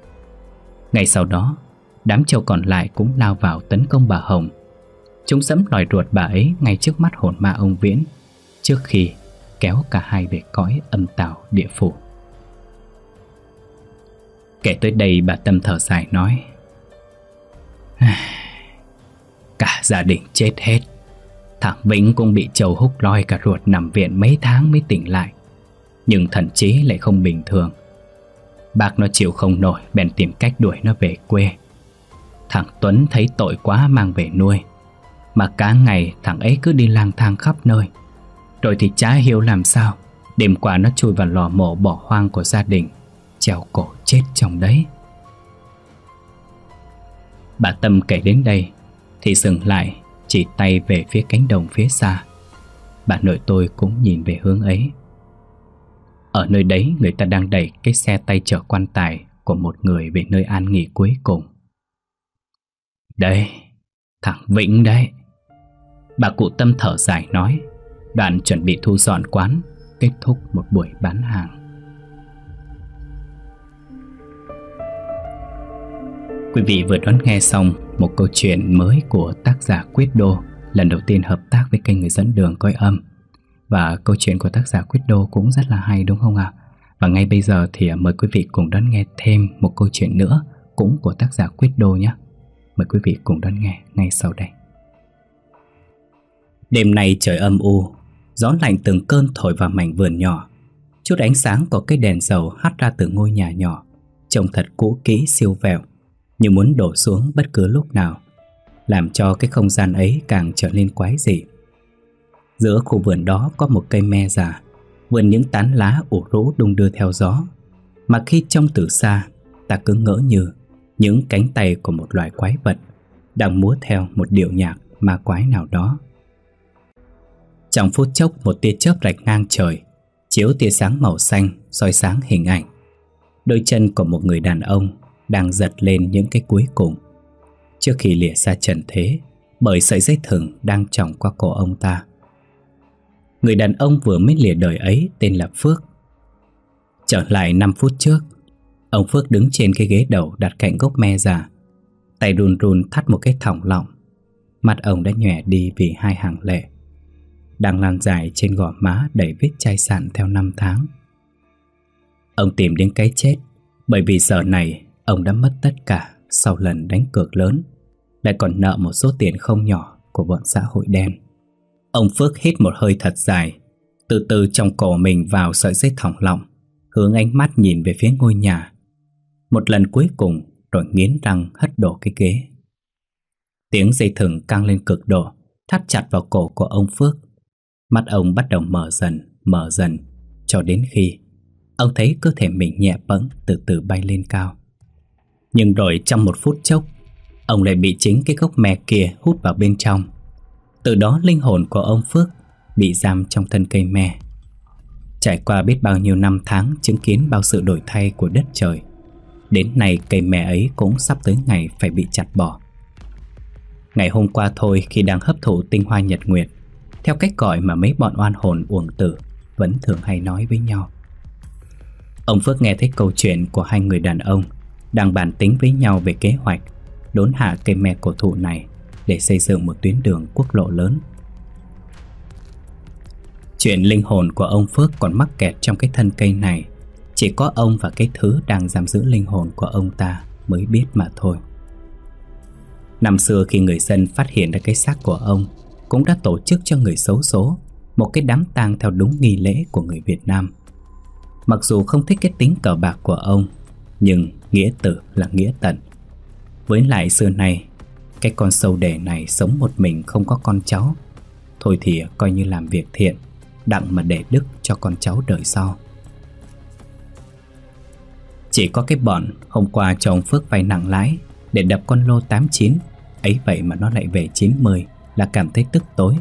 Ngay sau đó Đám trâu còn lại cũng lao vào tấn công bà Hồng Chúng sẫm đòi ruột bà ấy ngay trước mắt hồn ma ông Viễn Trước khi kéo cả hai về cõi âm tào địa phủ Kể tới đây bà Tâm thở dài nói Cả gia đình chết hết Thằng Vĩnh cũng bị trầu húc loi cả ruột nằm viện mấy tháng mới tỉnh lại Nhưng thần trí lại không bình thường Bác nó chịu không nổi bèn tìm cách đuổi nó về quê Thằng Tuấn thấy tội quá mang về nuôi Mà cả ngày thằng ấy cứ đi lang thang khắp nơi Rồi thì chả hiểu làm sao Đêm qua nó chui vào lò mổ bỏ hoang của gia đình treo cổ chết trong đấy Bà Tâm kể đến đây Thì dừng lại Chỉ tay về phía cánh đồng phía xa Bà nội tôi cũng nhìn về hướng ấy Ở nơi đấy người ta đang đẩy Cái xe tay chở quan tài Của một người về nơi an nghỉ cuối cùng Đấy, thằng Vĩnh đấy Bà cụ tâm thở dài nói Đoàn chuẩn bị thu dọn quán Kết thúc một buổi bán hàng Quý vị vừa đón nghe xong một câu chuyện mới của tác giả Quyết Đô lần đầu tiên hợp tác với kênh Người Dẫn Đường Coi Âm Và câu chuyện của tác giả Quyết Đô cũng rất là hay đúng không ạ? Và ngay bây giờ thì mời quý vị cùng đón nghe thêm một câu chuyện nữa cũng của tác giả Quyết Đô nhé Mời quý vị cùng đón nghe ngay sau đây Đêm nay trời âm u Gió lạnh từng cơn thổi vào mảnh vườn nhỏ Chút ánh sáng của cái đèn dầu hắt ra từ ngôi nhà nhỏ Trông thật cũ kỹ siêu vẹo Như muốn đổ xuống bất cứ lúc nào Làm cho cái không gian ấy càng trở nên quái dị Giữa khu vườn đó có một cây me già Vườn những tán lá ủ rũ đung đưa theo gió Mà khi trông từ xa Ta cứ ngỡ như những cánh tay của một loài quái vật đang múa theo một điệu nhạc ma quái nào đó. Trong phút chốc một tia chớp rạch ngang trời, chiếu tia sáng màu xanh soi sáng hình ảnh. Đôi chân của một người đàn ông đang giật lên những cái cuối cùng trước khi lìa xa trần thế bởi sợi dây thừng đang tròng qua cổ ông ta. Người đàn ông vừa mới lìa đời ấy tên là Phước. Trở lại 5 phút trước, Ông Phước đứng trên cái ghế đầu đặt cạnh gốc me già Tay run run thắt một cái thỏng lọng Mặt ông đã nhòe đi vì hai hàng lệ Đang lan dài trên gò má đầy vết chai sạn theo năm tháng Ông tìm đến cái chết Bởi vì giờ này ông đã mất tất cả Sau lần đánh cược lớn Lại còn nợ một số tiền không nhỏ của bọn xã hội đen Ông Phước hít một hơi thật dài Từ từ trong cổ mình vào sợi dây thỏng lọng Hướng ánh mắt nhìn về phía ngôi nhà một lần cuối cùng rồi nghiến răng hất đổ cái ghế Tiếng dây thừng căng lên cực độ Thắt chặt vào cổ của ông Phước Mắt ông bắt đầu mở dần, mở dần Cho đến khi Ông thấy cơ thể mình nhẹ bẫng từ từ bay lên cao Nhưng rồi trong một phút chốc Ông lại bị chính cái gốc mè kia hút vào bên trong Từ đó linh hồn của ông Phước Bị giam trong thân cây mè Trải qua biết bao nhiêu năm tháng Chứng kiến bao sự đổi thay của đất trời Đến nay cây mẹ ấy cũng sắp tới ngày phải bị chặt bỏ Ngày hôm qua thôi khi đang hấp thụ tinh hoa nhật nguyệt Theo cách gọi mà mấy bọn oan hồn uổng tử Vẫn thường hay nói với nhau Ông Phước nghe thấy câu chuyện của hai người đàn ông Đang bàn tính với nhau về kế hoạch Đốn hạ cây mẹ cổ thụ này Để xây dựng một tuyến đường quốc lộ lớn Chuyện linh hồn của ông Phước còn mắc kẹt trong cái thân cây này chỉ có ông và cái thứ đang giam giữ linh hồn của ông ta mới biết mà thôi Năm xưa khi người dân phát hiện ra cái xác của ông Cũng đã tổ chức cho người xấu số Một cái đám tang theo đúng nghi lễ của người Việt Nam Mặc dù không thích cái tính cờ bạc của ông Nhưng nghĩa tử là nghĩa tận Với lại xưa này Cái con sâu đẻ này sống một mình không có con cháu Thôi thì coi như làm việc thiện Đặng mà để đức cho con cháu đời sau chỉ có cái bọn hôm qua cho ông Phước vay nặng lãi để đập con lô 89, ấy vậy mà nó lại về 90 là cảm thấy tức tối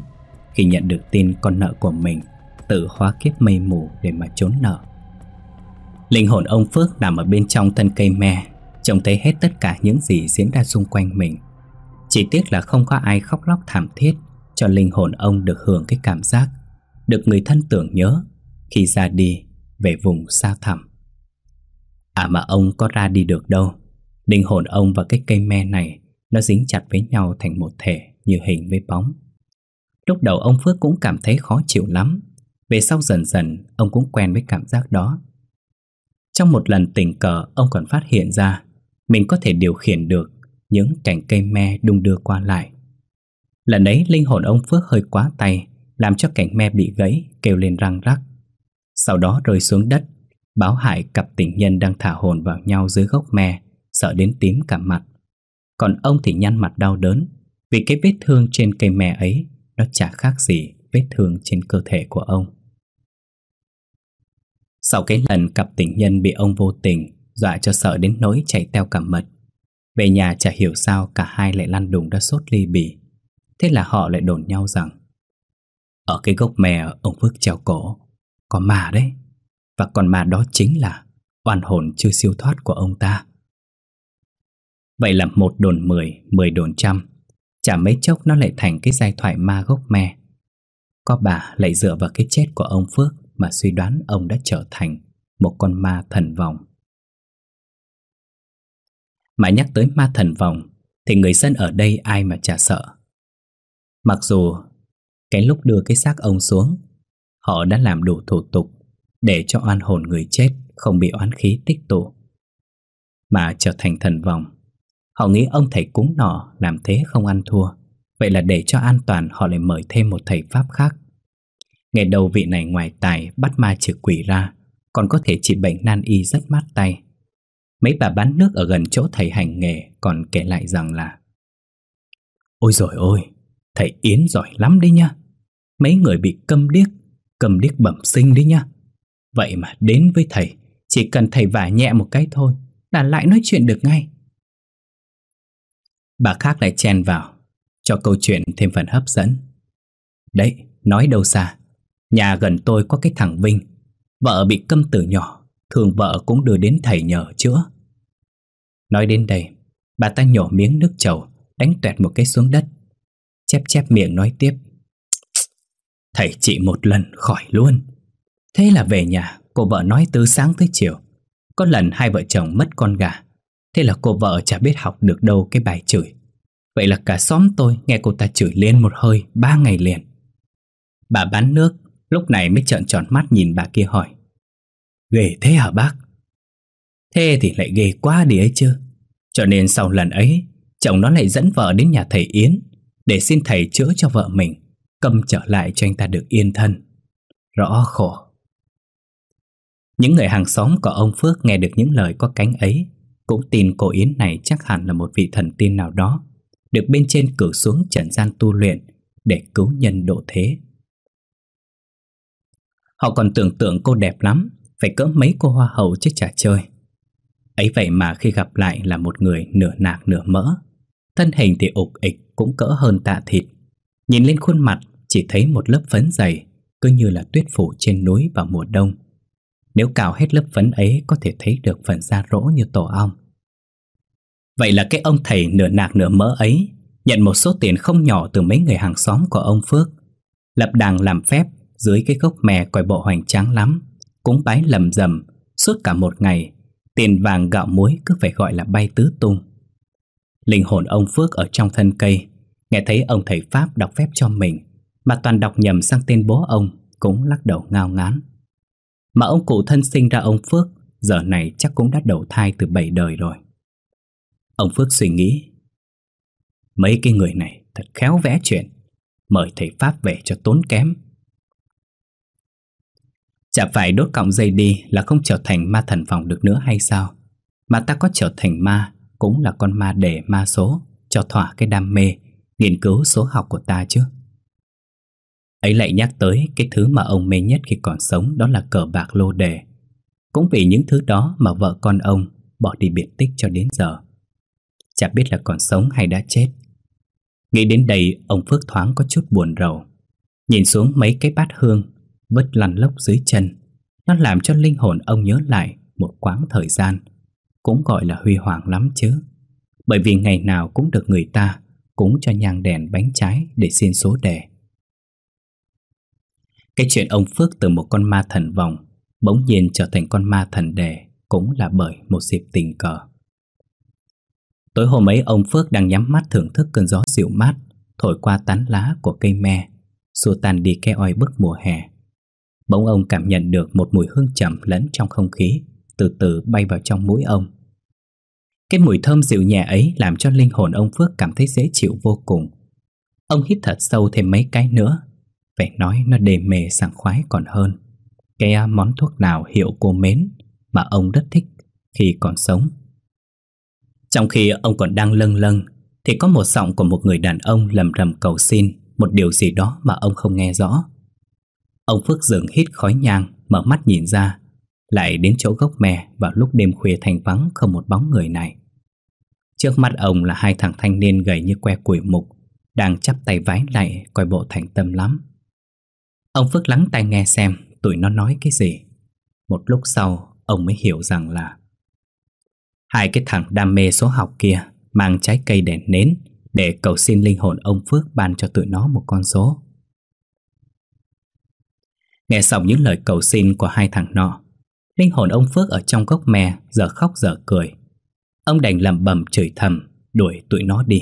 khi nhận được tin con nợ của mình tự hóa kiếp mây mù để mà trốn nợ. Linh hồn ông Phước nằm ở bên trong thân cây me, trông thấy hết tất cả những gì diễn ra xung quanh mình. Chỉ tiếc là không có ai khóc lóc thảm thiết cho linh hồn ông được hưởng cái cảm giác được người thân tưởng nhớ khi ra đi về vùng xa thẳm. À mà ông có ra đi được đâu Linh hồn ông và cái cây me này Nó dính chặt với nhau thành một thể Như hình với bóng Lúc đầu ông Phước cũng cảm thấy khó chịu lắm Về sau dần dần Ông cũng quen với cảm giác đó Trong một lần tình cờ Ông còn phát hiện ra Mình có thể điều khiển được Những cành cây me đung đưa qua lại Lần ấy linh hồn ông Phước hơi quá tay Làm cho cành me bị gãy Kêu lên răng rắc Sau đó rơi xuống đất Báo hại cặp tình nhân đang thả hồn vào nhau dưới gốc me, sợ đến tím cả mặt. Còn ông thì nhăn mặt đau đớn, vì cái vết thương trên cây me ấy nó chả khác gì vết thương trên cơ thể của ông. Sau cái lần cặp tình nhân bị ông vô tình dọa cho sợ đến nỗi chạy teo cả mật, về nhà chả hiểu sao cả hai lại lăn đùng ra sốt ly bì. Thế là họ lại đồn nhau rằng Ở cái gốc mè ông Phước treo cổ Có mà đấy và còn ma đó chính là oan hồn chưa siêu thoát của ông ta Vậy là một đồn mười, mười đồn trăm Chả mấy chốc nó lại thành cái giai thoại ma gốc me Có bà lại dựa vào cái chết của ông Phước Mà suy đoán ông đã trở thành một con ma thần vòng Mà nhắc tới ma thần vòng Thì người dân ở đây ai mà chả sợ Mặc dù cái lúc đưa cái xác ông xuống Họ đã làm đủ thủ tục để cho oan hồn người chết không bị oán khí tích tụ mà trở thành thần vòng. Họ nghĩ ông thầy cúng nọ làm thế không ăn thua, vậy là để cho an toàn họ lại mời thêm một thầy pháp khác. Ngày đầu vị này ngoài tài bắt ma trừ quỷ ra, còn có thể trị bệnh nan y rất mát tay. Mấy bà bán nước ở gần chỗ thầy hành nghề còn kể lại rằng là Ôi rồi ôi, thầy Yến giỏi lắm đấy nha. Mấy người bị câm điếc, câm điếc bẩm sinh đấy nha. Vậy mà đến với thầy, chỉ cần thầy vả nhẹ một cái thôi là lại nói chuyện được ngay. Bà khác lại chen vào, cho câu chuyện thêm phần hấp dẫn. Đấy, nói đâu xa, nhà gần tôi có cái thằng Vinh, vợ bị câm từ nhỏ, thường vợ cũng đưa đến thầy nhờ chữa. Nói đến đây, bà ta nhổ miếng nước trầu, đánh tuẹt một cái xuống đất. Chép chép miệng nói tiếp. Thầy chỉ một lần khỏi luôn. Thế là về nhà, cô vợ nói từ sáng tới chiều. Có lần hai vợ chồng mất con gà, thế là cô vợ chả biết học được đâu cái bài chửi. Vậy là cả xóm tôi nghe cô ta chửi lên một hơi ba ngày liền. Bà bán nước lúc này mới trợn tròn mắt nhìn bà kia hỏi. Ghê thế hả bác? Thế thì lại ghê quá đi ấy chứ. Cho nên sau lần ấy, chồng nó lại dẫn vợ đến nhà thầy Yến để xin thầy chữa cho vợ mình, cầm trở lại cho anh ta được yên thân. Rõ khổ. Những người hàng xóm của ông Phước nghe được những lời có cánh ấy Cũng tin cô Yến này chắc hẳn là một vị thần tiên nào đó Được bên trên cử xuống trần gian tu luyện Để cứu nhân độ thế Họ còn tưởng tượng cô đẹp lắm Phải cỡ mấy cô hoa hậu chứ chả chơi Ấy vậy mà khi gặp lại là một người nửa nạc nửa mỡ Thân hình thì ục ịch cũng cỡ hơn tạ thịt Nhìn lên khuôn mặt chỉ thấy một lớp phấn dày Cứ như là tuyết phủ trên núi vào mùa đông nếu cào hết lớp phấn ấy có thể thấy được phần da rỗ như tổ ong Vậy là cái ông thầy nửa nạc nửa mỡ ấy Nhận một số tiền không nhỏ từ mấy người hàng xóm của ông Phước Lập đàn làm phép dưới cái gốc mè còi bộ hoành tráng lắm Cúng bái lầm rầm suốt cả một ngày Tiền vàng gạo muối cứ phải gọi là bay tứ tung Linh hồn ông Phước ở trong thân cây Nghe thấy ông thầy Pháp đọc phép cho mình Mà toàn đọc nhầm sang tên bố ông Cũng lắc đầu ngao ngán mà ông cụ thân sinh ra ông Phước Giờ này chắc cũng đã đầu thai từ bảy đời rồi Ông Phước suy nghĩ Mấy cái người này thật khéo vẽ chuyện Mời thầy Pháp về cho tốn kém Chả phải đốt cọng dây đi là không trở thành ma thần phòng được nữa hay sao Mà ta có trở thành ma Cũng là con ma để ma số Cho thỏa cái đam mê Nghiên cứu số học của ta chứ Ấy lại nhắc tới cái thứ mà ông mê nhất khi còn sống đó là cờ bạc lô đề. Cũng vì những thứ đó mà vợ con ông bỏ đi biệt tích cho đến giờ. Chả biết là còn sống hay đã chết. Nghĩ đến đây, ông Phước thoáng có chút buồn rầu. Nhìn xuống mấy cái bát hương, vứt lăn lốc dưới chân. Nó làm cho linh hồn ông nhớ lại một quãng thời gian. Cũng gọi là huy hoàng lắm chứ. Bởi vì ngày nào cũng được người ta cúng cho nhang đèn bánh trái để xin số đề. Cái chuyện ông Phước từ một con ma thần vòng bỗng nhiên trở thành con ma thần đề cũng là bởi một dịp tình cờ. Tối hôm ấy ông Phước đang nhắm mắt thưởng thức cơn gió dịu mát thổi qua tán lá của cây me, xua tan đi cái oi bức mùa hè. Bỗng ông cảm nhận được một mùi hương trầm lẫn trong không khí, từ từ bay vào trong mũi ông. Cái mùi thơm dịu nhẹ ấy làm cho linh hồn ông Phước cảm thấy dễ chịu vô cùng. Ông hít thật sâu thêm mấy cái nữa phải nói nó đề mề sảng khoái còn hơn Cái món thuốc nào hiệu cô mến Mà ông rất thích khi còn sống Trong khi ông còn đang lâng lâng Thì có một giọng của một người đàn ông lầm rầm cầu xin Một điều gì đó mà ông không nghe rõ Ông Phước dừng hít khói nhang Mở mắt nhìn ra Lại đến chỗ gốc mè Vào lúc đêm khuya thành vắng không một bóng người này Trước mắt ông là hai thằng thanh niên gầy như que củi mục Đang chắp tay vái lại Coi bộ thành tâm lắm Ông Phước lắng tai nghe xem tụi nó nói cái gì. Một lúc sau, ông mới hiểu rằng là hai cái thằng đam mê số học kia mang trái cây đèn nến để cầu xin linh hồn ông Phước ban cho tụi nó một con số. Nghe xong những lời cầu xin của hai thằng nọ, linh hồn ông Phước ở trong gốc mè giờ khóc giờ cười. Ông đành lẩm bẩm chửi thầm, đuổi tụi nó đi.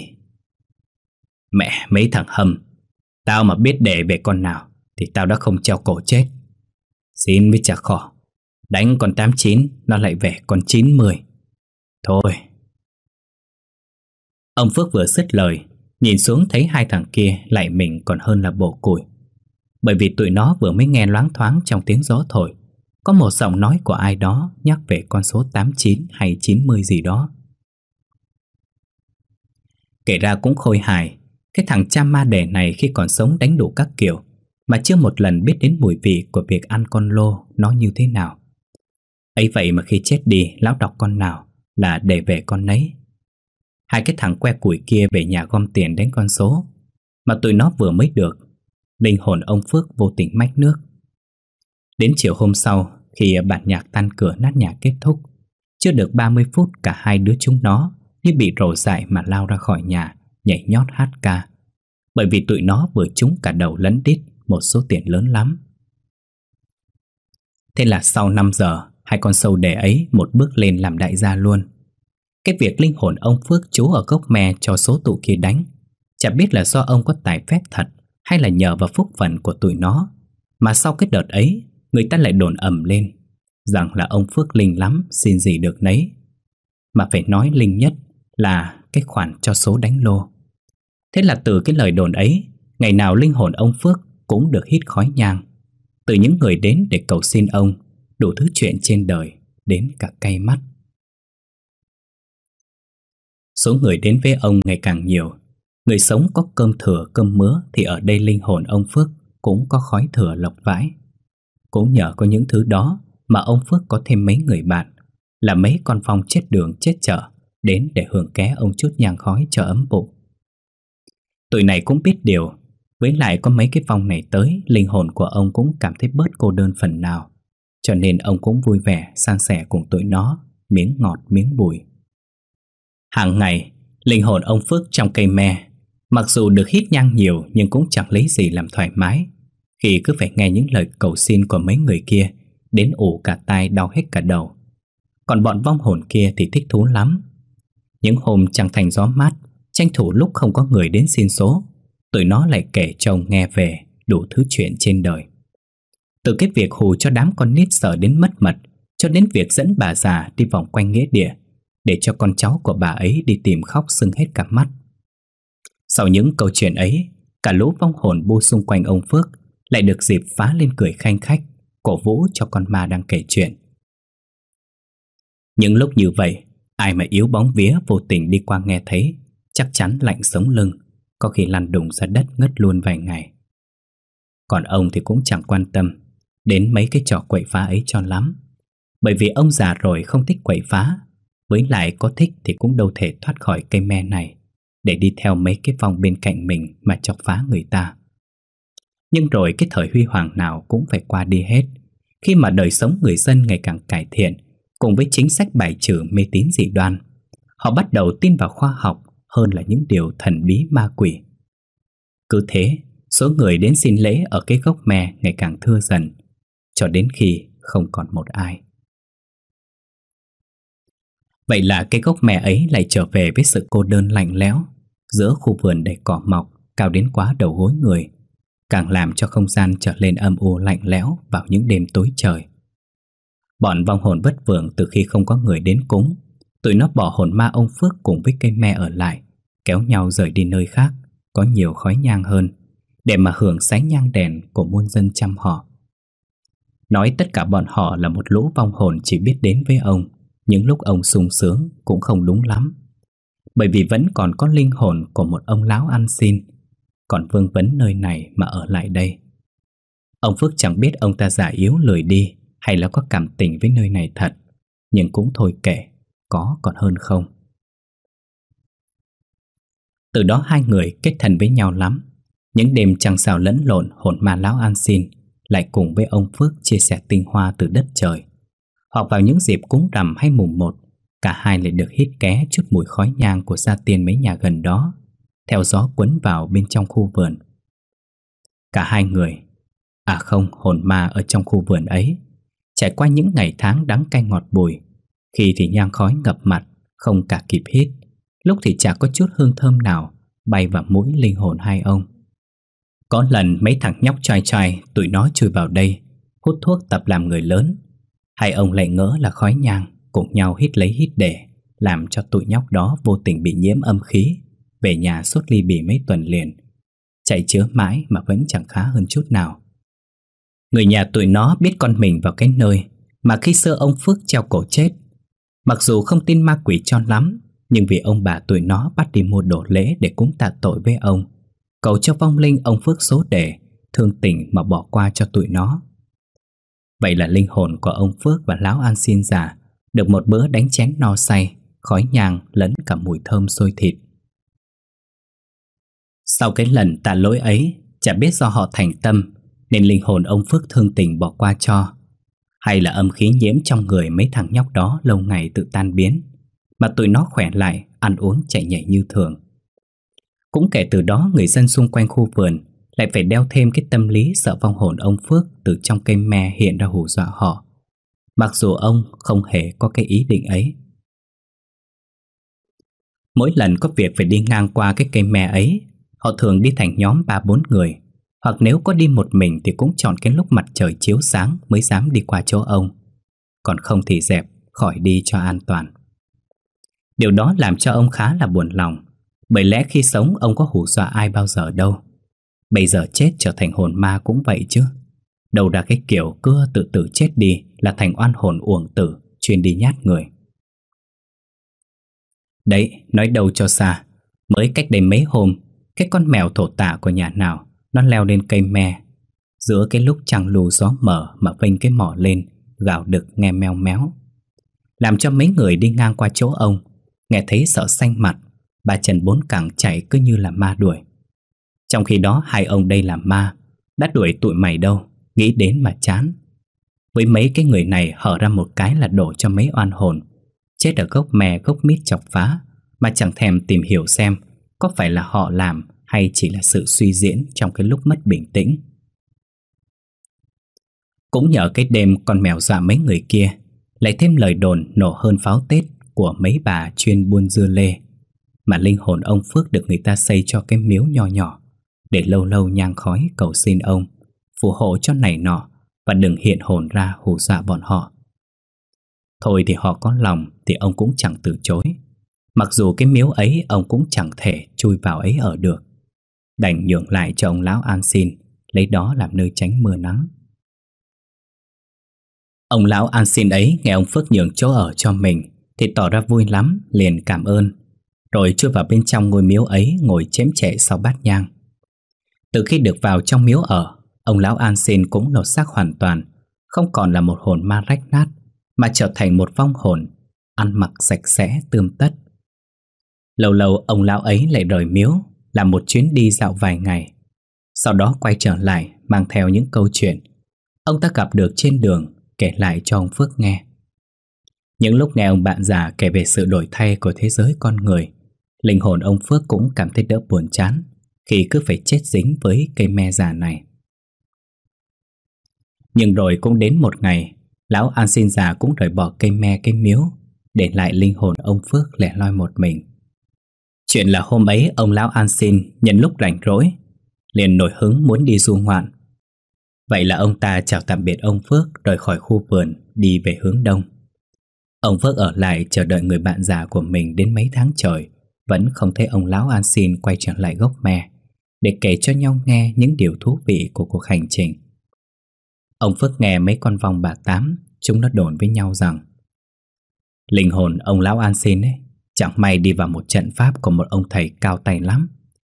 Mẹ mấy thằng hầm, tao mà biết để về con nào, thì tao đã không treo cổ chết Xin với chả khỏ Đánh còn 89 Nó lại về còn 90 Thôi Ông Phước vừa xích lời Nhìn xuống thấy hai thằng kia Lại mình còn hơn là bộ củi Bởi vì tụi nó vừa mới nghe loáng thoáng Trong tiếng gió thổi Có một giọng nói của ai đó Nhắc về con số 89 hay 90 gì đó Kể ra cũng khôi hài Cái thằng cha ma đẻ này khi còn sống đánh đủ các kiểu mà chưa một lần biết đến mùi vị của việc ăn con lô nó như thế nào. Ấy vậy mà khi chết đi lão đọc con nào là để về con nấy. Hai cái thằng que củi kia về nhà gom tiền đến con số mà tụi nó vừa mới được. Linh hồn ông Phước vô tình mách nước. Đến chiều hôm sau, khi bản nhạc tan cửa nát nhà kết thúc, chưa được 30 phút cả hai đứa chúng nó như bị rổ dại mà lao ra khỏi nhà, nhảy nhót hát ca. Bởi vì tụi nó vừa trúng cả đầu lẫn đít một số tiền lớn lắm. Thế là sau 5 giờ, hai con sâu đẻ ấy một bước lên làm đại gia luôn. Cái việc linh hồn ông Phước chú ở gốc me cho số tụ kia đánh, chả biết là do ông có tài phép thật hay là nhờ vào phúc phận của tụi nó. Mà sau cái đợt ấy, người ta lại đồn ầm lên rằng là ông Phước linh lắm, xin gì được nấy. Mà phải nói linh nhất là cái khoản cho số đánh lô. Thế là từ cái lời đồn ấy, ngày nào linh hồn ông Phước cũng được hít khói nhang từ những người đến để cầu xin ông đủ thứ chuyện trên đời đến cả cay mắt. Số người đến với ông ngày càng nhiều. Người sống có cơm thừa cơm mứa thì ở đây linh hồn ông Phước cũng có khói thừa lọc vãi. Cũng nhờ có những thứ đó mà ông Phước có thêm mấy người bạn là mấy con phong chết đường chết chợ đến để hưởng ké ông chút nhang khói cho ấm bụng. Tụi này cũng biết điều với lại có mấy cái vòng này tới, linh hồn của ông cũng cảm thấy bớt cô đơn phần nào. Cho nên ông cũng vui vẻ, sang sẻ cùng tụi nó, miếng ngọt miếng bùi. Hàng ngày, linh hồn ông Phước trong cây me, mặc dù được hít nhang nhiều nhưng cũng chẳng lấy gì làm thoải mái. Khi cứ phải nghe những lời cầu xin của mấy người kia, đến ủ cả tai đau hết cả đầu. Còn bọn vong hồn kia thì thích thú lắm. Những hôm trăng thành gió mát, tranh thủ lúc không có người đến xin số Tụi nó lại kể chồng nghe về đủ thứ chuyện trên đời Từ cái việc hù cho đám con nít sợ đến mất mật Cho đến việc dẫn bà già đi vòng quanh nghĩa địa Để cho con cháu của bà ấy đi tìm khóc sưng hết cả mắt Sau những câu chuyện ấy Cả lũ vong hồn bu xung quanh ông Phước Lại được dịp phá lên cười khanh khách Cổ vũ cho con ma đang kể chuyện Những lúc như vậy Ai mà yếu bóng vía vô tình đi qua nghe thấy Chắc chắn lạnh sống lưng có khi lăn đùng ra đất ngất luôn vài ngày Còn ông thì cũng chẳng quan tâm Đến mấy cái trò quậy phá ấy cho lắm Bởi vì ông già rồi không thích quậy phá Với lại có thích thì cũng đâu thể thoát khỏi cây me này Để đi theo mấy cái vòng bên cạnh mình mà chọc phá người ta Nhưng rồi cái thời huy hoàng nào cũng phải qua đi hết Khi mà đời sống người dân ngày càng cải thiện Cùng với chính sách bài trừ mê tín dị đoan Họ bắt đầu tin vào khoa học hơn là những điều thần bí ma quỷ. Cứ thế, số người đến xin lễ ở cái gốc me ngày càng thưa dần, cho đến khi không còn một ai. Vậy là cái gốc mè ấy lại trở về với sự cô đơn lạnh lẽo giữa khu vườn đầy cỏ mọc cao đến quá đầu gối người, càng làm cho không gian trở lên âm u lạnh lẽo vào những đêm tối trời. Bọn vong hồn vất vưởng từ khi không có người đến cúng, tụi nó bỏ hồn ma ông Phước cùng với cây me ở lại, kéo nhau rời đi nơi khác có nhiều khói nhang hơn để mà hưởng sánh nhang đèn của muôn dân chăm họ. Nói tất cả bọn họ là một lũ vong hồn chỉ biết đến với ông những lúc ông sung sướng cũng không đúng lắm bởi vì vẫn còn có linh hồn của một ông lão ăn xin còn vương vấn nơi này mà ở lại đây. Ông Phước chẳng biết ông ta giả yếu lười đi hay là có cảm tình với nơi này thật nhưng cũng thôi kệ, có còn hơn không. Từ đó hai người kết thân với nhau lắm Những đêm chẳng sao lẫn lộn hồn ma lão An Xin Lại cùng với ông Phước chia sẻ tinh hoa từ đất trời Hoặc vào những dịp cúng rằm hay mùng một Cả hai lại được hít ké chút mùi khói nhang của gia tiên mấy nhà gần đó Theo gió quấn vào bên trong khu vườn Cả hai người À không, hồn ma ở trong khu vườn ấy Trải qua những ngày tháng đắng cay ngọt bùi Khi thì nhang khói ngập mặt Không cả kịp hít Lúc thì chả có chút hương thơm nào Bay vào mũi linh hồn hai ông Có lần mấy thằng nhóc trai trai Tụi nó chui vào đây Hút thuốc tập làm người lớn Hai ông lại ngỡ là khói nhang Cùng nhau hít lấy hít để Làm cho tụi nhóc đó vô tình bị nhiễm âm khí Về nhà suốt ly bì mấy tuần liền Chạy chứa mãi mà vẫn chẳng khá hơn chút nào Người nhà tụi nó biết con mình vào cái nơi Mà khi xưa ông Phước treo cổ chết Mặc dù không tin ma quỷ cho lắm nhưng vì ông bà tuổi nó bắt đi mua đồ lễ để cúng tạ tội với ông Cầu cho vong linh ông Phước số đề Thương tình mà bỏ qua cho tụi nó Vậy là linh hồn của ông Phước và lão An Xin giả Được một bữa đánh chén no say Khói nhang lẫn cả mùi thơm sôi thịt Sau cái lần tạ lỗi ấy Chả biết do họ thành tâm Nên linh hồn ông Phước thương tình bỏ qua cho Hay là âm khí nhiễm trong người mấy thằng nhóc đó lâu ngày tự tan biến mà tụi nó khỏe lại, ăn uống chạy nhảy như thường Cũng kể từ đó người dân xung quanh khu vườn Lại phải đeo thêm cái tâm lý sợ vong hồn ông Phước Từ trong cây me hiện ra hù dọa họ Mặc dù ông không hề có cái ý định ấy Mỗi lần có việc phải đi ngang qua cái cây me ấy Họ thường đi thành nhóm 3-4 người Hoặc nếu có đi một mình thì cũng chọn cái lúc mặt trời chiếu sáng mới dám đi qua chỗ ông Còn không thì dẹp, khỏi đi cho an toàn Điều đó làm cho ông khá là buồn lòng Bởi lẽ khi sống ông có hù dọa ai bao giờ đâu Bây giờ chết trở thành hồn ma cũng vậy chứ Đầu ra cái kiểu cưa tự tử chết đi Là thành oan hồn uổng tử Chuyên đi nhát người Đấy, nói đầu cho xa Mới cách đây mấy hôm Cái con mèo thổ tả của nhà nào Nó leo lên cây me Giữa cái lúc trăng lù gió mở Mà vênh cái mỏ lên Gào đực nghe meo méo Làm cho mấy người đi ngang qua chỗ ông Nghe thấy sợ xanh mặt Bà Trần bốn càng chạy cứ như là ma đuổi Trong khi đó hai ông đây là ma Đã đuổi tụi mày đâu Nghĩ đến mà chán Với mấy cái người này hở ra một cái là đổ cho mấy oan hồn Chết ở gốc mè gốc mít chọc phá Mà chẳng thèm tìm hiểu xem Có phải là họ làm Hay chỉ là sự suy diễn trong cái lúc mất bình tĩnh Cũng nhờ cái đêm con mèo dọa mấy người kia Lại thêm lời đồn nổ hơn pháo Tết của mấy bà chuyên buôn dưa lê mà linh hồn ông Phước được người ta xây cho cái miếu nhỏ nhỏ để lâu lâu nhang khói cầu xin ông phù hộ cho này nọ và đừng hiện hồn ra hù dọa bọn họ. Thôi thì họ có lòng thì ông cũng chẳng từ chối. Mặc dù cái miếu ấy ông cũng chẳng thể chui vào ấy ở được. Đành nhường lại cho ông lão An Xin, lấy đó làm nơi tránh mưa nắng. Ông lão An Xin ấy nghe ông Phước nhường chỗ ở cho mình thì tỏ ra vui lắm liền cảm ơn Rồi chui vào bên trong ngôi miếu ấy Ngồi chém chệ sau bát nhang Từ khi được vào trong miếu ở Ông lão An Xin cũng lột xác hoàn toàn Không còn là một hồn ma rách nát Mà trở thành một vong hồn Ăn mặc sạch sẽ tươm tất Lâu lâu ông lão ấy lại rời miếu Làm một chuyến đi dạo vài ngày Sau đó quay trở lại Mang theo những câu chuyện Ông ta gặp được trên đường Kể lại cho ông Phước nghe những lúc nghe ông bạn già kể về sự đổi thay của thế giới con người, linh hồn ông Phước cũng cảm thấy đỡ buồn chán khi cứ phải chết dính với cây me già này. Nhưng rồi cũng đến một ngày, lão An Xin già cũng rời bỏ cây me cây miếu, để lại linh hồn ông Phước lẻ loi một mình. Chuyện là hôm ấy ông lão An Xin nhân lúc rảnh rỗi, liền nổi hứng muốn đi du ngoạn. Vậy là ông ta chào tạm biệt ông Phước rời khỏi khu vườn đi về hướng đông. Ông Phước ở lại chờ đợi người bạn già của mình đến mấy tháng trời Vẫn không thấy ông Lão An Xin quay trở lại gốc me Để kể cho nhau nghe những điều thú vị của cuộc hành trình Ông Phước nghe mấy con vòng bà Tám Chúng nó đồn với nhau rằng Linh hồn ông Lão An Xin ấy Chẳng may đi vào một trận pháp của một ông thầy cao tay lắm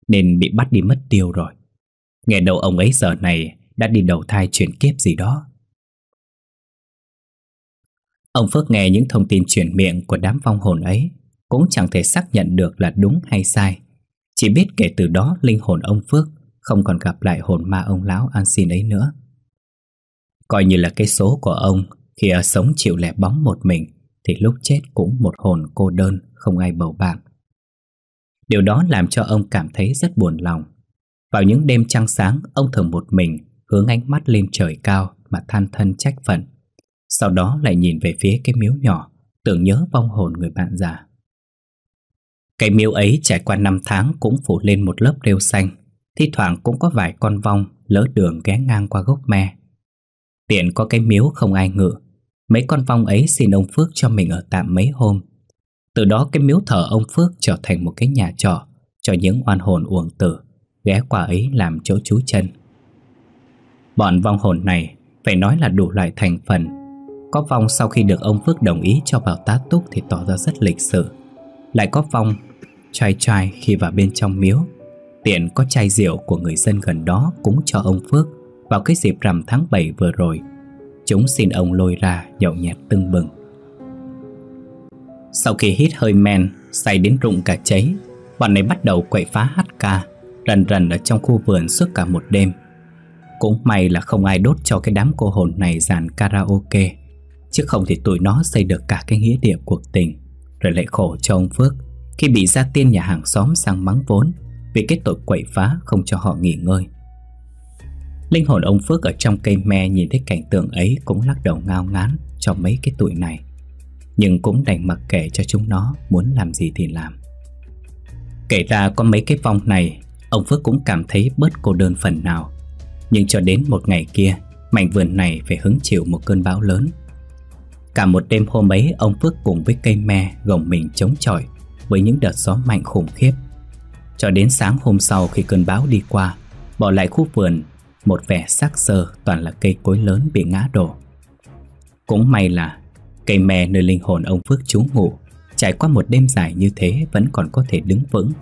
Nên bị bắt đi mất tiêu rồi Nghe đầu ông ấy giờ này đã đi đầu thai chuyển kiếp gì đó Ông Phước nghe những thông tin chuyển miệng của đám vong hồn ấy cũng chẳng thể xác nhận được là đúng hay sai. Chỉ biết kể từ đó linh hồn ông Phước không còn gặp lại hồn ma ông lão An Xin ấy nữa. Coi như là cái số của ông khi ở sống chịu lẻ bóng một mình thì lúc chết cũng một hồn cô đơn không ai bầu bạn. Điều đó làm cho ông cảm thấy rất buồn lòng. Vào những đêm trăng sáng, ông thường một mình hướng ánh mắt lên trời cao mà than thân trách phận. Sau đó lại nhìn về phía cái miếu nhỏ Tưởng nhớ vong hồn người bạn già Cái miếu ấy trải qua năm tháng Cũng phủ lên một lớp rêu xanh Thi thoảng cũng có vài con vong Lỡ đường ghé ngang qua gốc me Tiện có cái miếu không ai ngự Mấy con vong ấy xin ông Phước cho mình ở tạm mấy hôm Từ đó cái miếu thờ ông Phước trở thành một cái nhà trọ Cho những oan hồn uổng tử Ghé qua ấy làm chỗ trú chân Bọn vong hồn này phải nói là đủ loại thành phần có Phong sau khi được ông Phước đồng ý cho vào tá túc thì tỏ ra rất lịch sự Lại có Phong trai trai khi vào bên trong miếu Tiện có chai rượu của người dân gần đó cũng cho ông Phước Vào cái dịp rằm tháng 7 vừa rồi Chúng xin ông lôi ra nhậu nhẹt tưng bừng Sau khi hít hơi men, say đến rụng cả cháy Bọn này bắt đầu quậy phá hát ca Rần rần ở trong khu vườn suốt cả một đêm Cũng may là không ai đốt cho cái đám cô hồn này dàn karaoke Chứ không thì tụi nó xây được cả cái nghĩa địa cuộc tình Rồi lại khổ cho ông Phước Khi bị gia tiên nhà hàng xóm sang mắng vốn Vì cái tội quậy phá không cho họ nghỉ ngơi Linh hồn ông Phước ở trong cây me nhìn thấy cảnh tượng ấy cũng lắc đầu ngao ngán cho mấy cái tuổi này Nhưng cũng đành mặc kệ cho chúng nó muốn làm gì thì làm Kể ra có mấy cái vong này Ông Phước cũng cảm thấy bớt cô đơn phần nào Nhưng cho đến một ngày kia Mảnh vườn này phải hứng chịu một cơn bão lớn Cả một đêm hôm ấy ông Phước cùng với cây me gồng mình chống chọi với những đợt gió mạnh khủng khiếp. Cho đến sáng hôm sau khi cơn bão đi qua, bỏ lại khu vườn, một vẻ xác sơ toàn là cây cối lớn bị ngã đổ. Cũng may là cây me nơi linh hồn ông Phước trú ngủ trải qua một đêm dài như thế vẫn còn có thể đứng vững.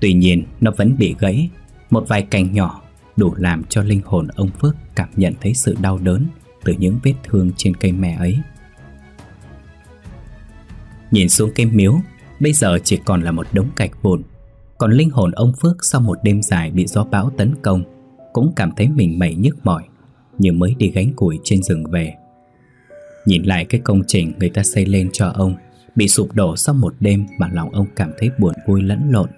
Tuy nhiên nó vẫn bị gãy, một vài cành nhỏ đủ làm cho linh hồn ông Phước cảm nhận thấy sự đau đớn từ những vết thương trên cây me ấy. Nhìn xuống cái miếu Bây giờ chỉ còn là một đống gạch vụn Còn linh hồn ông Phước sau một đêm dài bị gió bão tấn công Cũng cảm thấy mình mẩy nhức mỏi Như mới đi gánh củi trên rừng về Nhìn lại cái công trình người ta xây lên cho ông Bị sụp đổ sau một đêm mà lòng ông cảm thấy buồn vui lẫn lộn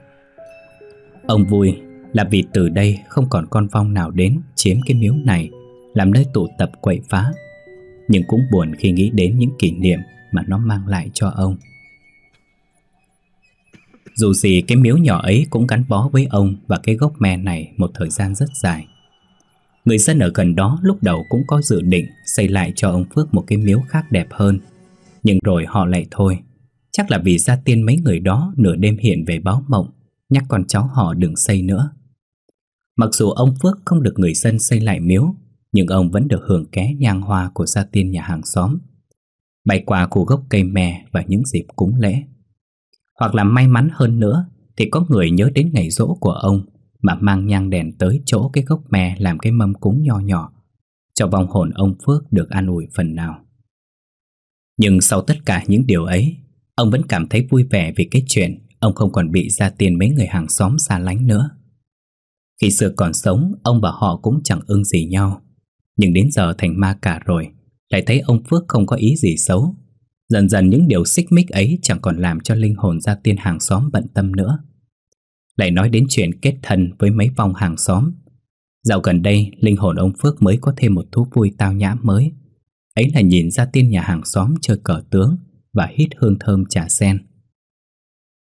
Ông vui là vì từ đây không còn con vong nào đến chiếm cái miếu này Làm nơi tụ tập quậy phá Nhưng cũng buồn khi nghĩ đến những kỷ niệm mà nó mang lại cho ông dù gì cái miếu nhỏ ấy cũng gắn bó với ông và cái gốc me này một thời gian rất dài. Người dân ở gần đó lúc đầu cũng có dự định xây lại cho ông Phước một cái miếu khác đẹp hơn. Nhưng rồi họ lại thôi. Chắc là vì gia tiên mấy người đó nửa đêm hiện về báo mộng, nhắc con cháu họ đừng xây nữa. Mặc dù ông Phước không được người dân xây lại miếu, nhưng ông vẫn được hưởng ké nhang hoa của gia tiên nhà hàng xóm. bày quà của gốc cây mè và những dịp cúng lễ. Hoặc là may mắn hơn nữa Thì có người nhớ đến ngày rỗ của ông Mà mang nhang đèn tới chỗ cái gốc mè Làm cái mâm cúng nho nhỏ Cho vong hồn ông Phước được an ủi phần nào Nhưng sau tất cả những điều ấy Ông vẫn cảm thấy vui vẻ vì cái chuyện Ông không còn bị ra tiền mấy người hàng xóm xa lánh nữa Khi xưa còn sống Ông và họ cũng chẳng ưng gì nhau Nhưng đến giờ thành ma cả rồi Lại thấy ông Phước không có ý gì xấu Dần dần những điều xích mích ấy chẳng còn làm cho linh hồn gia tiên hàng xóm bận tâm nữa Lại nói đến chuyện kết thân với mấy vong hàng xóm Dạo gần đây, linh hồn ông Phước mới có thêm một thú vui tao nhã mới Ấy là nhìn gia tiên nhà hàng xóm chơi cờ tướng và hít hương thơm trà sen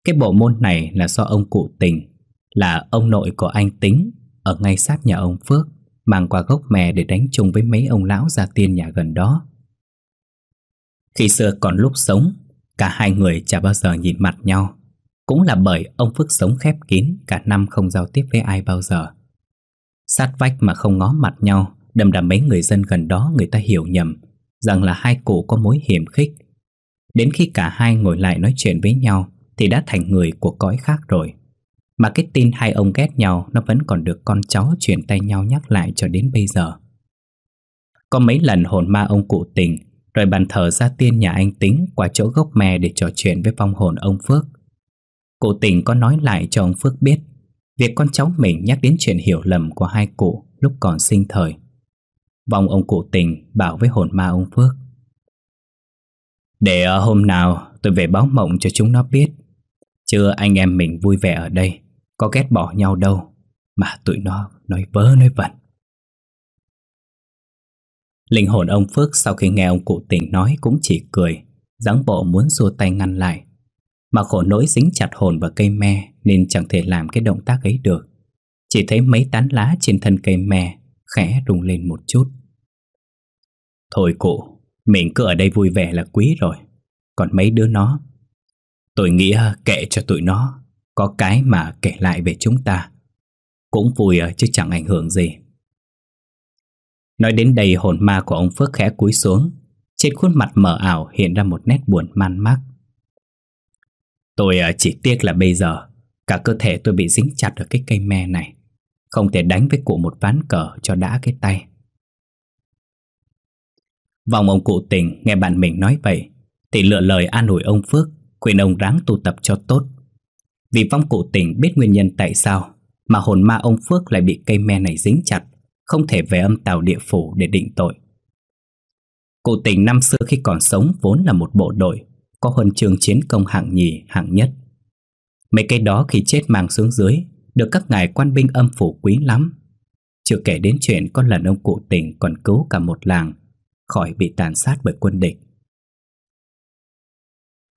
Cái bộ môn này là do ông cụ tình Là ông nội của anh Tính Ở ngay sát nhà ông Phước Mang qua gốc mè để đánh chung với mấy ông lão gia tiên nhà gần đó khi xưa còn lúc sống, cả hai người chả bao giờ nhìn mặt nhau. Cũng là bởi ông Phước sống khép kín cả năm không giao tiếp với ai bao giờ. Sát vách mà không ngó mặt nhau, đầm đầm mấy người dân gần đó người ta hiểu nhầm rằng là hai cụ có mối hiểm khích. Đến khi cả hai ngồi lại nói chuyện với nhau thì đã thành người của cõi khác rồi. Mà cái tin hai ông ghét nhau nó vẫn còn được con cháu truyền tay nhau nhắc lại cho đến bây giờ. Có mấy lần hồn ma ông cụ tình rồi bàn thờ ra tiên nhà anh Tính qua chỗ gốc mè để trò chuyện với vong hồn ông Phước Cụ Tình có nói lại cho ông Phước biết Việc con cháu mình nhắc đến chuyện hiểu lầm của hai cụ lúc còn sinh thời Vong ông cụ Tình bảo với hồn ma ông Phước Để ờ, hôm nào tôi về báo mộng cho chúng nó biết Chưa anh em mình vui vẻ ở đây Có ghét bỏ nhau đâu Mà tụi nó nói vớ nói vẩn Linh hồn ông Phước sau khi nghe ông cụ tỉnh nói cũng chỉ cười, dáng bộ muốn xua tay ngăn lại. Mà khổ nỗi dính chặt hồn vào cây me nên chẳng thể làm cái động tác ấy được. Chỉ thấy mấy tán lá trên thân cây me khẽ rung lên một chút. Thôi cụ, mình cứ ở đây vui vẻ là quý rồi. Còn mấy đứa nó, tôi nghĩ à, kệ cho tụi nó, có cái mà kể lại về chúng ta. Cũng vui à, chứ chẳng ảnh hưởng gì. Nói đến đầy hồn ma của ông Phước khẽ cúi xuống Trên khuôn mặt mờ ảo hiện ra một nét buồn man mác Tôi à, chỉ tiếc là bây giờ Cả cơ thể tôi bị dính chặt ở cái cây me này Không thể đánh với cụ một ván cờ cho đã cái tay Vòng ông cụ tình nghe bạn mình nói vậy Thì lựa lời an ủi ông Phước Khuyên ông ráng tu tập cho tốt Vì vong cụ tình biết nguyên nhân tại sao Mà hồn ma ông Phước lại bị cây me này dính chặt không thể về âm tàu địa phủ để định tội. cụ tình năm xưa khi còn sống vốn là một bộ đội, có huân chương chiến công hạng nhì, hạng nhất. Mấy cái đó khi chết mang xuống dưới, được các ngài quan binh âm phủ quý lắm. Chưa kể đến chuyện con lần ông cụ tình còn cứu cả một làng, khỏi bị tàn sát bởi quân địch.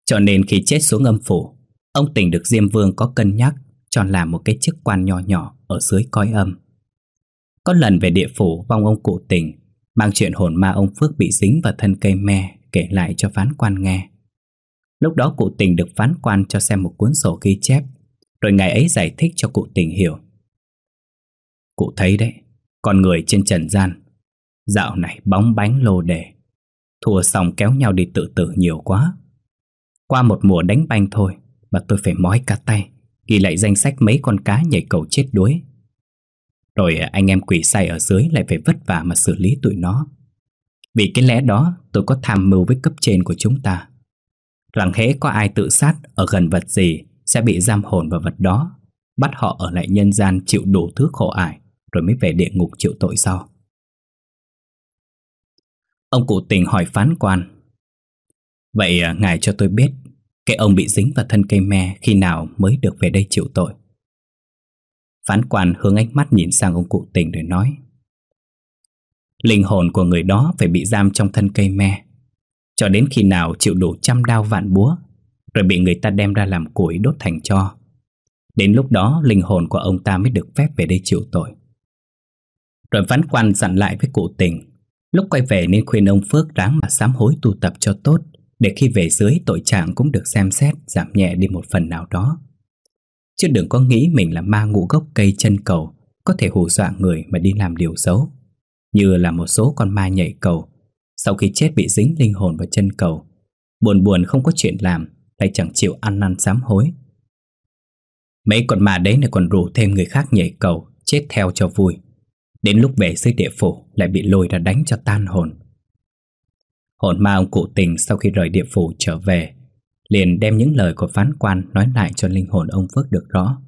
Cho nên khi chết xuống âm phủ, ông tỉnh được Diêm Vương có cân nhắc chọn làm một cái chức quan nhỏ nhỏ ở dưới coi âm. Có lần về địa phủ vong ông cụ tình Mang chuyện hồn ma ông Phước bị dính vào thân cây me Kể lại cho phán quan nghe Lúc đó cụ tình được phán quan cho xem một cuốn sổ ghi chép Rồi ngài ấy giải thích cho cụ tình hiểu Cụ thấy đấy Con người trên trần gian Dạo này bóng bánh lô đề Thua xong kéo nhau đi tự tử nhiều quá Qua một mùa đánh banh thôi Mà tôi phải mói cả tay Ghi lại danh sách mấy con cá nhảy cầu chết đuối rồi anh em quỷ say ở dưới lại phải vất vả mà xử lý tụi nó Vì cái lẽ đó tôi có tham mưu với cấp trên của chúng ta Rằng hễ có ai tự sát ở gần vật gì Sẽ bị giam hồn vào vật đó Bắt họ ở lại nhân gian chịu đủ thứ khổ ải Rồi mới về địa ngục chịu tội sau Ông cụ tình hỏi phán quan Vậy à, ngài cho tôi biết Cái ông bị dính vào thân cây me khi nào mới được về đây chịu tội Phán quan hướng ánh mắt nhìn sang ông cụ tình rồi nói Linh hồn của người đó phải bị giam trong thân cây me Cho đến khi nào chịu đủ trăm đao vạn búa Rồi bị người ta đem ra làm củi đốt thành cho Đến lúc đó linh hồn của ông ta mới được phép về đây chịu tội Rồi phán quan dặn lại với cụ tình Lúc quay về nên khuyên ông Phước ráng mà sám hối tu tập cho tốt Để khi về dưới tội trạng cũng được xem xét giảm nhẹ đi một phần nào đó Chứ đừng có nghĩ mình là ma ngũ gốc cây chân cầu Có thể hù dọa người mà đi làm điều xấu Như là một số con ma nhảy cầu Sau khi chết bị dính linh hồn vào chân cầu Buồn buồn không có chuyện làm Lại chẳng chịu ăn năn sám hối Mấy con ma đấy này còn rủ thêm người khác nhảy cầu Chết theo cho vui Đến lúc về dưới địa phủ Lại bị lôi ra đánh cho tan hồn Hồn ma ông cụ tình sau khi rời địa phủ trở về liền đem những lời của phán quan nói lại cho linh hồn ông Phước được rõ.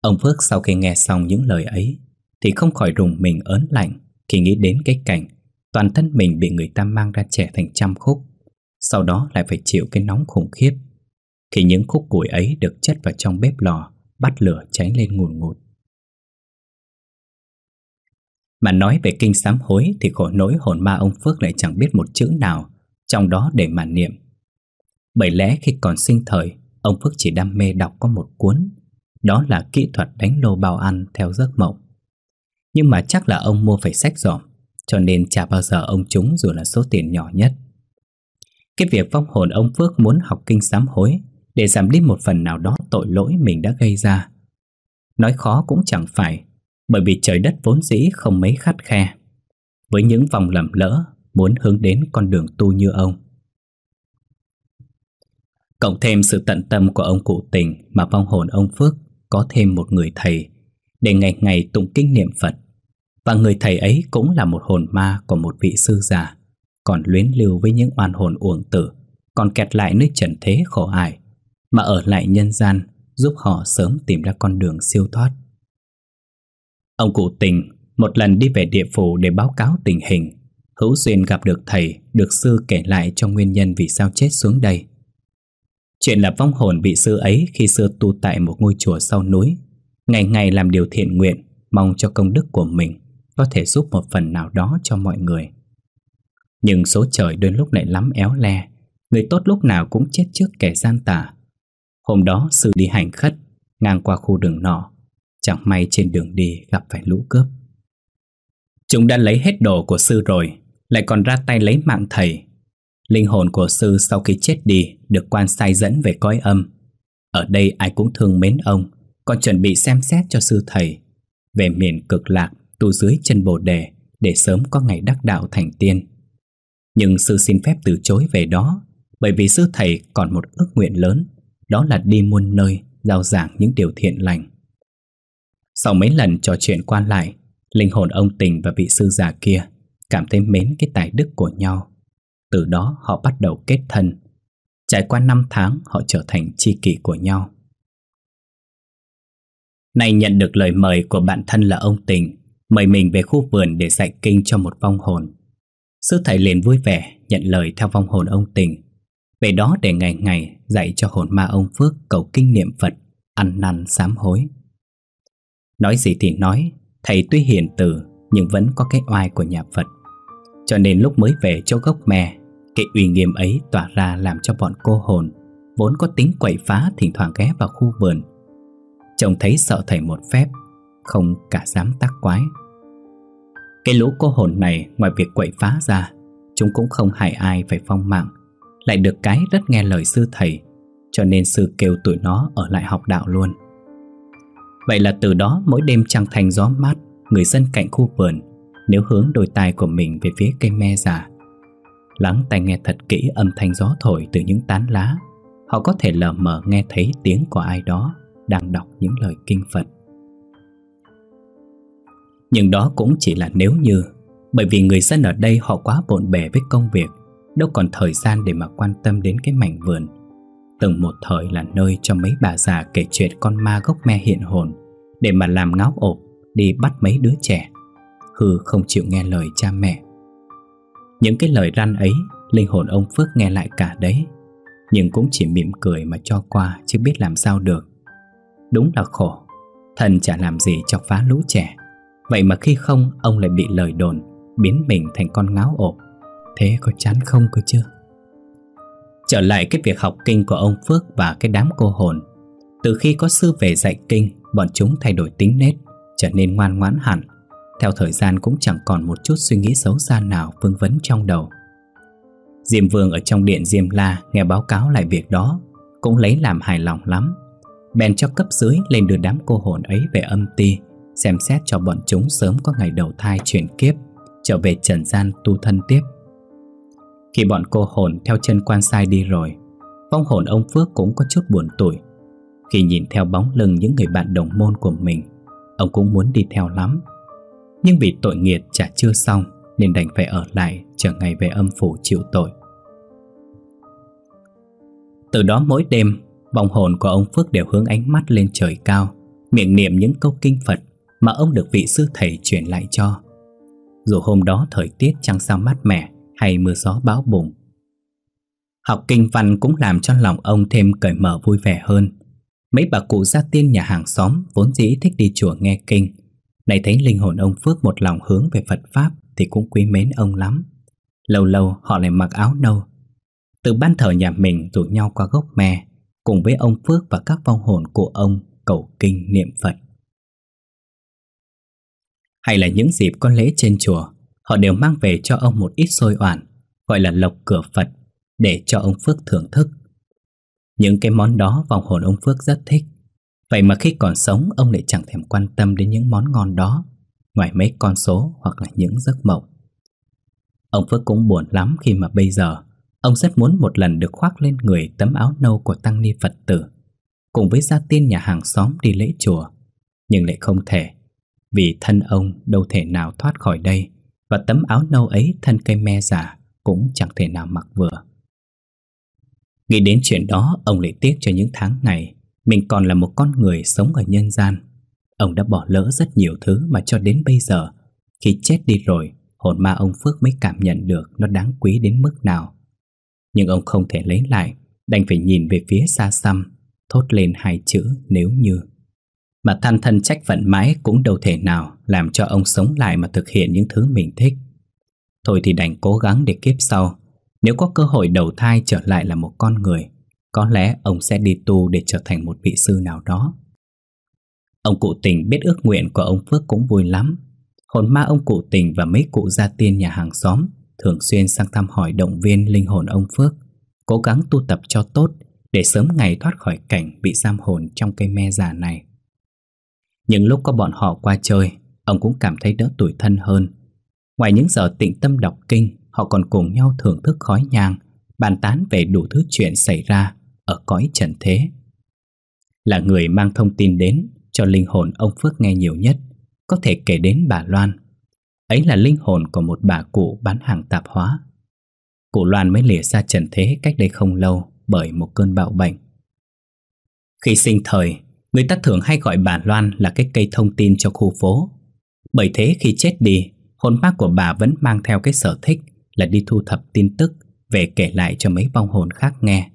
Ông Phước sau khi nghe xong những lời ấy thì không khỏi rùng mình ớn lạnh khi nghĩ đến cái cảnh toàn thân mình bị người ta mang ra trẻ thành trăm khúc, sau đó lại phải chịu cái nóng khủng khiếp. Khi những khúc củi ấy được chất vào trong bếp lò, bắt lửa cháy lên ngùn ngụt. Mà nói về kinh sám hối thì khổ nỗi hồn ma ông Phước lại chẳng biết một chữ nào, trong đó để mà niệm. Bởi lẽ khi còn sinh thời, ông Phước chỉ đam mê đọc có một cuốn, đó là kỹ thuật đánh lô bao ăn theo giấc mộng. Nhưng mà chắc là ông mua phải sách giỏm, cho nên chả bao giờ ông trúng dù là số tiền nhỏ nhất. Cái việc vong hồn ông Phước muốn học kinh sám hối để giảm đi một phần nào đó tội lỗi mình đã gây ra. Nói khó cũng chẳng phải, bởi vì trời đất vốn dĩ không mấy khắt khe. Với những vòng lầm lỡ muốn hướng đến con đường tu như ông, Cộng thêm sự tận tâm của ông cụ tình mà vong hồn ông Phước có thêm một người thầy để ngày ngày tụng kinh niệm Phật. Và người thầy ấy cũng là một hồn ma của một vị sư già, còn luyến lưu với những oan hồn uổng tử, còn kẹt lại nơi trần thế khổ ải, mà ở lại nhân gian giúp họ sớm tìm ra con đường siêu thoát. Ông cụ tình một lần đi về địa phủ để báo cáo tình hình, hữu duyên gặp được thầy, được sư kể lại cho nguyên nhân vì sao chết xuống đây. Chuyện là vong hồn vị sư ấy khi xưa tu tại một ngôi chùa sau núi Ngày ngày làm điều thiện nguyện Mong cho công đức của mình Có thể giúp một phần nào đó cho mọi người Nhưng số trời đôi lúc lại lắm éo le Người tốt lúc nào cũng chết trước kẻ gian tả Hôm đó sư đi hành khất Ngang qua khu đường nọ Chẳng may trên đường đi gặp phải lũ cướp Chúng đã lấy hết đồ của sư rồi Lại còn ra tay lấy mạng thầy Linh hồn của sư sau khi chết đi được quan sai dẫn về cõi âm. Ở đây ai cũng thương mến ông, còn chuẩn bị xem xét cho sư thầy. Về miền cực lạc, tu dưới chân bồ đề để sớm có ngày đắc đạo thành tiên. Nhưng sư xin phép từ chối về đó, bởi vì sư thầy còn một ước nguyện lớn, đó là đi muôn nơi, giao giảng những điều thiện lành. Sau mấy lần trò chuyện quan lại, linh hồn ông tình và vị sư già kia cảm thấy mến cái tài đức của nhau từ đó họ bắt đầu kết thân Trải qua 5 tháng họ trở thành tri kỷ của nhau này nhận được lời mời của bạn thân là ông Tình Mời mình về khu vườn để dạy kinh cho một vong hồn Sư thầy liền vui vẻ nhận lời theo vong hồn ông Tình Về đó để ngày ngày dạy cho hồn ma ông Phước cầu kinh niệm Phật Ăn năn sám hối Nói gì thì nói Thầy tuy hiền từ nhưng vẫn có cái oai của nhà Phật Cho nên lúc mới về chỗ gốc mè cái uy nghiêm ấy tỏa ra làm cho bọn cô hồn Vốn có tính quậy phá thỉnh thoảng ghé vào khu vườn Chồng thấy sợ thầy một phép Không cả dám tác quái Cái lũ cô hồn này ngoài việc quậy phá ra Chúng cũng không hại ai phải phong mạng Lại được cái rất nghe lời sư thầy Cho nên sư kêu tụi nó ở lại học đạo luôn Vậy là từ đó mỗi đêm trăng thành gió mát Người dân cạnh khu vườn Nếu hướng đôi tai của mình về phía cây me già Lắng tai nghe thật kỹ âm thanh gió thổi từ những tán lá Họ có thể lờ mờ nghe thấy tiếng của ai đó Đang đọc những lời kinh Phật Nhưng đó cũng chỉ là nếu như Bởi vì người dân ở đây họ quá bộn bề với công việc Đâu còn thời gian để mà quan tâm đến cái mảnh vườn Từng một thời là nơi cho mấy bà già kể chuyện con ma gốc me hiện hồn Để mà làm ngáo ộp đi bắt mấy đứa trẻ Hư không chịu nghe lời cha mẹ những cái lời răn ấy Linh hồn ông Phước nghe lại cả đấy Nhưng cũng chỉ mỉm cười mà cho qua Chứ biết làm sao được Đúng là khổ Thần chả làm gì cho phá lũ trẻ Vậy mà khi không ông lại bị lời đồn Biến mình thành con ngáo ộp Thế có chán không cơ chứ Trở lại cái việc học kinh của ông Phước Và cái đám cô hồn Từ khi có sư về dạy kinh Bọn chúng thay đổi tính nết Trở nên ngoan ngoãn hẳn theo thời gian cũng chẳng còn một chút suy nghĩ xấu xa nào vương vấn trong đầu Diêm Vương ở trong điện Diêm La nghe báo cáo lại việc đó Cũng lấy làm hài lòng lắm Bèn cho cấp dưới lên đưa đám cô hồn ấy về âm ti Xem xét cho bọn chúng sớm có ngày đầu thai chuyển kiếp Trở về trần gian tu thân tiếp Khi bọn cô hồn theo chân quan sai đi rồi Vong hồn ông Phước cũng có chút buồn tủi, Khi nhìn theo bóng lưng những người bạn đồng môn của mình Ông cũng muốn đi theo lắm nhưng vì tội nghiệt chả chưa xong Nên đành phải ở lại chờ ngày về âm phủ chịu tội Từ đó mỗi đêm Vòng hồn của ông Phước đều hướng ánh mắt lên trời cao Miệng niệm những câu kinh Phật Mà ông được vị sư thầy truyền lại cho Dù hôm đó thời tiết chẳng sao mát mẻ Hay mưa gió bão bùng Học kinh văn cũng làm cho lòng ông thêm cởi mở vui vẻ hơn Mấy bà cụ gia tiên nhà hàng xóm vốn dĩ thích đi chùa nghe kinh này thấy linh hồn ông Phước một lòng hướng về Phật Pháp Thì cũng quý mến ông lắm Lâu lâu họ lại mặc áo nâu Từ ban thờ nhà mình rủ nhau qua gốc me Cùng với ông Phước và các vong hồn của ông Cầu kinh niệm Phật Hay là những dịp con lễ trên chùa Họ đều mang về cho ông một ít xôi oản Gọi là lộc cửa Phật Để cho ông Phước thưởng thức Những cái món đó vòng hồn ông Phước rất thích Vậy mà khi còn sống ông lại chẳng thèm quan tâm đến những món ngon đó Ngoài mấy con số hoặc là những giấc mộng Ông Phước cũng buồn lắm khi mà bây giờ Ông rất muốn một lần được khoác lên người tấm áo nâu của tăng ni Phật tử Cùng với gia tiên nhà hàng xóm đi lễ chùa Nhưng lại không thể Vì thân ông đâu thể nào thoát khỏi đây Và tấm áo nâu ấy thân cây me giả cũng chẳng thể nào mặc vừa Nghĩ đến chuyện đó ông lại tiếc cho những tháng ngày mình còn là một con người sống ở nhân gian Ông đã bỏ lỡ rất nhiều thứ mà cho đến bây giờ Khi chết đi rồi Hồn ma ông Phước mới cảm nhận được nó đáng quý đến mức nào Nhưng ông không thể lấy lại Đành phải nhìn về phía xa xăm Thốt lên hai chữ nếu như Mà than thân trách phận mãi cũng đâu thể nào Làm cho ông sống lại mà thực hiện những thứ mình thích Thôi thì đành cố gắng để kiếp sau Nếu có cơ hội đầu thai trở lại là một con người có lẽ ông sẽ đi tu để trở thành một vị sư nào đó. Ông cụ tình biết ước nguyện của ông Phước cũng vui lắm. Hồn ma ông cụ tình và mấy cụ gia tiên nhà hàng xóm thường xuyên sang thăm hỏi động viên linh hồn ông Phước, cố gắng tu tập cho tốt để sớm ngày thoát khỏi cảnh bị giam hồn trong cây me già này. Những lúc có bọn họ qua chơi, ông cũng cảm thấy đỡ tủi thân hơn. Ngoài những giờ tịnh tâm đọc kinh, họ còn cùng nhau thưởng thức khói nhang, bàn tán về đủ thứ chuyện xảy ra ở cõi trần thế. Là người mang thông tin đến cho linh hồn ông Phước nghe nhiều nhất, có thể kể đến bà Loan. Ấy là linh hồn của một bà cụ bán hàng tạp hóa. Cụ Loan mới lìa xa trần thế cách đây không lâu bởi một cơn bạo bệnh. Khi sinh thời, người ta thường hay gọi bà Loan là cái cây thông tin cho khu phố. Bởi thế khi chết đi, hồn bác của bà vẫn mang theo cái sở thích là đi thu thập tin tức về kể lại cho mấy vong hồn khác nghe.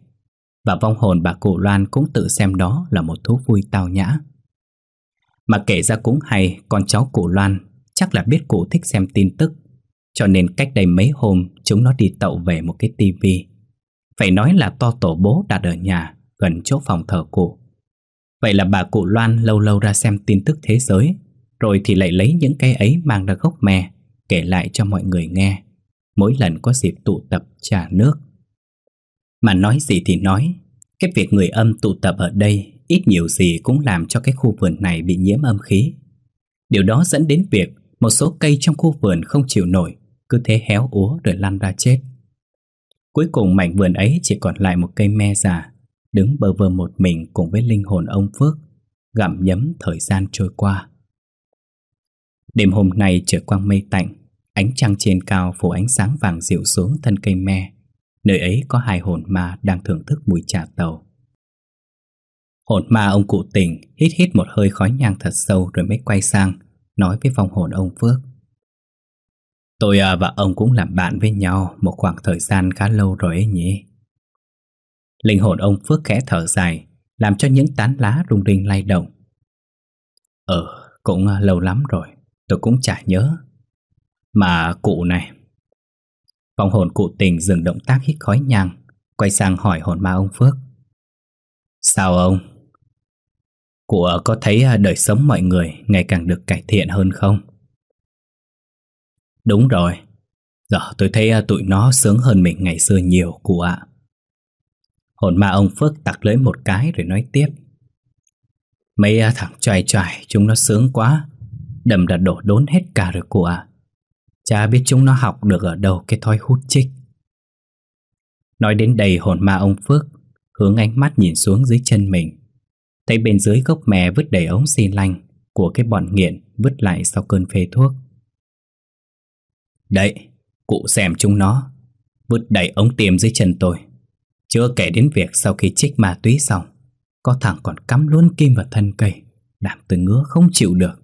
Và vong hồn bà cụ Loan cũng tự xem đó là một thú vui tao nhã Mà kể ra cũng hay Con cháu cụ Loan chắc là biết cụ thích xem tin tức Cho nên cách đây mấy hôm Chúng nó đi tậu về một cái tivi Phải nói là to tổ bố đặt ở nhà Gần chỗ phòng thờ cụ Vậy là bà cụ Loan lâu lâu ra xem tin tức thế giới Rồi thì lại lấy những cái ấy mang ra gốc mè Kể lại cho mọi người nghe Mỗi lần có dịp tụ tập trà nước mà nói gì thì nói, cái việc người âm tụ tập ở đây ít nhiều gì cũng làm cho cái khu vườn này bị nhiễm âm khí. Điều đó dẫn đến việc một số cây trong khu vườn không chịu nổi, cứ thế héo úa rồi lăn ra chết. Cuối cùng mảnh vườn ấy chỉ còn lại một cây me già, đứng bờ vơ một mình cùng với linh hồn ông Phước, gặm nhấm thời gian trôi qua. Đêm hôm nay trời quang mây tạnh, ánh trăng trên cao phủ ánh sáng vàng dịu xuống thân cây me. Nơi ấy có hai hồn ma đang thưởng thức mùi trà tàu Hồn ma ông cụ tỉnh hít hít một hơi khói nhang thật sâu rồi mới quay sang Nói với phong hồn ông Phước Tôi à, và ông cũng làm bạn với nhau một khoảng thời gian khá lâu rồi ấy nhỉ Linh hồn ông Phước khẽ thở dài Làm cho những tán lá rung rinh lay động Ờ, cũng lâu lắm rồi Tôi cũng chả nhớ Mà cụ này Vong hồn cụ tình dừng động tác hít khói nhang Quay sang hỏi hồn ma ông Phước Sao ông? Cụ có thấy à, đời sống mọi người ngày càng được cải thiện hơn không? Đúng rồi Giờ dạ, tôi thấy à, tụi nó sướng hơn mình ngày xưa nhiều cụ ạ Hồn ma ông Phước tặc lưỡi một cái rồi nói tiếp Mấy à, thằng trai trai chúng nó sướng quá Đầm đã đổ đốn hết cả rồi cụ ạ Chả biết chúng nó học được ở đâu cái thói hút chích Nói đến đầy hồn ma ông Phước Hướng ánh mắt nhìn xuống dưới chân mình Thấy bên dưới gốc mè vứt đầy ống xi lanh Của cái bọn nghiện vứt lại sau cơn phê thuốc Đấy, cụ xem chúng nó Vứt đầy ống tiêm dưới chân tôi Chưa kể đến việc sau khi chích ma túy xong Có thằng còn cắm luôn kim vào thân cây Làm từ ngứa không chịu được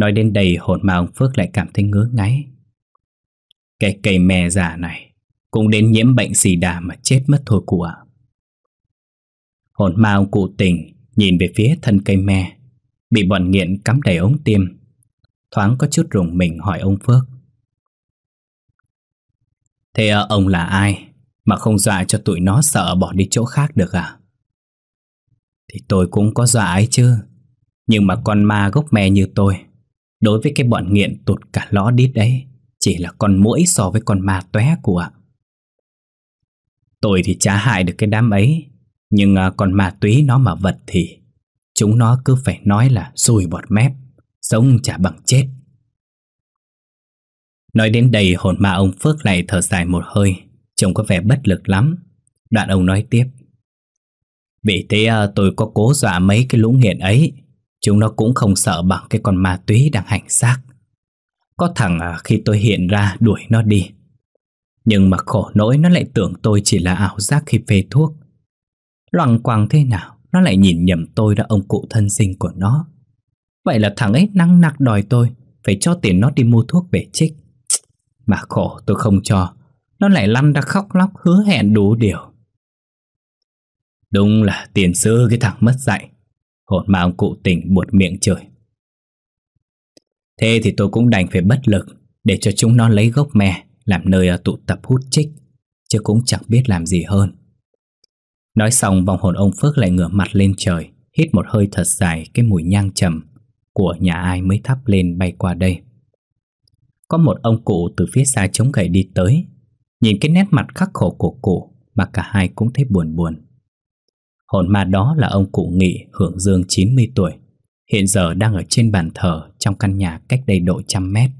Nói đến đây hồn ma ông Phước lại cảm thấy ngứa ngáy Cái cây me giả này Cũng đến nhiễm bệnh xì đà mà chết mất thôi cụ ạ Hồn ma ông cụ tình Nhìn về phía thân cây me Bị bọn nghiện cắm đầy ống tiêm Thoáng có chút rùng mình hỏi ông Phước Thế ờ, ông là ai Mà không dọa cho tụi nó sợ bỏ đi chỗ khác được à Thì tôi cũng có dọa ấy chứ Nhưng mà con ma gốc me như tôi Đối với cái bọn nghiện tụt cả lõ đít đấy Chỉ là con mũi so với con ma tóe của Tôi thì chả hại được cái đám ấy Nhưng à, còn ma túy nó mà vật thì Chúng nó cứ phải nói là xùi bọt mép Sống chả bằng chết Nói đến đây hồn ma ông Phước lại thở dài một hơi Trông có vẻ bất lực lắm Đoạn ông nói tiếp Vì thế à, tôi có cố dọa mấy cái lũ nghiện ấy Chúng nó cũng không sợ bằng cái con ma túy đang hành xác Có thằng à, khi tôi hiện ra đuổi nó đi Nhưng mà khổ nỗi nó lại tưởng tôi chỉ là ảo giác khi phê thuốc Loằng quàng thế nào Nó lại nhìn nhầm tôi là ông cụ thân sinh của nó Vậy là thằng ấy năng nặc đòi tôi Phải cho tiền nó đi mua thuốc về trích Mà khổ tôi không cho Nó lại lăn ra khóc lóc hứa hẹn đủ điều Đúng là tiền sư cái thằng mất dạy Hồn mà ông cụ tỉnh buột miệng trời. Thế thì tôi cũng đành phải bất lực Để cho chúng nó lấy gốc mè Làm nơi à, tụ tập hút chích Chứ cũng chẳng biết làm gì hơn Nói xong vòng hồn ông Phước lại ngửa mặt lên trời Hít một hơi thật dài cái mùi nhang trầm Của nhà ai mới thắp lên bay qua đây Có một ông cụ từ phía xa chống gậy đi tới Nhìn cái nét mặt khắc khổ của cụ Mà cả hai cũng thấy buồn buồn Hồn ma đó là ông cụ Nghị hưởng dương 90 tuổi Hiện giờ đang ở trên bàn thờ trong căn nhà cách đây độ trăm mét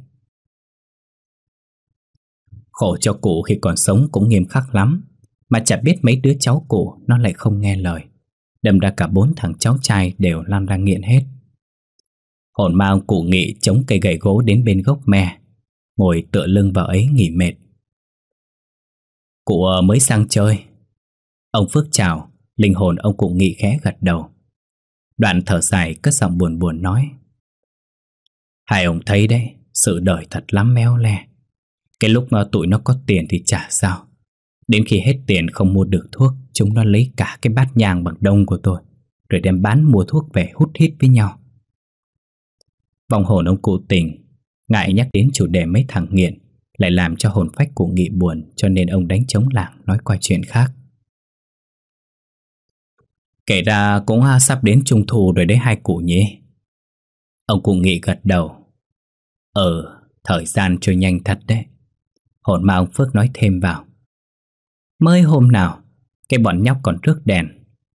Khổ cho cụ khi còn sống cũng nghiêm khắc lắm Mà chả biết mấy đứa cháu cụ nó lại không nghe lời Đâm ra cả bốn thằng cháu trai đều lan ra nghiện hết Hồn ma ông cụ Nghị chống cây gậy gỗ đến bên gốc me Ngồi tựa lưng vào ấy nghỉ mệt Cụ ờ, mới sang chơi Ông Phước chào Linh hồn ông cụ nghị khẽ gật đầu Đoạn thở dài cất giọng buồn buồn nói Hai ông thấy đấy Sự đời thật lắm méo le Cái lúc mà tụi nó có tiền thì chả sao Đến khi hết tiền không mua được thuốc Chúng nó lấy cả cái bát nhang bằng đông của tôi Rồi đem bán mua thuốc về hút hít với nhau Vòng hồn ông cụ tỉnh Ngại nhắc đến chủ đề mấy thằng nghiện Lại làm cho hồn phách của nghị buồn Cho nên ông đánh chống lảng nói qua chuyện khác Kể ra cũng à, sắp đến trung thu rồi đấy hai cụ nhỉ Ông cụ nghị gật đầu ờ thời gian trôi nhanh thật đấy Hồn ma ông Phước nói thêm vào Mới hôm nào, cái bọn nhóc còn rước đèn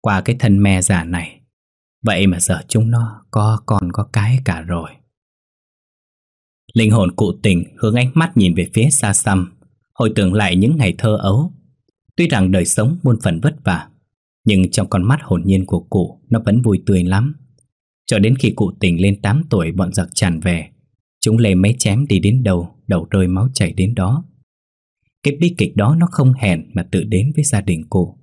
Qua cái thân me già này Vậy mà giờ chúng nó có con có cái cả rồi Linh hồn cụ tình hướng ánh mắt nhìn về phía xa xăm Hồi tưởng lại những ngày thơ ấu Tuy rằng đời sống muôn phần vất vả nhưng trong con mắt hồn nhiên của cụ Nó vẫn vui tươi lắm Cho đến khi cụ tỉnh lên 8 tuổi bọn giặc tràn về Chúng lê mấy chém đi đến đầu Đầu rơi máu chảy đến đó Cái bi kịch đó nó không hẹn Mà tự đến với gia đình cụ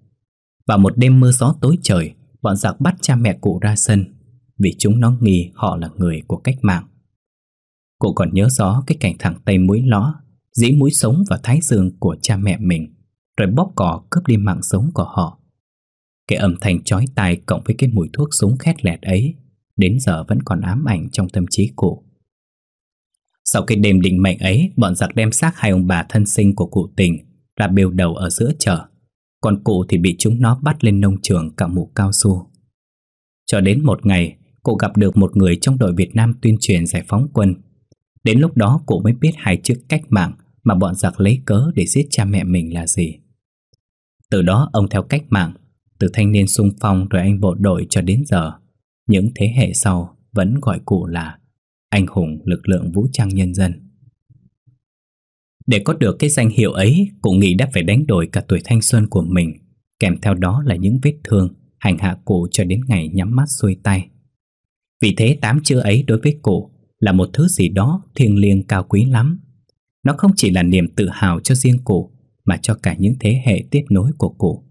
và một đêm mưa gió tối trời Bọn giặc bắt cha mẹ cụ ra sân Vì chúng nó nghi họ là người của cách mạng Cụ còn nhớ rõ cái cảnh thằng tay mũi ló Dĩ mũi sống và thái dương của cha mẹ mình Rồi bóp cỏ cướp đi mạng sống của họ cái âm thanh chói tai cộng với cái mùi thuốc súng khét lẹt ấy Đến giờ vẫn còn ám ảnh trong tâm trí cụ Sau cái đêm định mệnh ấy Bọn giặc đem xác hai ông bà thân sinh của cụ tình Ra bêu đầu ở giữa chợ Còn cụ thì bị chúng nó bắt lên nông trường cạo mũ cao su Cho đến một ngày Cụ gặp được một người trong đội Việt Nam tuyên truyền giải phóng quân Đến lúc đó cụ mới biết hai chữ cách mạng Mà bọn giặc lấy cớ để giết cha mẹ mình là gì Từ đó ông theo cách mạng từ thanh niên sung phong rồi anh bộ đội cho đến giờ, những thế hệ sau vẫn gọi cụ là anh hùng lực lượng vũ trang nhân dân. Để có được cái danh hiệu ấy, cụ nghĩ đã phải đánh đổi cả tuổi thanh xuân của mình, kèm theo đó là những vết thương hành hạ cụ cho đến ngày nhắm mắt xuôi tay. Vì thế tám chữ ấy đối với cụ là một thứ gì đó thiêng liêng cao quý lắm. Nó không chỉ là niềm tự hào cho riêng cụ, mà cho cả những thế hệ tiếp nối của cụ.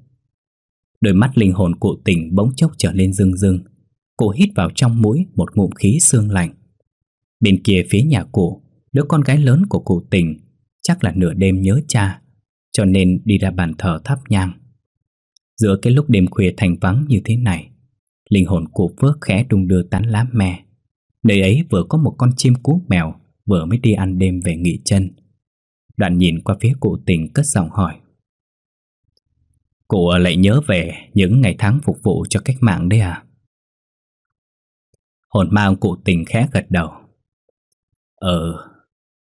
Đôi mắt linh hồn cụ tình bỗng chốc trở lên rưng rưng Cô hít vào trong mũi một ngụm khí sương lạnh Bên kia phía nhà cụ Đứa con gái lớn của cụ tình Chắc là nửa đêm nhớ cha Cho nên đi ra bàn thờ thắp nhang Giữa cái lúc đêm khuya thành vắng như thế này Linh hồn cụ Phước khẽ đung đưa tán lá me Nơi ấy vừa có một con chim cú mèo Vừa mới đi ăn đêm về nghỉ chân Đoạn nhìn qua phía cụ tình cất giọng hỏi Cụ lại nhớ về những ngày tháng phục vụ cho cách mạng đấy à? Hồn ma ông cụ tình khẽ gật đầu. Ờ,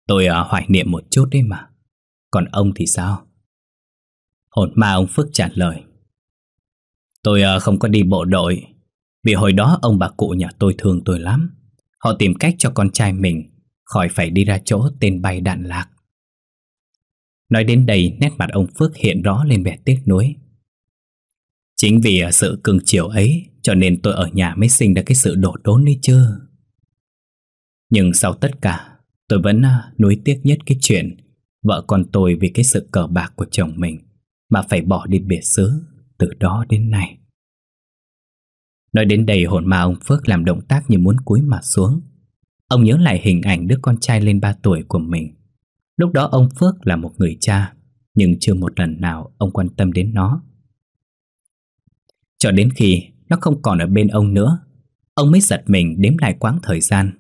tôi uh, hoài niệm một chút đấy mà. Còn ông thì sao? Hồn ma ông Phước trả lời. Tôi uh, không có đi bộ đội, vì hồi đó ông bà cụ nhà tôi thương tôi lắm. Họ tìm cách cho con trai mình khỏi phải đi ra chỗ tên bay đạn lạc. Nói đến đây, nét mặt ông Phước hiện rõ lên vẻ tiếc nuối. Chính vì sự cưng chiều ấy cho nên tôi ở nhà mới sinh ra cái sự đổ đốn đi chứ. Nhưng sau tất cả, tôi vẫn à, nuối tiếc nhất cái chuyện vợ con tôi vì cái sự cờ bạc của chồng mình mà phải bỏ đi biệt xứ từ đó đến nay. Nói đến đầy hồn ma ông Phước làm động tác như muốn cúi mặt xuống. Ông nhớ lại hình ảnh đứa con trai lên 3 tuổi của mình. Lúc đó ông Phước là một người cha, nhưng chưa một lần nào ông quan tâm đến nó cho đến khi nó không còn ở bên ông nữa Ông mới giật mình đếm lại quãng thời gian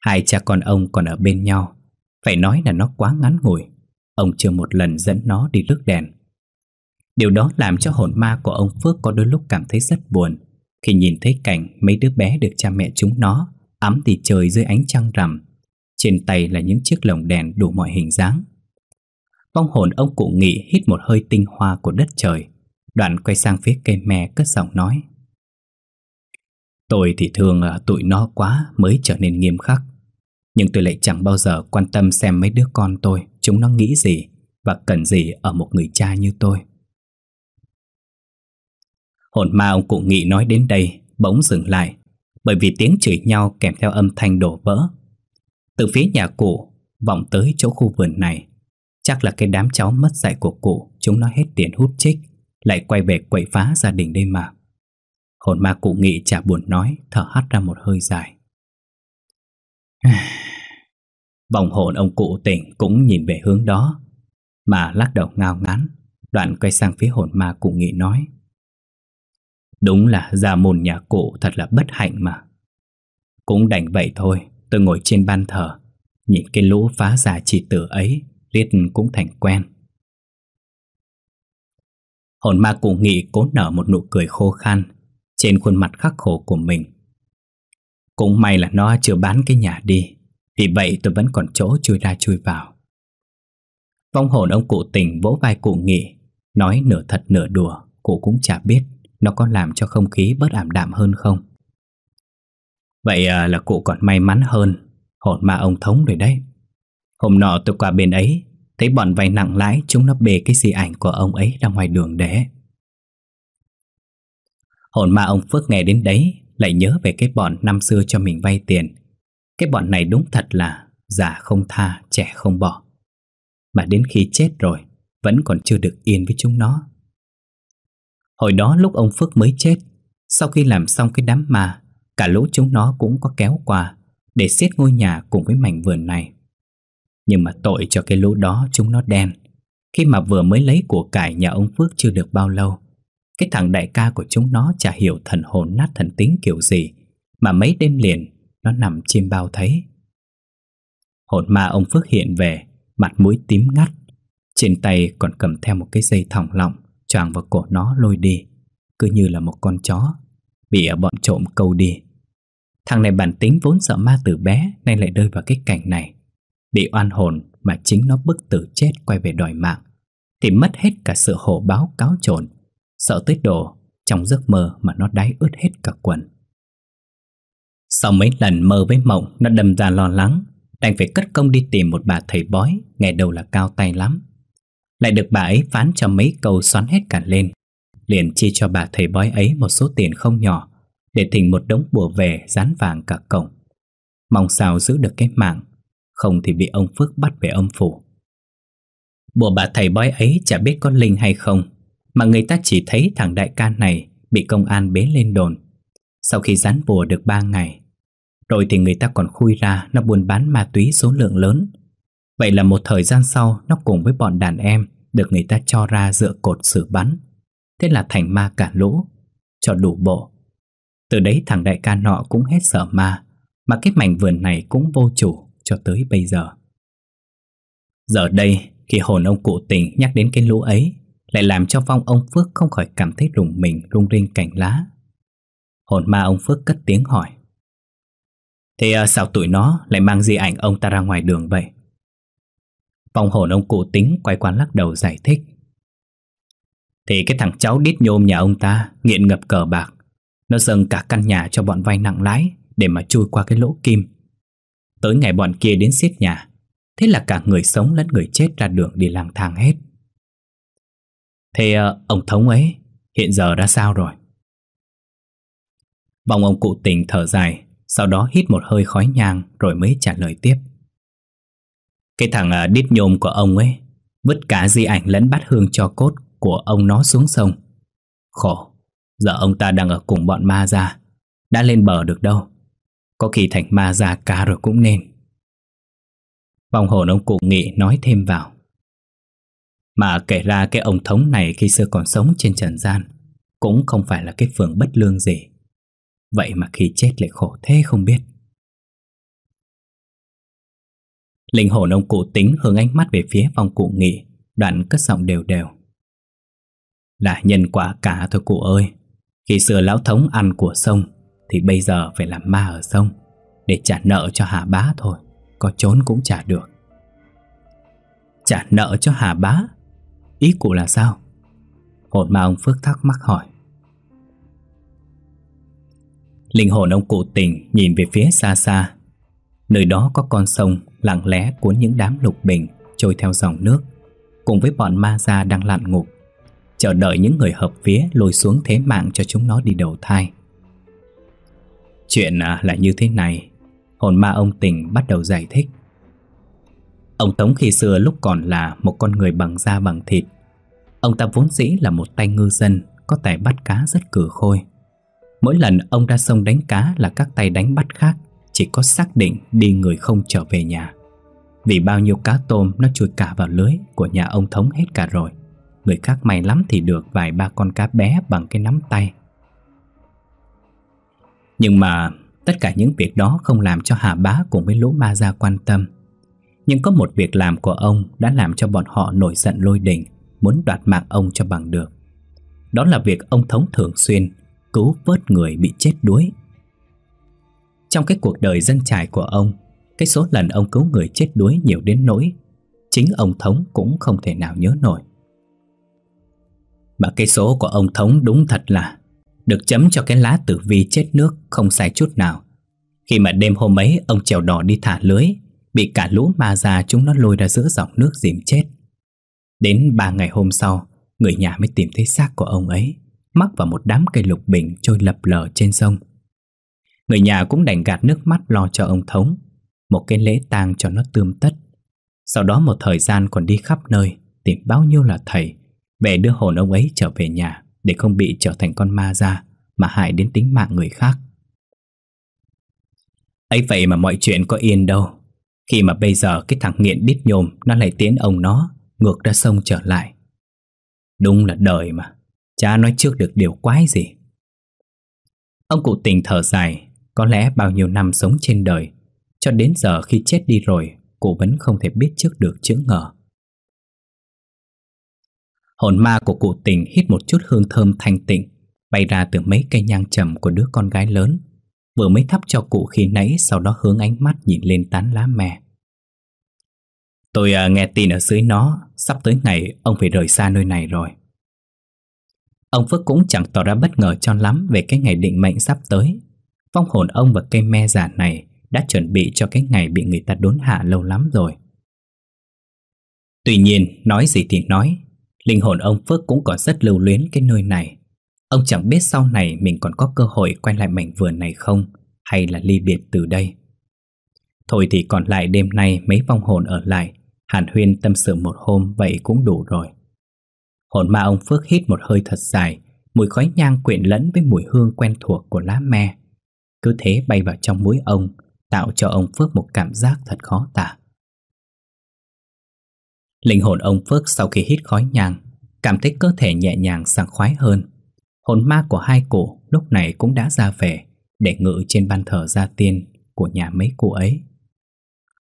Hai cha con ông còn ở bên nhau Phải nói là nó quá ngắn ngủi Ông chưa một lần dẫn nó đi rước đèn Điều đó làm cho hồn ma của ông Phước có đôi lúc cảm thấy rất buồn Khi nhìn thấy cảnh mấy đứa bé được cha mẹ chúng nó Ấm thì trời dưới ánh trăng rằm Trên tay là những chiếc lồng đèn đủ mọi hình dáng Vong hồn ông cụ nghị hít một hơi tinh hoa của đất trời Đoạn quay sang phía cây me cất giọng nói Tôi thì thường à, tụi nó quá mới trở nên nghiêm khắc Nhưng tôi lại chẳng bao giờ quan tâm xem mấy đứa con tôi Chúng nó nghĩ gì và cần gì ở một người cha như tôi Hồn ma ông cụ nghị nói đến đây Bỗng dừng lại Bởi vì tiếng chửi nhau kèm theo âm thanh đổ vỡ Từ phía nhà cụ Vọng tới chỗ khu vườn này Chắc là cái đám cháu mất dạy của cụ Chúng nó hết tiền hút chích lại quay về quậy phá gia đình đây mà Hồn ma cụ nghị chả buồn nói Thở hắt ra một hơi dài Vòng hồn ông cụ tỉnh cũng nhìn về hướng đó Mà lắc đầu ngao ngán Đoạn quay sang phía hồn ma cụ nghị nói Đúng là gia môn nhà cụ thật là bất hạnh mà Cũng đành vậy thôi Tôi ngồi trên ban thờ Nhìn cái lũ phá giả chỉ tử ấy Riết cũng thành quen Hồn ma cụ nghị cố nở một nụ cười khô khan Trên khuôn mặt khắc khổ của mình Cũng may là nó chưa bán cái nhà đi Vì vậy tôi vẫn còn chỗ chui ra chui vào Vong hồn ông cụ tỉnh vỗ vai cụ nghị Nói nửa thật nửa đùa Cụ cũng chả biết Nó có làm cho không khí bớt ảm đạm hơn không Vậy à, là cụ còn may mắn hơn Hồn ma ông thống rồi đấy Hôm nọ tôi qua bên ấy Thấy bọn vay nặng lãi Chúng nó bề cái di ảnh của ông ấy ra ngoài đường để Hồn ma ông Phước nghe đến đấy Lại nhớ về cái bọn năm xưa cho mình vay tiền Cái bọn này đúng thật là Già không tha, trẻ không bỏ Mà đến khi chết rồi Vẫn còn chưa được yên với chúng nó Hồi đó lúc ông Phước mới chết Sau khi làm xong cái đám ma Cả lũ chúng nó cũng có kéo qua Để xiết ngôi nhà cùng với mảnh vườn này nhưng mà tội cho cái lũ đó chúng nó đen Khi mà vừa mới lấy của cải nhà ông Phước chưa được bao lâu Cái thằng đại ca của chúng nó chả hiểu thần hồn nát thần tính kiểu gì Mà mấy đêm liền nó nằm chim bao thấy Hồn ma ông Phước hiện về Mặt mũi tím ngắt Trên tay còn cầm theo một cái dây thòng lọng Choàng vào cổ nó lôi đi Cứ như là một con chó Bị ở bọn trộm câu đi Thằng này bản tính vốn sợ ma từ bé Nay lại rơi vào cái cảnh này Bị oan hồn mà chính nó bức tử chết quay về đòi mạng Thì mất hết cả sự hổ báo cáo trồn Sợ tới đồ trong giấc mơ mà nó đáy ướt hết cả quần Sau mấy lần mơ với mộng Nó đâm ra lo lắng Đành phải cất công đi tìm một bà thầy bói Ngày đầu là cao tay lắm Lại được bà ấy phán cho mấy câu xoắn hết cả lên Liền chia cho bà thầy bói ấy một số tiền không nhỏ Để thỉnh một đống bùa về dán vàng cả cổng Mong sao giữ được cái mạng không thì bị ông Phước bắt về âm phủ. Bộ bà thầy bói ấy chả biết con Linh hay không, mà người ta chỉ thấy thằng đại ca này bị công an bế lên đồn. Sau khi dán bùa được 3 ngày, rồi thì người ta còn khui ra nó buôn bán ma túy số lượng lớn. Vậy là một thời gian sau nó cùng với bọn đàn em được người ta cho ra dựa cột xử bắn. Thế là thành ma cả lũ, cho đủ bộ. Từ đấy thằng đại ca nọ cũng hết sợ ma, mà cái mảnh vườn này cũng vô chủ cho tới bây giờ. Giờ đây, khi hồn ông cụ tình nhắc đến cái lũ ấy, lại làm cho vong ông Phước không khỏi cảm thấy rùng mình rung rinh cảnh lá. Hồn ma ông Phước cất tiếng hỏi. Thế à, sao tụi nó lại mang di ảnh ông ta ra ngoài đường vậy? Vong hồn ông cụ tính quay qua lắc đầu giải thích. Thì cái thằng cháu đít nhôm nhà ông ta nghiện ngập cờ bạc. Nó dâng cả căn nhà cho bọn vay nặng lãi để mà chui qua cái lỗ kim. Tới ngày bọn kia đến xếp nhà Thế là cả người sống lẫn người chết ra đường đi lang thang hết Thế ờ, ông thống ấy Hiện giờ đã sao rồi Vòng ông cụ tình thở dài Sau đó hít một hơi khói nhang Rồi mới trả lời tiếp Cái thằng ờ, đít nhôm của ông ấy Vứt cả di ảnh lẫn bát hương cho cốt Của ông nó xuống sông Khổ Giờ ông ta đang ở cùng bọn ma ra Đã lên bờ được đâu có khi thành ma già cả rồi cũng nên Vòng hồn ông cụ nghị nói thêm vào Mà kể ra cái ông thống này khi xưa còn sống trên trần gian Cũng không phải là cái phường bất lương gì Vậy mà khi chết lại khổ thế không biết Linh hồn ông cụ tính hướng ánh mắt về phía vòng cụ nghị Đoạn cất giọng đều đều là nhân quả cả thôi cụ ơi Khi xưa lão thống ăn của sông thì bây giờ phải làm ma ở sông Để trả nợ cho Hà Bá thôi Có trốn cũng trả được Trả nợ cho Hà Bá Ý cụ là sao? Hồn ma ông Phước thắc mắc hỏi Linh hồn ông cụ tỉnh nhìn về phía xa xa Nơi đó có con sông lặng lẽ cuốn những đám lục bình trôi theo dòng nước Cùng với bọn ma ra đang lặn ngục Chờ đợi những người hợp phía lôi xuống thế mạng cho chúng nó đi đầu thai Chuyện à, là như thế này Hồn ma ông tình bắt đầu giải thích Ông Tống khi xưa lúc còn là một con người bằng da bằng thịt Ông ta vốn dĩ là một tay ngư dân Có tài bắt cá rất cử khôi Mỗi lần ông ra sông đánh cá là các tay đánh bắt khác Chỉ có xác định đi người không trở về nhà Vì bao nhiêu cá tôm nó chui cả vào lưới của nhà ông Thống hết cả rồi Người khác may lắm thì được vài ba con cá bé bằng cái nắm tay nhưng mà tất cả những việc đó không làm cho Hà Bá cùng với lũ ma gia quan tâm. Nhưng có một việc làm của ông đã làm cho bọn họ nổi giận lôi đình, muốn đoạt mạng ông cho bằng được. Đó là việc ông thống thường xuyên cứu vớt người bị chết đuối. Trong cái cuộc đời dân trải của ông, cái số lần ông cứu người chết đuối nhiều đến nỗi chính ông thống cũng không thể nào nhớ nổi. Mà cái số của ông thống đúng thật là được chấm cho cái lá tử vi chết nước không sai chút nào. Khi mà đêm hôm ấy ông trèo đỏ đi thả lưới, bị cả lũ ma già chúng nó lôi ra giữa dòng nước dìm chết. Đến ba ngày hôm sau, người nhà mới tìm thấy xác của ông ấy, mắc vào một đám cây lục bình trôi lập lờ trên sông. Người nhà cũng đành gạt nước mắt lo cho ông Thống, một cái lễ tang cho nó tươm tất. Sau đó một thời gian còn đi khắp nơi, tìm bao nhiêu là thầy, về đưa hồn ông ấy trở về nhà để không bị trở thành con ma ra mà hại đến tính mạng người khác. ấy vậy mà mọi chuyện có yên đâu. Khi mà bây giờ cái thằng nghiện đít nhồm nó lại tiến ông nó ngược ra sông trở lại. Đúng là đời mà, cha nói trước được điều quái gì. Ông cụ tình thở dài, có lẽ bao nhiêu năm sống trên đời, cho đến giờ khi chết đi rồi, cụ vẫn không thể biết trước được chữ ngờ. Hồn ma của cụ tình hít một chút hương thơm thanh tịnh Bay ra từ mấy cây nhang trầm của đứa con gái lớn Vừa mới thắp cho cụ khi nãy Sau đó hướng ánh mắt nhìn lên tán lá mè Tôi à, nghe tin ở dưới nó Sắp tới ngày ông phải rời xa nơi này rồi Ông Phước cũng chẳng tỏ ra bất ngờ cho lắm Về cái ngày định mệnh sắp tới Phong hồn ông và cây me giả này Đã chuẩn bị cho cái ngày bị người ta đốn hạ lâu lắm rồi Tuy nhiên, nói gì thì nói Linh hồn ông Phước cũng còn rất lưu luyến cái nơi này Ông chẳng biết sau này mình còn có cơ hội quay lại mảnh vườn này không Hay là ly biệt từ đây Thôi thì còn lại đêm nay mấy vong hồn ở lại Hàn Huyên tâm sự một hôm vậy cũng đủ rồi Hồn ma ông Phước hít một hơi thật dài Mùi khói nhang quyện lẫn với mùi hương quen thuộc của lá me Cứ thế bay vào trong mũi ông Tạo cho ông Phước một cảm giác thật khó tả Linh hồn ông Phước sau khi hít khói nhàng Cảm thấy cơ thể nhẹ nhàng sảng khoái hơn Hồn ma của hai cụ lúc này cũng đã ra về Để ngự trên ban thờ gia tiên của nhà mấy cụ ấy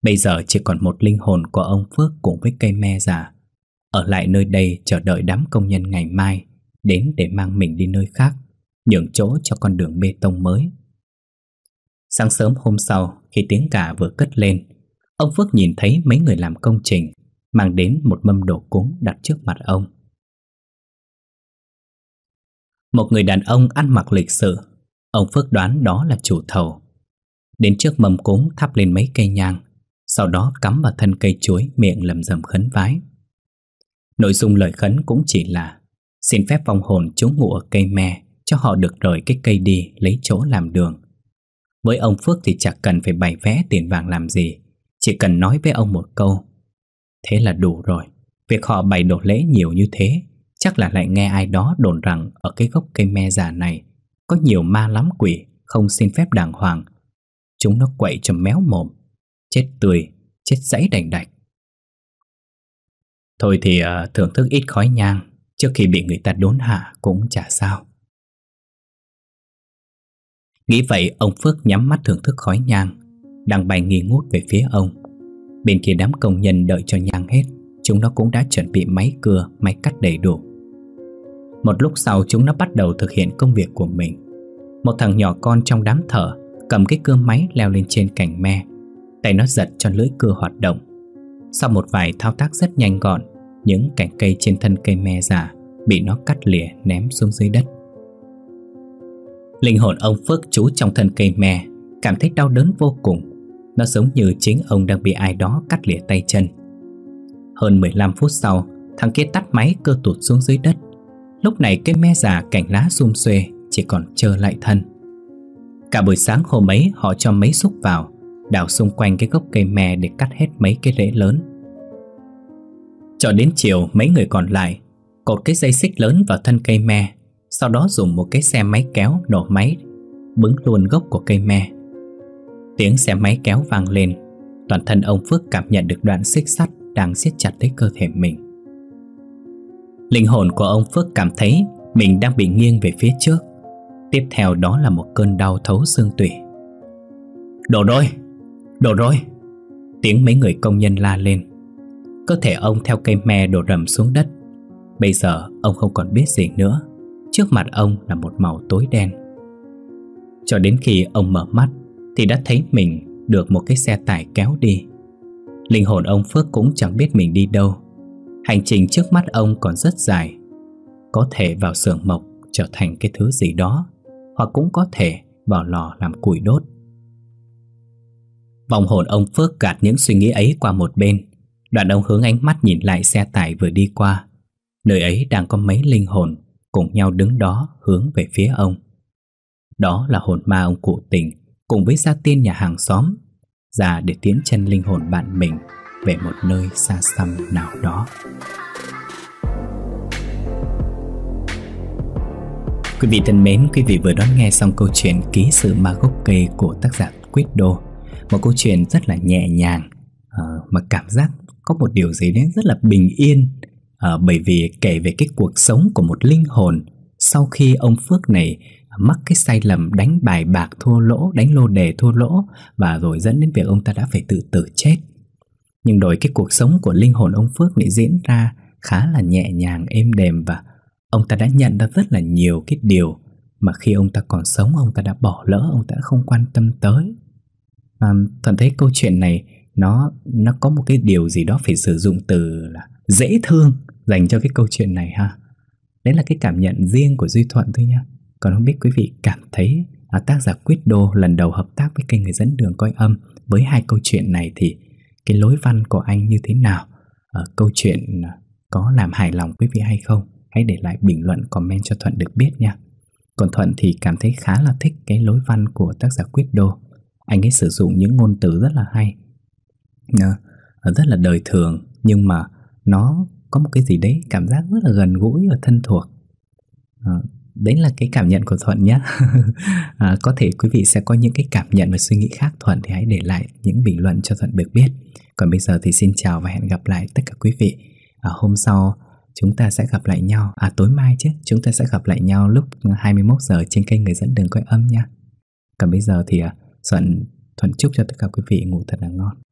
Bây giờ chỉ còn một linh hồn của ông Phước cùng với cây me già Ở lại nơi đây chờ đợi đám công nhân ngày mai Đến để mang mình đi nơi khác Nhường chỗ cho con đường bê tông mới Sáng sớm hôm sau khi tiếng cả vừa cất lên Ông Phước nhìn thấy mấy người làm công trình mang đến một mâm đồ cúng đặt trước mặt ông. Một người đàn ông ăn mặc lịch sự, ông Phước đoán đó là chủ thầu. Đến trước mâm cúng thắp lên mấy cây nhang, sau đó cắm vào thân cây chuối miệng lầm rầm khấn vái. Nội dung lời khấn cũng chỉ là xin phép vong hồn trú ngụ ở cây me cho họ được rời cái cây đi lấy chỗ làm đường. Với ông Phước thì chẳng cần phải bày vẽ tiền vàng làm gì, chỉ cần nói với ông một câu Thế là đủ rồi Việc họ bày đổ lễ nhiều như thế Chắc là lại nghe ai đó đồn rằng Ở cái gốc cây me già này Có nhiều ma lắm quỷ Không xin phép đàng hoàng Chúng nó quậy cho méo mồm Chết tươi, chết dãy đành đạch Thôi thì uh, thưởng thức ít khói nhang Trước khi bị người ta đốn hạ cũng chả sao Nghĩ vậy ông Phước nhắm mắt thưởng thức khói nhang Đang bay nghi ngút về phía ông Bên kia đám công nhân đợi cho nhang hết Chúng nó cũng đã chuẩn bị máy cưa, máy cắt đầy đủ Một lúc sau chúng nó bắt đầu thực hiện công việc của mình Một thằng nhỏ con trong đám thở Cầm cái cưa máy leo lên trên cành me Tay nó giật cho lưỡi cưa hoạt động Sau một vài thao tác rất nhanh gọn Những cành cây trên thân cây me già Bị nó cắt lìa ném xuống dưới đất Linh hồn ông Phước trú trong thân cây me Cảm thấy đau đớn vô cùng nó giống như chính ông đang bị ai đó cắt lìa tay chân Hơn 15 phút sau Thằng kia tắt máy cơ tụt xuống dưới đất Lúc này cái me già cành lá xum xuê Chỉ còn trơ lại thân Cả buổi sáng hôm ấy họ cho mấy xúc vào Đào xung quanh cái gốc cây me để cắt hết mấy cái rễ lớn Cho đến chiều mấy người còn lại Cột cái dây xích lớn vào thân cây me Sau đó dùng một cái xe máy kéo nổ máy Bứng luôn gốc của cây me Tiếng xe máy kéo vang lên Toàn thân ông Phước cảm nhận được đoạn xích sắt Đang siết chặt lấy cơ thể mình Linh hồn của ông Phước cảm thấy Mình đang bị nghiêng về phía trước Tiếp theo đó là một cơn đau thấu xương tủy đồ rồi đồ rồi Tiếng mấy người công nhân la lên Cơ thể ông theo cây me đổ rầm xuống đất Bây giờ ông không còn biết gì nữa Trước mặt ông là một màu tối đen Cho đến khi ông mở mắt thì đã thấy mình được một cái xe tải kéo đi. Linh hồn ông Phước cũng chẳng biết mình đi đâu. Hành trình trước mắt ông còn rất dài. Có thể vào xưởng mộc trở thành cái thứ gì đó, hoặc cũng có thể vào lò làm củi đốt. Vòng hồn ông Phước gạt những suy nghĩ ấy qua một bên. Đoạn ông hướng ánh mắt nhìn lại xe tải vừa đi qua. Nơi ấy đang có mấy linh hồn cùng nhau đứng đó hướng về phía ông. Đó là hồn ma ông cụ tình cùng với gia tiên nhà hàng xóm ra để tiến chân linh hồn bạn mình về một nơi xa xăm nào đó. Quý vị thân mến, quý vị vừa đón nghe xong câu chuyện Ký sự ma gốc kê của tác giả Quyết Đô Một câu chuyện rất là nhẹ nhàng ờ, mà cảm giác có một điều gì đấy rất là bình yên ờ, bởi vì kể về cái cuộc sống của một linh hồn sau khi ông Phước này mắc cái sai lầm đánh bài bạc thua lỗ, đánh lô đề thua lỗ và rồi dẫn đến việc ông ta đã phải tự tử chết. Nhưng đổi cái cuộc sống của linh hồn ông Phước lại diễn ra khá là nhẹ nhàng, êm đềm và ông ta đã nhận ra rất là nhiều cái điều mà khi ông ta còn sống ông ta đã bỏ lỡ, ông ta đã không quan tâm tới. À, Thuận thấy câu chuyện này nó nó có một cái điều gì đó phải sử dụng từ là dễ thương dành cho cái câu chuyện này ha. Đấy là cái cảm nhận riêng của Duy Thuận thôi nha. Còn không biết quý vị cảm thấy à, tác giả Quyết Đô lần đầu hợp tác với kênh Người Dẫn Đường Coi Âm với hai câu chuyện này thì cái lối văn của anh như thế nào? À, câu chuyện à, có làm hài lòng quý vị hay không? Hãy để lại bình luận comment cho Thuận được biết nha. Còn Thuận thì cảm thấy khá là thích cái lối văn của tác giả Quyết Đô. Anh ấy sử dụng những ngôn từ rất là hay, à, à rất là đời thường nhưng mà nó có một cái gì đấy cảm giác rất là gần gũi và thân thuộc. À, đấy là cái cảm nhận của thuận nhé à, có thể quý vị sẽ có những cái cảm nhận và suy nghĩ khác thuận thì hãy để lại những bình luận cho thuận được biết còn bây giờ thì xin chào và hẹn gặp lại tất cả quý vị à, hôm sau chúng ta sẽ gặp lại nhau à tối mai chứ chúng ta sẽ gặp lại nhau lúc 21 giờ trên kênh người dẫn đường quay âm nha còn bây giờ thì à, thuận thuận chúc cho tất cả quý vị ngủ thật là ngon